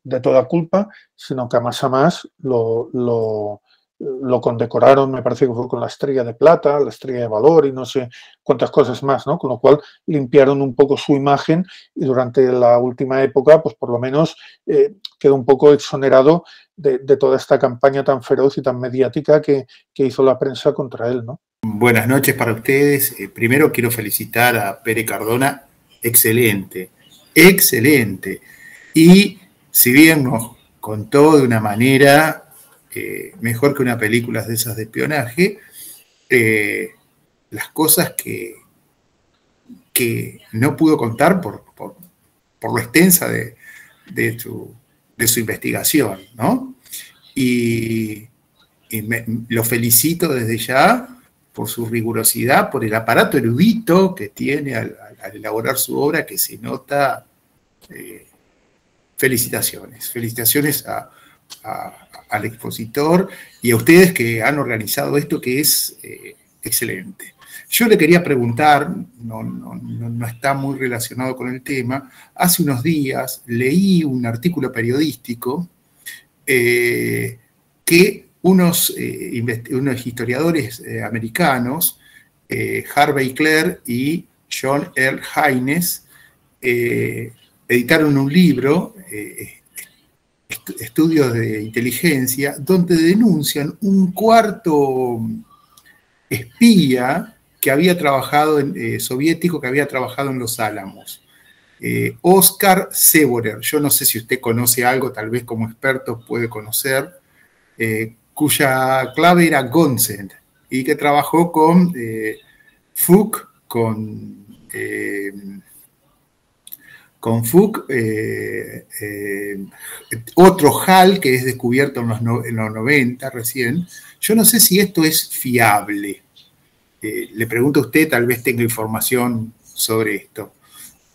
de toda culpa, sino que a más a más lo, condecoraron, me parece que fue con la estrella de plata, la estrella de valor y no sé cuántas cosas más, Con lo cual limpiaron un poco su imagen y durante la última época, pues por lo menos eh, quedó un poco exonerado de, toda esta campaña tan feroz y tan mediática que, hizo la prensa contra él. ¿no? Buenas noches para ustedes. Eh, primero quiero felicitar a Pere Cardona. Excelente, excelente. Y si bien nos contó de una manera eh, mejor que una película de esas de espionaje, eh, las cosas que, que no pudo contar por, por, lo extensa de, su, su investigación, ¿no? Y, lo felicito desde ya por su rigurosidad, por el aparato erudito que tiene al, elaborar su obra, que se nota. Eh, felicitaciones, felicitaciones al expositor y a ustedes que han organizado esto, que es eh, excelente. Yo le quería preguntar, no, está muy relacionado con el tema, hace unos días leí un artículo periodístico eh, que unos, eh, historiadores eh, americanos, Harvey Clare y John L. Haynes, editaron un libro, Estudios de Inteligencia, donde denuncian un cuarto espía que había trabajado en, eh, soviético que había trabajado en Los Álamos. Oscar eh, Seborer, yo no sé si usted conoce algo, tal vez como experto puede conocer, eh, cuya clave era Gonsen y que trabajó con Fuch, con, con otro Hall que es descubierto en los, en los 90 recién. Yo no sé si esto es fiable este, le pregunto a usted, tal vez tenga información sobre esto.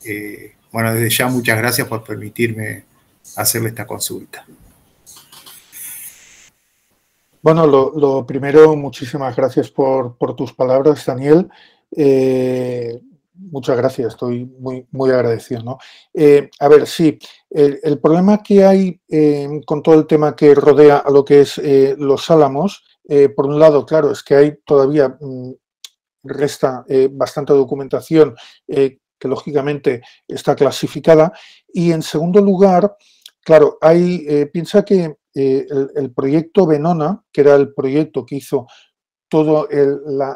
Eh, bueno, desde ya muchas gracias por permitirme hacerle esta consulta. Bueno, lo, primero, muchísimas gracias por, tus palabras, Daniel. Eh, muchas gracias, estoy muy, muy agradecido. Eh, a ver, sí, el, problema que hay con todo el tema que rodea a lo que es los álamos, por un lado, claro, es que hay todavía mm, resta eh, bastante documentación eh, que lógicamente está clasificada. Y en segundo lugar, claro, hay, eh, piensa que el, proyecto Venona, que era el proyecto que hizo toda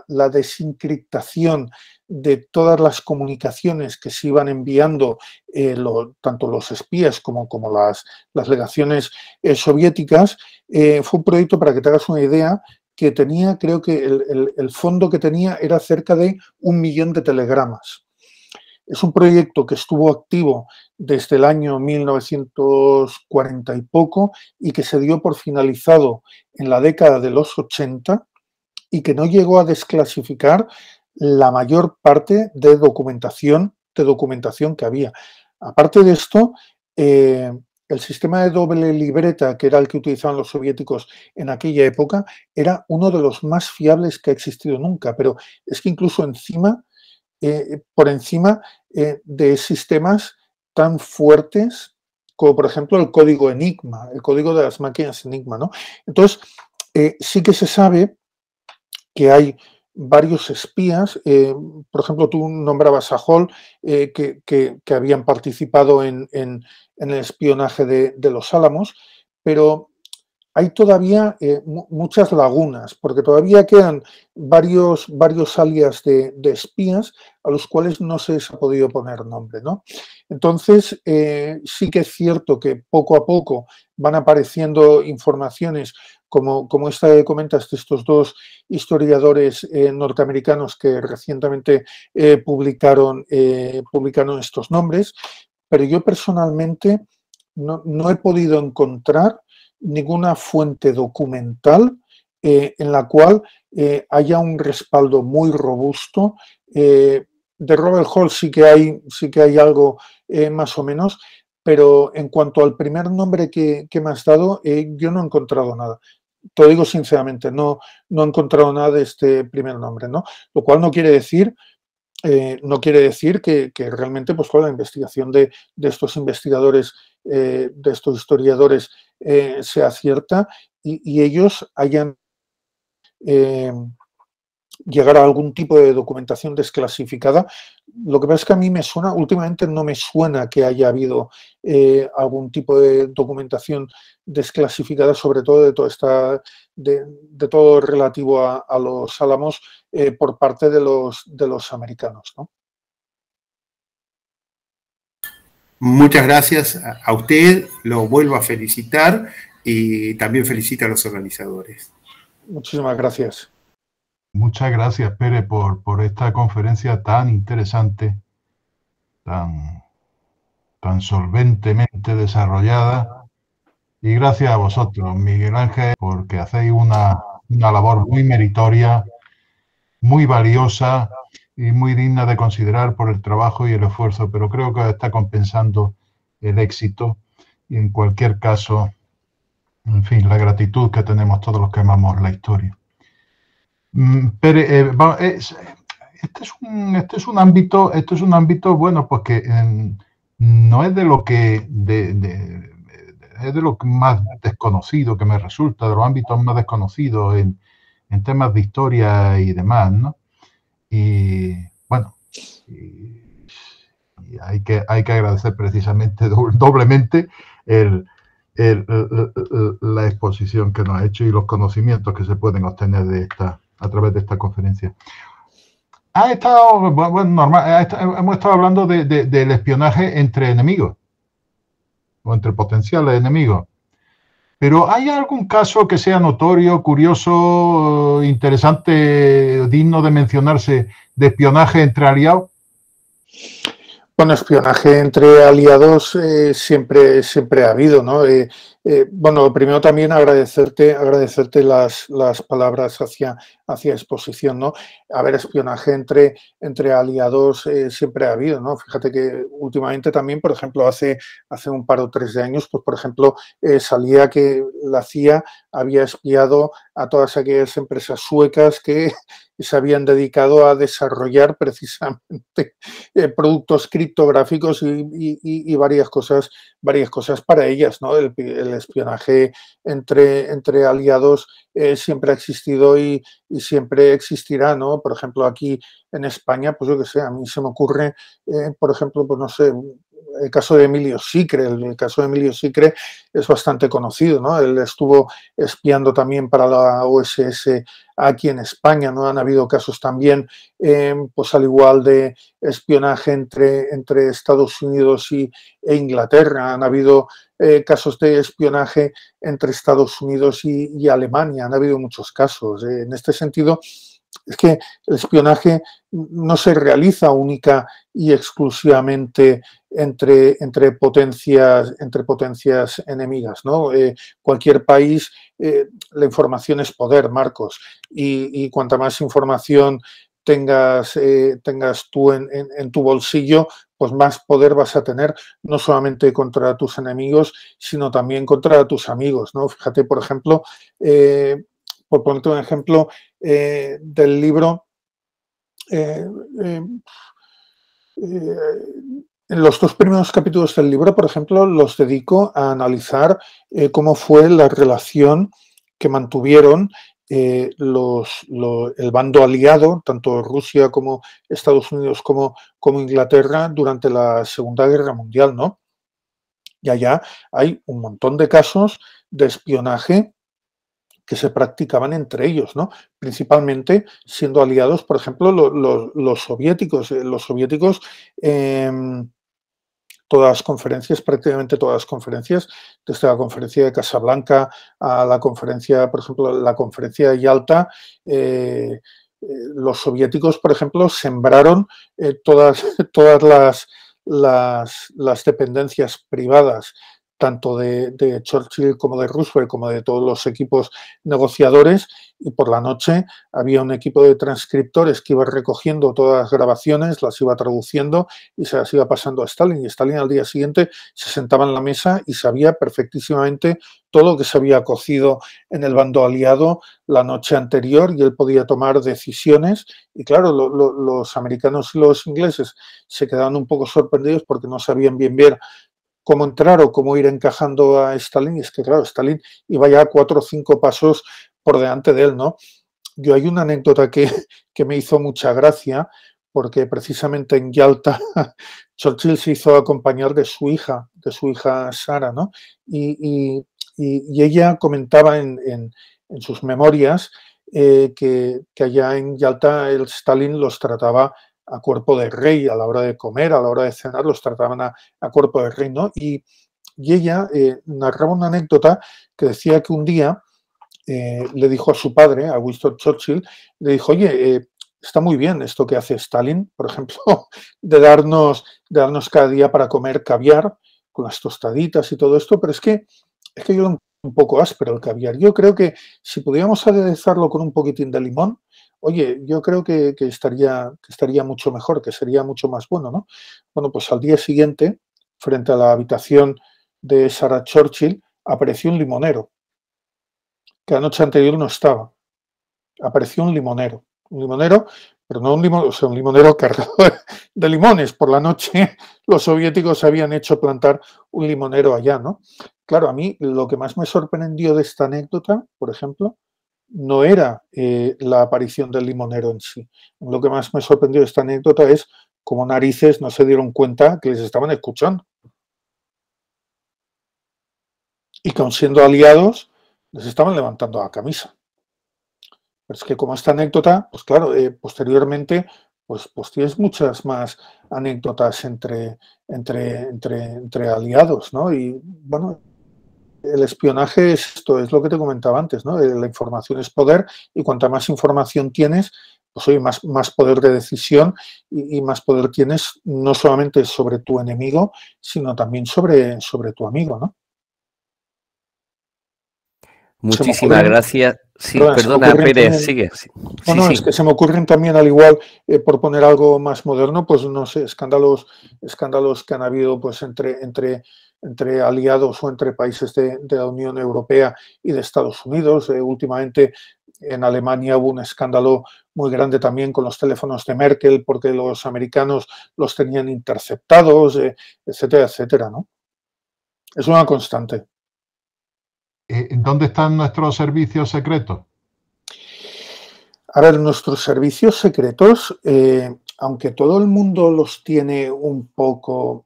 la, desincriptación de todas las comunicaciones que se iban enviando, tanto los espías como, las, las legaciones soviéticas, fue un proyecto, para que te hagas una idea, que tenía, creo que el, fondo que tenía era cerca de un millón de telegramas. Es un proyecto que estuvo activo desde el año 1940 y poco y que se dio por finalizado en la década de los 80 y que no llegó a desclasificar la mayor parte de documentación, de documentación que había. Aparte de esto, eh, el sistema de doble libreta, que era el que utilizaban los soviéticos en aquella época, era uno de los más fiables que ha existido nunca, pero es que incluso encima, eh, por encima eh, de sistemas tan fuertes como por ejemplo el código Enigma, el código de las máquinas Enigma, ¿no? Entonces, eh, sí que se sabe que hay varios espías, eh, por ejemplo, tú nombrabas a Hall, eh, que, habían participado en, en, el espionaje de, de, los Álamos, pero hay todavía eh, muchas lagunas, porque todavía quedan varios, varios alias de, espías a los cuales no se les ha podido poner nombre. ¿no? Entonces, eh, sí que es cierto que poco a poco van apareciendo informaciones como, como esta que comentas de estos dos historiadores eh, norteamericanos que recientemente publicaron, publicaron estos nombres, pero yo personalmente no, no he podido encontrar ninguna fuente documental eh, en la cual eh, haya un respaldo muy robusto. Eh, de Robert Hall sí que hay, sí que hay algo más o menos, pero en cuanto al primer nombre que, me has dado, yo no he encontrado nada. Te digo sinceramente, no, no he encontrado nada de este primer nombre, ¿no? Lo cual no quiere decir eh, no quiere decir que, realmente pues, la investigación de, estos investigadores, eh, de estos historiadores, eh, sea cierta y ellos hayan llegar a algún tipo de documentación desclasificada. Lo que pasa es que a mí me suena, últimamente no me suena que haya habido eh, algún tipo de documentación desclasificada, sobre todo de todo, esta, de, todo relativo a, los álamos eh, por parte de los, de los americanos. Muchas gracias a usted, lo vuelvo a felicitar y también felicito a los organizadores. Muchísimas gracias. Muchas gracias, Pere, por, por esta conferencia tan interesante, tan, tan solventemente desarrollada. Y gracias a vosotros, Miguel Ángel, porque hacéis una, una labor muy meritoria, muy valiosa y muy digna de considerar por el trabajo y el esfuerzo, pero creo que está compensando el éxito y en cualquier caso, en fin, la gratitud que tenemos todos los que amamos la historia. Mm, pero, eh, este, este, es un, ámbito, esto es un ámbito, bueno, porque pues em, no es de lo que de, es de lo más desconocido que me resulta, de los ámbitos más desconocidos en, temas de historia y demás, ¿no? Y bueno, hay, que, hay que agradecer precisamente doblemente la exposición que nos ha hecho y los conocimientos que se pueden obtener de esta a través de esta conferencia. Ha estado, normal, hemos estado hablando del espionaje entre enemigos o entre potenciales enemigos. Pero ¿hay algún caso que sea notorio, curioso, interesante, digno de mencionarse de espionaje entre aliados? Bueno, espionaje entre aliados eh, siempre, siempre ha habido, ¿no? Eh, eh, bueno, primero también agradecerte, agradecerte las, las palabras hacia, hacia exposición, ¿no? A ver, espionaje entre, entre aliados eh, siempre ha habido, ¿no? Fíjate que últimamente también, por ejemplo, hace, hace un par o tres de años, pues por ejemplo, eh, salía que la CIA había espiado a todas aquellas empresas suecas que se habían dedicado a desarrollar precisamente eh, productos criptográficos y, varias cosas, varias cosas para ellas, ¿no? El, espionaje entre, entre aliados eh, siempre ha existido y, siempre existirá, ¿no? Por ejemplo, aquí en España, pues yo que sé, a mí se me ocurre, eh, por ejemplo, pues no sé, el caso de Emilio Sicre, el caso de Emilio Sicre es bastante conocido, ¿no? Él estuvo espiando también para la OSS aquí en España, ¿no? Han habido casos también, em, pues al igual de espionaje entre, entre Estados Unidos y, e Inglaterra, han habido eh, casos de espionaje entre Estados Unidos y, Alemania, han habido muchos casos. Eh, en este sentido, es que el espionaje no se realiza única y exclusivamente entre, entre, potencias, entre potencias enemigas. ¿no? Eh, cualquier país, eh, la información es poder, Marcos, y, cuanta más información tengas, eh, tengas tú en, tu bolsillo, pues más poder vas a tener, no solamente contra tus enemigos, sino también contra tus amigos. ¿no? Fíjate, por ejemplo, por ponerte un ejemplo del libro... En Los dos primeros capítulos del libro, por ejemplo, los dedico a analizar eh, cómo fue la relación que mantuvieron eh, los, el bando aliado, tanto Rusia como Estados Unidos como, Inglaterra, durante la Segunda Guerra Mundial, ¿no? Y allá hay un montón de casos de espionaje que se practicaban entre ellos, ¿no? Principalmente siendo aliados, por ejemplo, los soviéticos. Eh, los soviéticos em, todas las conferencias, prácticamente todas las conferencias, desde la conferencia de Casablanca a la conferencia, por ejemplo, la conferencia de Yalta, eh, eh, los soviéticos, por ejemplo, sembraron eh, todas, todas las, dependencias privadas tanto de, Churchill como de Roosevelt, como de todos los equipos negociadores, y por la noche había un equipo de transcriptores que iba recogiendo todas las grabaciones, las iba traduciendo y se las iba pasando a Stalin. Y Stalin al día siguiente se sentaba en la mesa y sabía perfectísimamente todo lo que se había cocido en el bando aliado la noche anterior y él podía tomar decisiones. Y claro, los americanos y los ingleses se quedaban un poco sorprendidos porque no sabían bien bien cómo entrar o cómo ir encajando a Stalin, y es que claro, Stalin iba ya cuatro o cinco pasos por delante de él, ¿no? Yo hay una anécdota que, me hizo mucha gracia, porque precisamente en Yalta Churchill se hizo acompañar de su hija, de su hija Sara, ¿no? Y, ella comentaba en, sus memorias eh, que, que allá en Yalta el Stalin los trataba a cuerpo de rey a la hora de comer, a la hora de cenar, los trataban a, cuerpo de rey, ¿no? Y, ella eh, narraba una anécdota que decía que un día eh, le dijo a su padre, a Winston Churchill, le dijo, oye, eh, está muy bien esto que hace Stalin, por ejemplo, de darnos, darnos cada día para comer caviar con las tostaditas y todo esto, pero es que, es que yo un poco áspero el caviar. Yo creo que si pudiéramos aderezarlo con un poquitín de limón, oye, yo creo que, estaría, estaría mucho mejor, que sería mucho más bueno, ¿no? Bueno, pues al día siguiente, frente a la habitación de Sarah Churchill, apareció un limonero, que la noche anterior no estaba. Apareció un limonero, un limonero, pero no un limonero, o sea, un limonero cargado de limones. Por la noche los soviéticos habían hecho plantar un limonero allá, ¿no? Claro, a mí lo que más me sorprendió de esta anécdota, por ejemplo, no era eh, la aparición del limonero en sí. Lo que más me sorprendió de esta anécdota es cómo narices no se dieron cuenta que les estaban escuchando. Y que aun siendo aliados, les estaban levantando la camisa. Pero es que como esta anécdota, pues claro, eh, posteriormente, pues, pues tienes muchas más anécdotas entre, entre, entre, entre aliados, ¿no? Y bueno, el espionaje es esto, es lo que te comentaba antes, ¿no? La información es poder y cuanta más información tienes, pues hoy más, más poder de decisión y, más poder tienes no solamente sobre tu enemigo, sino también sobre, sobre tu amigo, ¿no? Muchísimas gracias. Sí, perdón, perdona, Pérez, sigue. bueno, es que se me ocurren también, al igual, eh, por poner algo más moderno, pues unos escándalos, escándalos que han habido pues entre, entre entre aliados o entre países de, la Unión Europea y de Estados Unidos. Eh, últimamente en Alemania hubo un escándalo muy grande también con los teléfonos de Merkel porque los americanos los tenían interceptados, eh, etcétera, etcétera. ¿no? Es una constante. Eh, ¿Dónde están nuestros servicios secretos? A ver, nuestros servicios secretos, aunque todo el mundo los tiene un poco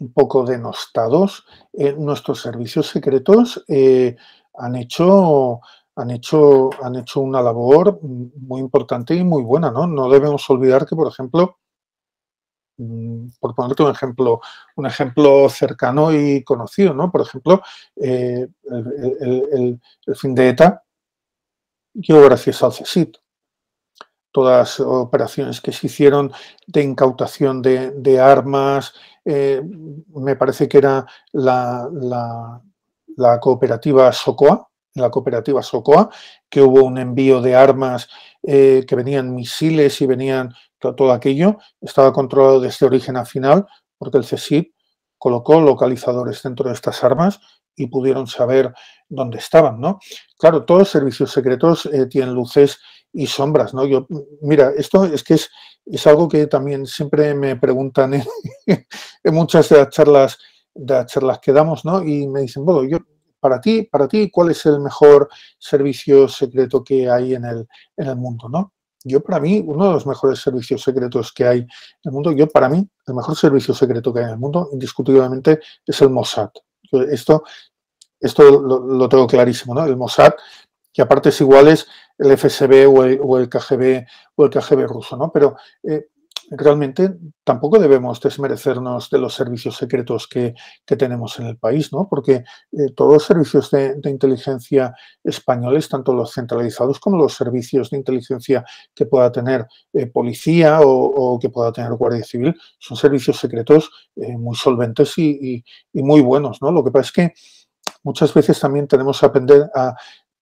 un poco denostados, eh, nuestros servicios secretos eh, han, hecho, han, hecho, han hecho una labor muy importante y muy buena. ¿no? debemos olvidar que, por ejemplo, mm, por ponerte un ejemplo, un ejemplo cercano y conocido, Por ejemplo, eh, el, fin de ETA yo gracias al CSIT, Todas las operaciones que se hicieron de incautación de armas, eh, me parece que era la, cooperativa Socoa, la cooperativa Socoa, que hubo un envío de armas eh, que venían misiles y venían todo, aquello, estaba controlado desde origen a final, porque el CSIP colocó localizadores dentro de estas armas y pudieron saber dónde estaban, ¿no? Claro, todos los servicios secretos eh, tienen luces y sombras, ¿no? Yo, mira, esto es que es, es algo que también siempre me preguntan en, muchas de las charlas de charlas que damos, ¿no? Y me dicen, bueno, yo para ti, para ti, ¿cuál es el mejor servicio secreto que hay en el, mundo, ¿no? Yo para mí, uno de los mejores servicios secretos que hay en el mundo, yo para mí, el mejor servicio secreto que hay en el mundo, indiscutiblemente, es el Mossad. Esto, esto lo, tengo clarísimo, ¿no? El Mossad, que aparte es igual, es el FSB o el, KGB o el KGB ruso, ¿no? Pero eh, realmente tampoco debemos desmerecernos de los servicios secretos que, tenemos en el país, ¿no? Porque eh, todos los servicios de, inteligencia españoles, tanto los centralizados como los servicios de inteligencia que pueda tener eh, policía o, que pueda tener Guardia Civil, son servicios secretos muy solventes y, muy buenos, ¿no? Lo que pasa es que muchas veces también tenemos que aprender a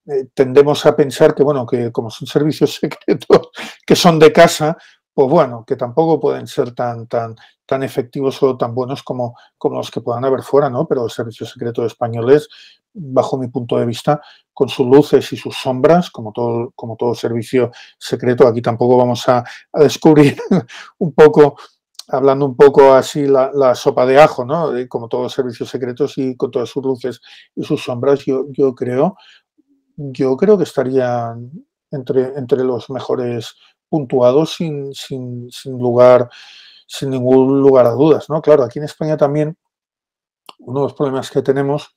eh, tendemos a pensar que, bueno, que como son servicios secretos que son de casa, pues bueno, que tampoco pueden ser tan, tan, tan efectivos o tan buenos como, como los que puedan haber fuera, ¿no? Pero los servicios secretos españoles, bajo mi punto de vista, con sus luces y sus sombras, como todo, como todo servicio secreto, aquí tampoco vamos a, descubrir un poco hablando un poco así la, sopa de ajo, ¿no? Eh, como todos los servicios secretos y con todas sus luces y sus sombras, yo, yo creo, yo creo que estarían entre, entre los mejores puntuados sin, sin, sin, lugar, sin ningún lugar a dudas. ¿no? Claro, aquí en España también uno de los problemas que tenemos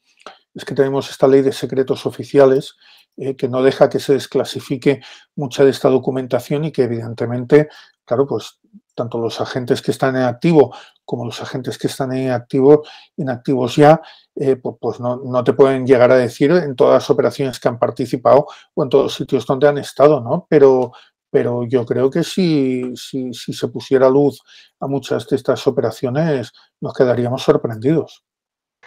es que tenemos esta ley de secretos oficiales eh, que no deja que se desclasifique mucha de esta documentación y que evidentemente, claro, pues tanto los agentes que están en activo como los agentes que están en activo, inactivos ya, eh, pues, no, te pueden llegar a decir en todas las operaciones que han participado o en todos los sitios donde han estado, ¿no? Pero, pero yo creo que si, si se pusiera luz a muchas de estas operaciones, nos quedaríamos sorprendidos.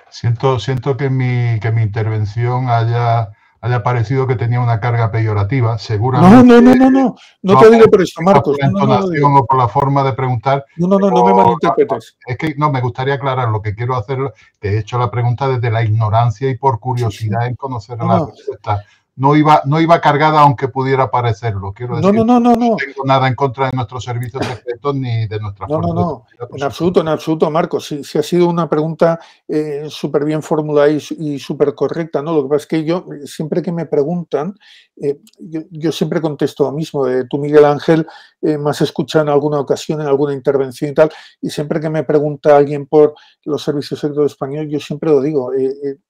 Siento, siento que, mi, que mi intervención haya haya parecido que tenía una carga peyorativa, seguramente. No, no, no, no, no, no te digo por eso, Marcos. No, no, no, la forma de preguntar. No, no, no, no me malinterpretes. Ah, es que no, me gustaría aclarar lo que quiero hacer. Te he hecho la pregunta desde la ignorancia y por curiosidad en conocer la respuesta no iba, no iba cargada aunque pudiera parecerlo. Quiero decir, no, no, no, no, no. tengo nada en contra de nuestros servicios secretos ni de nuestra No, no, no, en absoluto, en absoluto, Marcos. Si, si ha sido una pregunta eh, súper bien formulada y, súper correcta, ¿no? Lo que pasa es que yo, siempre que me preguntan, eh, yo, siempre contesto lo mismo. tú, Miguel Ángel, eh, me has escuchado en alguna ocasión, en alguna intervención y tal, y siempre que me pregunta alguien por los servicios secretos españoles, yo siempre lo digo,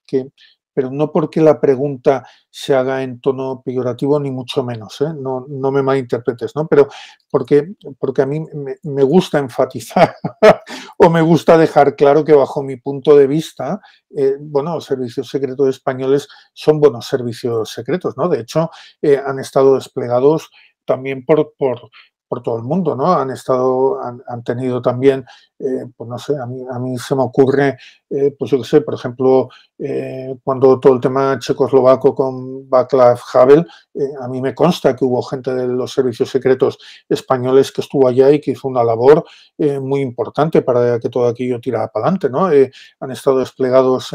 que pero no porque la pregunta se haga en tono peyorativo, ni mucho menos, ¿eh? no, no, me malinterpretes, ¿no? Pero porque, porque a mí me, gusta enfatizar o me gusta dejar claro que bajo mi punto de vista, eh, bueno, los servicios secretos españoles son buenos servicios secretos, ¿no? De hecho, eh, han estado desplegados también por, por todo el mundo, ¿no? Han estado, han, tenido también, eh, pues no sé, a mí, a mí se me ocurre, eh, pues yo qué sé, por ejemplo, eh, cuando todo el tema checoslovaco con Václav Havel, a mí me consta que hubo gente de los servicios secretos españoles que estuvo allá y que hizo una labor muy importante para que todo aquello tirara para adelante, ¿no? han estado desplegados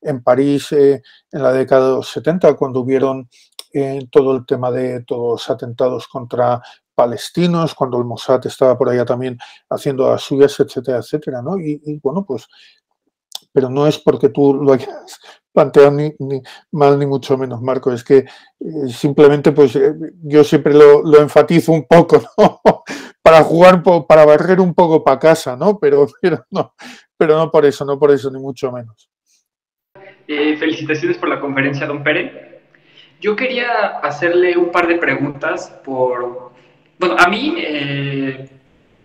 en París en la década de los 70 cuando hubieron todo el tema de todos los atentados contra palestinos, cuando el Mossad estaba por allá también haciendo las suyas, etcétera, etcétera, ¿no? Y, bueno, pues, pero no es porque tú lo hayas planteado ni, mal ni mucho menos, Marco, es que eh, simplemente, pues, eh, yo siempre lo, lo, enfatizo un poco, ¿no? para jugar, para barrer un poco para casa, ¿no? Pero, pero no, pero no por eso, no por eso, ni mucho menos. Eh, felicitaciones por la conferencia, don Pérez. Yo quería hacerle un par de preguntas por bueno, a mí eh,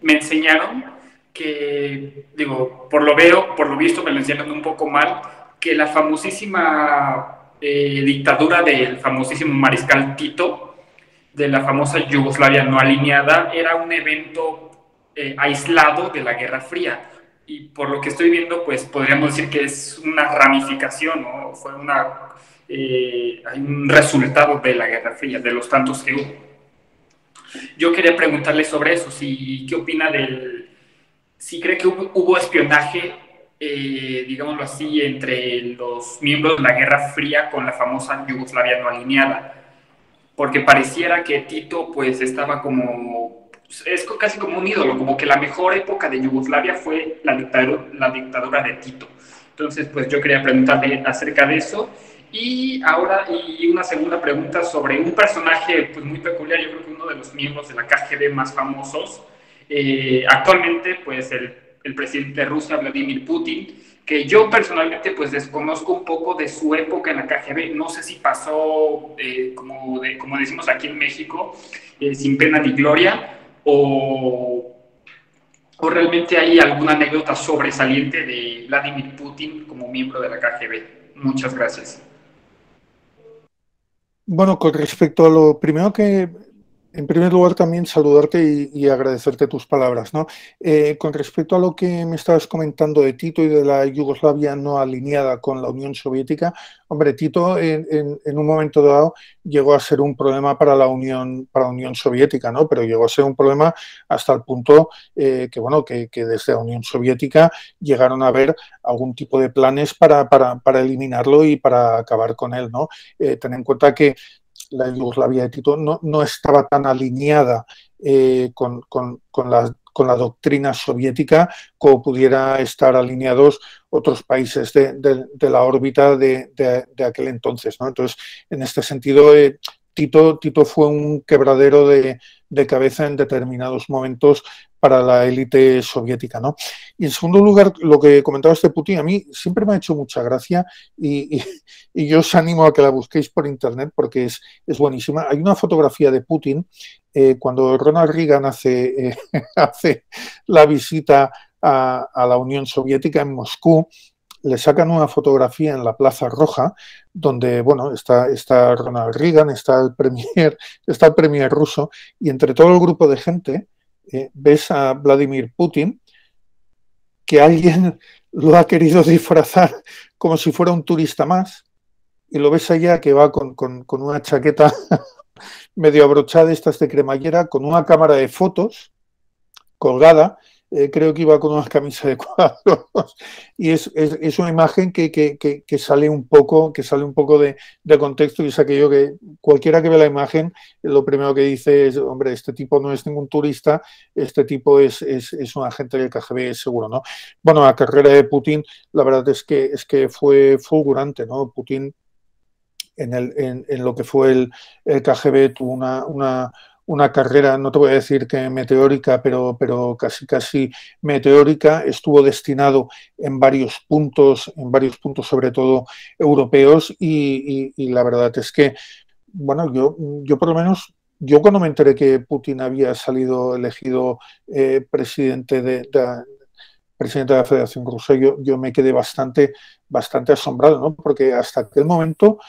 me enseñaron que, digo, por lo veo, por lo visto me lo enseñaron un poco mal, que la famosísima eh, dictadura del famosísimo mariscal Tito, de la famosa Yugoslavia no alineada, era un evento eh, aislado de la Guerra Fría. Y por lo que estoy viendo, pues podríamos decir que es una ramificación, ¿no? Fue una, un resultado de la Guerra Fría, de los tantos que hubo. Yo quería preguntarle sobre eso, si qué opina del, si cree que hubo, espionaje, eh, digámoslo así, entre los miembros de la Guerra Fría con la famosa Yugoslavia no alineada, porque pareciera que Tito pues estaba como, es casi como un ídolo, como que la mejor época de Yugoslavia fue la, dictadura, la dictadura de Tito. Entonces, pues yo quería preguntarle acerca de eso y ahora, y una segunda pregunta sobre un personaje pues, muy peculiar, yo creo que uno de los miembros de la KGB más famosos, eh, actualmente pues el, presidente de Rusia, Vladimir Putin, que yo personalmente pues desconozco un poco de su época en la KGB, no sé si pasó, eh, como, como decimos aquí en México, eh, sin pena ni gloria, o, o realmente hay alguna anécdota sobresaliente de Vladimir Putin como miembro de la KGB. Muchas gracias. Bueno, con respecto a lo primero que en primer lugar, también saludarte y, agradecerte tus palabras. ¿no? Eh, con respecto a lo que me estabas comentando de Tito y de la Yugoslavia no alineada con la Unión Soviética, hombre, Tito en, un momento dado llegó a ser un problema para la Unión, para Unión Soviética, ¿no? pero llegó a ser un problema hasta el punto eh, que, bueno, que, desde la Unión Soviética llegaron a haber algún tipo de planes para, para, eliminarlo y para acabar con él. ¿no? Eh, ten en cuenta que la Yugoslavia de Tito no, no estaba tan alineada eh, con, con, la, con, doctrina soviética como pudiera estar alineados otros países de, la órbita de, aquel entonces. ¿no? Entonces, en este sentido, eh, Tito, Tito fue un quebradero de, de cabeza en determinados momentos para la élite soviética. ¿no? Y en segundo lugar, lo que comentaba este Putin, a mí siempre me ha hecho mucha gracia y, yo os animo a que la busquéis por internet porque es, es buenísima. Hay una fotografía de Putin eh, cuando Ronald Reagan hace, eh, hace la visita a, la Unión Soviética en Moscú le sacan una fotografía en la Plaza Roja, donde bueno, está, Ronald Reagan, está el premier, está el premier ruso, y entre todo el grupo de gente eh, ves a Vladimir Putin, que alguien lo ha querido disfrazar como si fuera un turista más, y lo ves allá que va con, con una chaqueta medio abrochada, estas de cremallera, con una cámara de fotos colgada, eh, creo que iba con unas camisa de cuadros. y es, una imagen que, sale un poco, que sale un poco de, contexto y es aquello que cualquiera que ve la imagen, lo primero que dice es, hombre, este tipo no es ningún turista, este tipo es, es, un agente del KGB seguro, ¿no? Bueno, la carrera de Putin, la verdad es que, es que fue fulgurante, ¿no? Putin en, lo que fue el, el KGB tuvo una una carrera, no te voy a decir que meteórica, pero, pero casi casi meteórica, estuvo destinado en varios puntos, en varios puntos sobre todo europeos y, y, la verdad es que, bueno, yo, yo por lo menos yo cuando me enteré que Putin había salido elegido eh, presidente de, presidente de la Federación Rusa, yo, yo, me quedé bastante, bastante asombrado, ¿no? Porque hasta aquel momento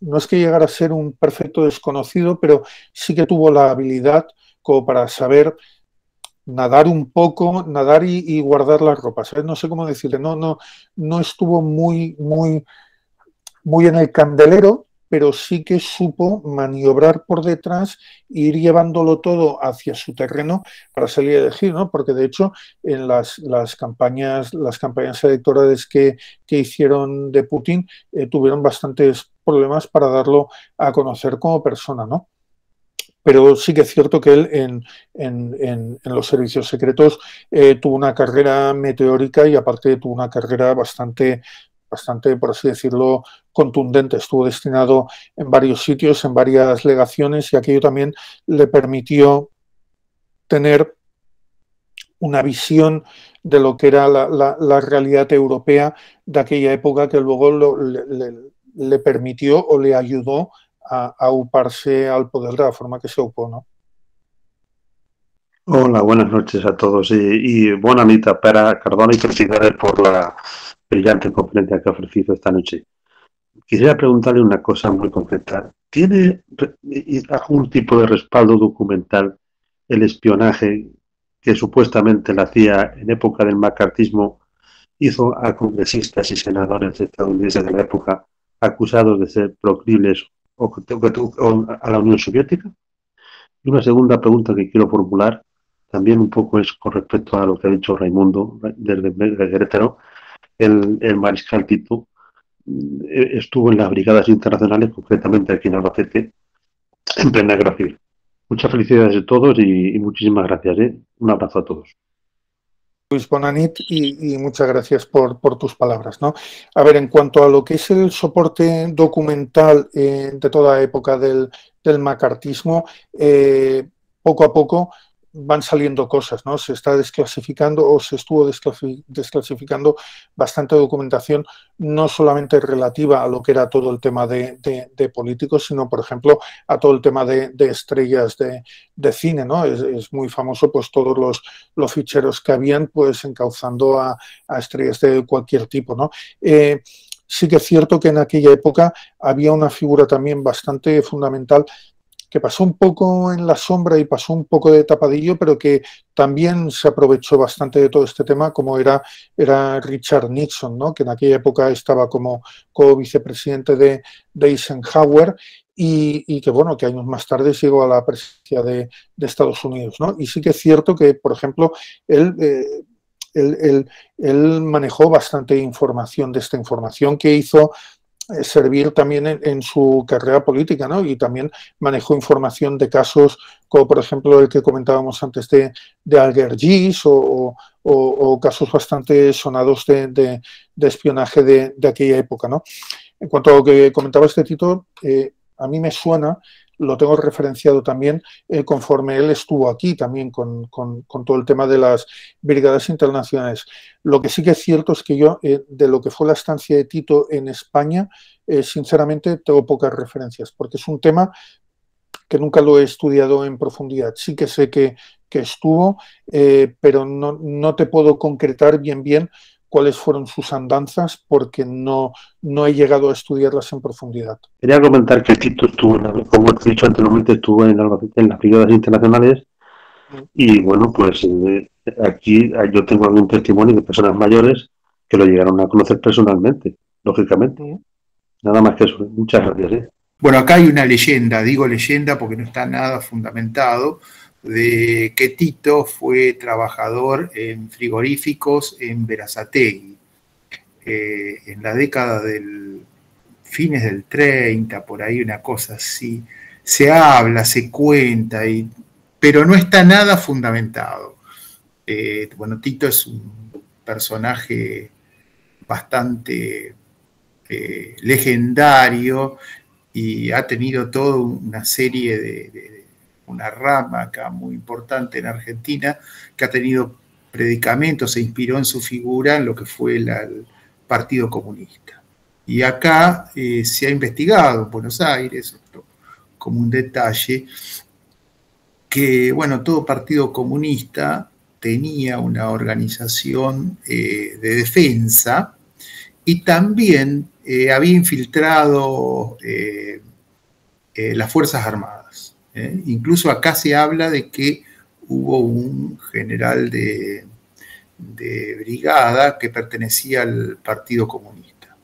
no es que llegara a ser un perfecto desconocido, pero sí que tuvo la habilidad como para saber nadar un poco, nadar y, guardar las ropas. No sé cómo decirle, no, no, no estuvo muy, muy, muy en el candelero, pero sí que supo maniobrar por detrás e ir llevándolo todo hacia su terreno para salir elegir ¿no? Porque de hecho, en las, las campañas, las campañas electorales que, que hicieron de Putin eh, tuvieron bastantes problemas para darlo a conocer como persona, ¿no? pero sí que es cierto que él en, los servicios secretos eh, tuvo una carrera meteórica y aparte tuvo una carrera bastante, bastante, por así decirlo, contundente. Estuvo destinado en varios sitios, en varias legaciones y aquello también le permitió tener una visión de lo que era la, la, realidad europea de aquella época que luego lo, le, le permitió o le ayudó a, uparse al poder de la forma que se opó, ¿no? Hola, buenas noches a todos y, buena mitad para Cardona y felicidades por la brillante conferencia que ha ofrecido esta noche. Quisiera preguntarle una cosa muy concreta. ¿Tiene algún tipo de respaldo documental el espionaje que supuestamente la CIA en época del macartismo hizo a congresistas y senadores estadounidenses de la época acusados de ser proclibles o, a la Unión Soviética? Y una segunda pregunta que quiero formular también un poco es con respecto a lo que ha dicho Raimundo desde Querétaro, el, el mariscal Tito mm, estuvo en las brigadas internacionales, concretamente aquí en Albacete, en plena guerra civil. Muchas felicidades a todos y, muchísimas gracias. ¿eh? Un abrazo a todos. Luis Bonanit y, muchas gracias por, tus palabras. ¿no? A ver, en cuanto a lo que es el soporte documental eh, de toda época del, macartismo, eh, poco a poco van saliendo cosas, ¿no? Se está desclasificando o se estuvo desclasificando bastante documentación, no solamente relativa a lo que era todo el tema de, políticos, sino, por ejemplo, a todo el tema de, estrellas de, cine, ¿no? Es, muy famoso, pues, todos los, ficheros que habían, pues, encauzando a, estrellas de cualquier tipo, ¿no? Eh, sí que es cierto que en aquella época había una figura también bastante fundamental que pasó un poco en la sombra y pasó un poco de tapadillo, pero que también se aprovechó bastante de todo este tema, como era, era Richard Nixon, ¿no? que en aquella época estaba como, co vicepresidente de, de Eisenhower y, que bueno, que años más tarde llegó a la presidencia de, Estados Unidos, Y sí que es cierto que, por ejemplo, él eh, manejó bastante información de esta información que hizo servir también en, su carrera política, ¿no? Y también manejó información de casos como, por ejemplo, el que comentábamos antes de, de Alger o, casos bastante sonados de, de, espionaje de, aquella época, ¿no? En cuanto a lo que comentaba este título, eh, a mí me suena lo tengo referenciado también eh, conforme él estuvo aquí también con, todo el tema de las brigadas internacionales. Lo que sí que es cierto es que yo, eh, de lo que fue la estancia de Tito en España, eh, sinceramente tengo pocas referencias, porque es un tema que nunca lo he estudiado en profundidad. Sí que sé que, estuvo, pero no, no te puedo concretar bien bien cuáles fueron sus andanzas porque no, no he llegado a estudiarlas en profundidad. Quería comentar que Tito estuvo, como he dicho anteriormente, estuvo en, en las brigadas internacionales mm. y bueno, pues eh, aquí ah, yo tengo algún testimonio de personas mayores que lo llegaron a conocer personalmente, lógicamente. Mm. Nada más que eso. Muchas gracias. ¿eh? Bueno, acá hay una leyenda, digo leyenda porque no está nada fundamentado, de que Tito fue trabajador en frigoríficos en Verazategui. Eh, en la década del fines del 30, por ahí una cosa así, se habla, se cuenta, y, pero no está nada fundamentado. Eh, bueno, Tito es un personaje bastante eh, legendario y ha tenido toda una serie de una rama acá muy importante en Argentina, que ha tenido predicamentos, se inspiró en su figura en lo que fue el Partido Comunista. Y acá eh, se ha investigado en Buenos Aires, como un detalle, que bueno, todo partido comunista tenía una organización eh, de defensa y también eh, había infiltrado las Fuerzas Armadas. ¿eh? Incluso acá se habla de que hubo un general de, brigada que pertenecía al Partido Comunista.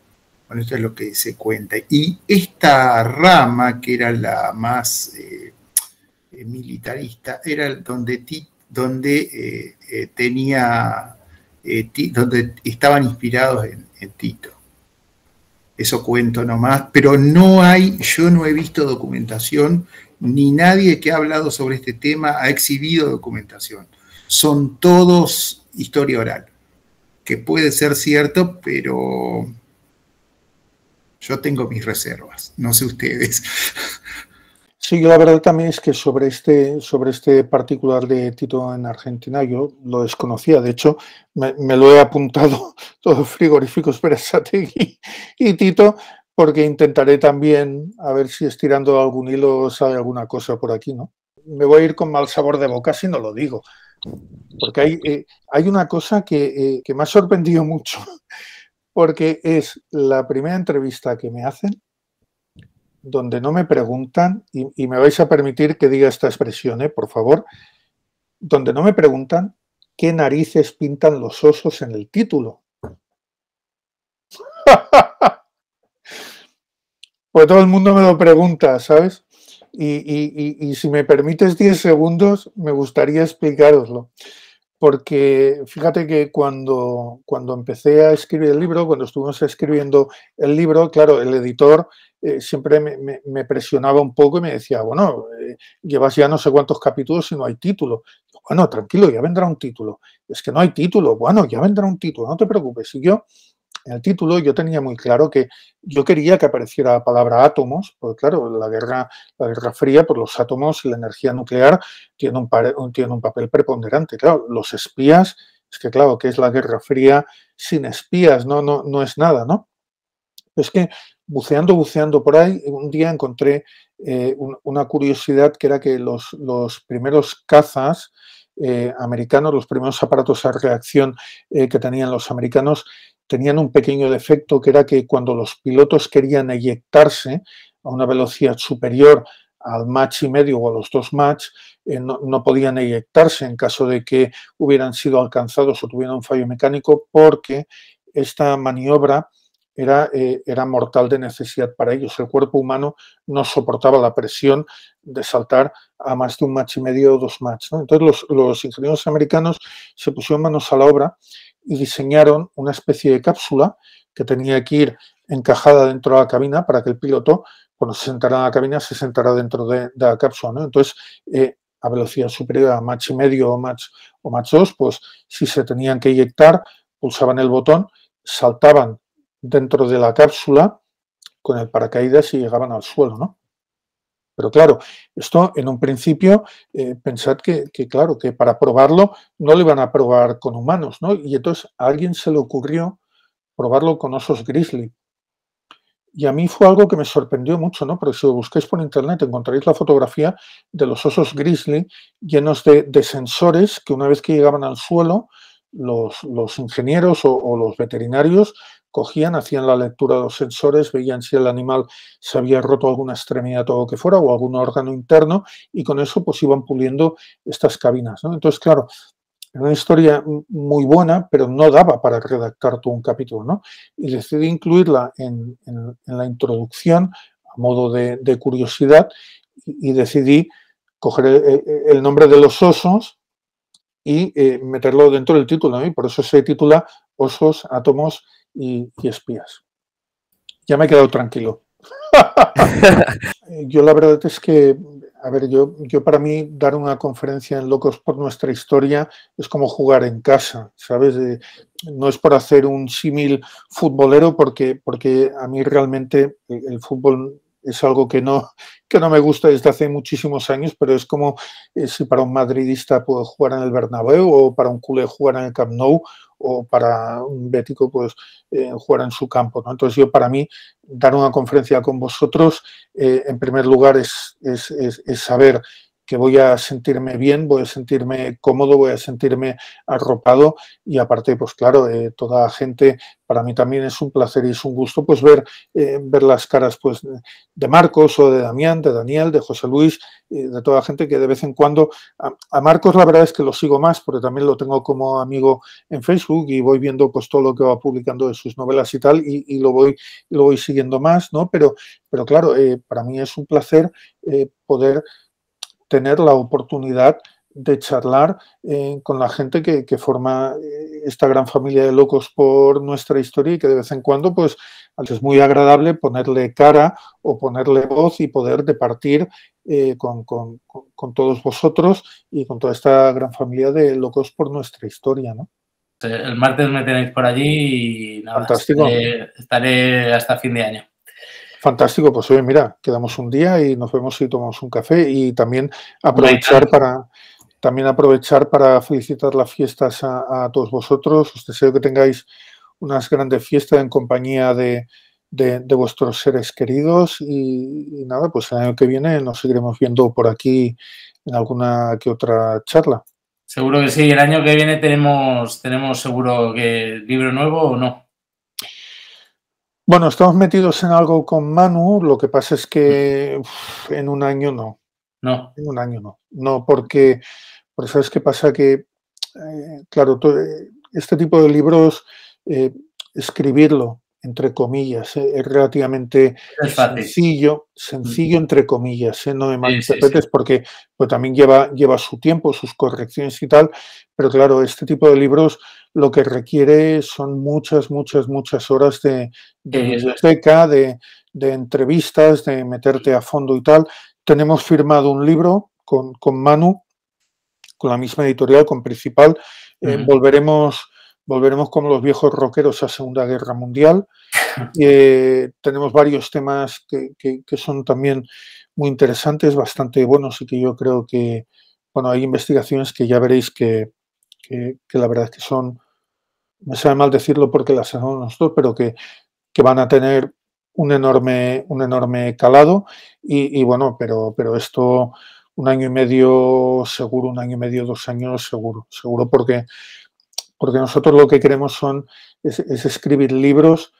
Bueno, esto es lo que se cuenta. Y esta rama, que era la más eh, militarista, era donde, donde eh, tenía, donde estaban inspirados en, en Tito eso cuento nomás, pero no hay, yo no he visto documentación ni nadie que ha hablado sobre este tema ha exhibido documentación. Son todos historia oral, que puede ser cierto, pero yo tengo mis reservas, no sé ustedes. Sí, yo la verdad también es que sobre este, sobre este particular de Tito en Argentina yo lo desconocía. De hecho, me, lo he apuntado todo frigoríficos Berazategui y Tito porque intentaré también a ver si estirando algún hilo sale alguna cosa por aquí, ¿no? Me voy a ir con mal sabor de boca si no lo digo, porque hay, eh, hay una cosa eh, que, me ha sorprendido mucho, porque es la primera entrevista que me hacen donde no me preguntan, y, me vais a permitir que diga esta expresión, ¿eh? por favor, donde no me preguntan qué narices pintan los osos en el título. Pues todo el mundo me lo pregunta, ¿sabes? Y, si me permites 10 segundos, me gustaría explicaroslo. Porque fíjate que cuando, cuando empecé a escribir el libro, cuando estuvimos escribiendo el libro, claro, el editor eh, siempre me, presionaba un poco y me decía, bueno, eh, llevas ya no sé cuántos capítulos y no hay título. Bueno, tranquilo, ya vendrá un título. Es que no hay título. Bueno, ya vendrá un título, no te preocupes. Y yo en el título yo tenía muy claro que yo quería que apareciera la palabra átomos, porque claro, la guerra, la guerra fría, por pues los átomos y la energía nuclear tiene un, tiene un papel preponderante. Claro, los espías, es que claro, que es la guerra fría sin espías, no, no, no es nada, ¿no? Es que buceando, buceando por ahí, un día encontré eh, una curiosidad que era que los, los primeros cazas eh, americanos, los primeros aparatos a reacción eh, que tenían los americanos, tenían un pequeño defecto que era que cuando los pilotos querían eyectarse a una velocidad superior al match y medio o a los dos match, eh, no, podían eyectarse en caso de que hubieran sido alcanzados o tuvieran un fallo mecánico porque esta maniobra era, eh, era mortal de necesidad para ellos. El cuerpo humano no soportaba la presión de saltar a más de un match y medio o dos match. Entonces los ingenieros americanos se pusieron manos a la obra y diseñaron una especie de cápsula que tenía que ir encajada dentro de la cabina para que el piloto, cuando se sentara en la cabina, se sentara dentro de, la cápsula. Entonces, eh, a velocidad superior a Mach y medio o Mach, o 2, pues si se tenían que inyectar, pulsaban el botón, saltaban dentro de la cápsula con el paracaídas y llegaban al suelo. ¿no? Pero claro, esto en un principio, eh, pensad que, claro, que para probarlo no le van a probar con humanos, ¿no? Y entonces a alguien se le ocurrió probarlo con osos grizzly. Y a mí fue algo que me sorprendió mucho, ¿no? Pero si lo buscáis por internet encontraréis la fotografía de los osos grizzly llenos de, sensores que una vez que llegaban al suelo, los, ingenieros o los veterinarios cogían, hacían la lectura de los sensores, veían si el animal se había roto alguna extremidad o lo que fuera, o algún órgano interno, y con eso pues iban puliendo estas cabinas. Entonces, claro, era una historia muy buena, pero no daba para redactar todo un capítulo. ¿no? Y decidí incluirla en, la introducción, a modo de, curiosidad, y, decidí coger el, nombre de los osos y eh, meterlo dentro del título. Y por eso se titula Osos, Átomos y, espías. Ya me he quedado tranquilo. yo la verdad es que, a ver, yo, yo para mí dar una conferencia en Locos por nuestra historia es como jugar en casa, ¿sabes? Eh, no es por hacer un símil futbolero porque, porque a mí realmente el fútbol es algo que no, que no me gusta desde hace muchísimos años, pero es como eh, si para un madridista puedo jugar en el Bernabéu o para un culé jugar en el Camp Nou o para un bético pues eh, jugar en su campo. ¿no? Entonces yo para mí dar una conferencia con vosotros eh, en primer lugar es, es saber que voy a sentirme bien, voy a sentirme cómodo, voy a sentirme arropado y aparte, pues claro, toda gente, para mí también es un placer y es un gusto pues ver, eh, ver las caras pues de Marcos o de Damián, de Daniel, de José Luis, eh, de toda gente que de vez en cuando, a, Marcos la verdad es que lo sigo más porque también lo tengo como amigo en Facebook y voy viendo pues todo lo que va publicando de sus novelas y tal y, y lo, voy, lo voy siguiendo más, ¿no? Pero, pero claro, eh, para mí es un placer poder tener la oportunidad de charlar eh, con la gente que, forma eh, esta gran familia de locos por nuestra historia y que de vez en cuando pues es muy agradable ponerle cara o ponerle voz y poder departir eh, con, todos vosotros y con toda esta gran familia de locos por nuestra historia. ¿no? El martes me tenéis por allí y estaré hasta fin de año. Fantástico, pues oye, mira, quedamos un día y nos vemos y tomamos un café y también aprovechar para también aprovechar para felicitar las fiestas a, todos vosotros. Os deseo que tengáis unas grandes fiestas en compañía de, de, vuestros seres queridos y, nada, pues el año que viene nos seguiremos viendo por aquí en alguna que otra charla. Seguro que sí, el año que viene tenemos, tenemos seguro que libro nuevo o no. Bueno, estamos metidos en algo con Manu, lo que pasa es que en un año no. No. En un año no. No, porque, ¿sabes qué pasa? Que, eh, claro, eh, este tipo de libros, eh, escribirlo, entre comillas, es relativamente sencillo, sencillo mm. entre comillas, no me malinterpretes, porque pues, también lleva, lleva su tiempo, sus correcciones y tal, pero claro, este tipo de libros lo que requiere son muchas, muchas, muchas horas de, de biblioteca, de, de, entrevistas, de meterte a fondo y tal. Tenemos firmado un libro con, con Manu, con la misma editorial, con Principal. Eh, volveremos volveremos como los viejos rockeros a Segunda Guerra Mundial. Eh, tenemos varios temas que, que, que, son también muy interesantes, bastante buenos y que yo creo que, bueno, hay investigaciones que ya veréis que, que la verdad es que son me sabe mal decirlo porque las hacemos nosotros, pero que, van a tener un enorme, un enorme calado. Y, bueno, pero, pero esto un año y medio seguro, un año y medio, dos años seguro, seguro porque, porque nosotros lo que queremos son es, escribir libros,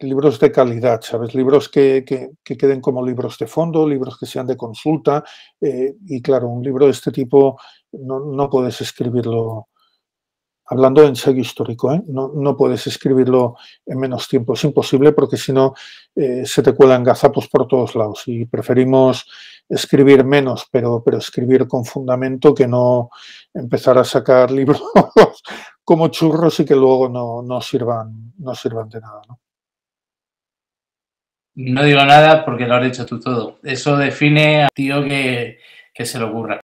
libros de calidad, ¿sabes? Libros que, queden como libros de fondo, libros que sean de consulta. Eh, y claro, un libro de este tipo no, no puedes escribirlo hablando en ensayo histórico, ¿eh? no, puedes escribirlo en menos tiempo, es imposible porque si no eh, se te cuelan gazapos por todos lados y preferimos escribir menos, pero, pero escribir con fundamento que no empezar a sacar libros como churros y que luego no, sirvan, no sirvan de nada. ¿no? no digo nada porque lo has dicho tú todo. Eso define a tío que, que se le ocurra.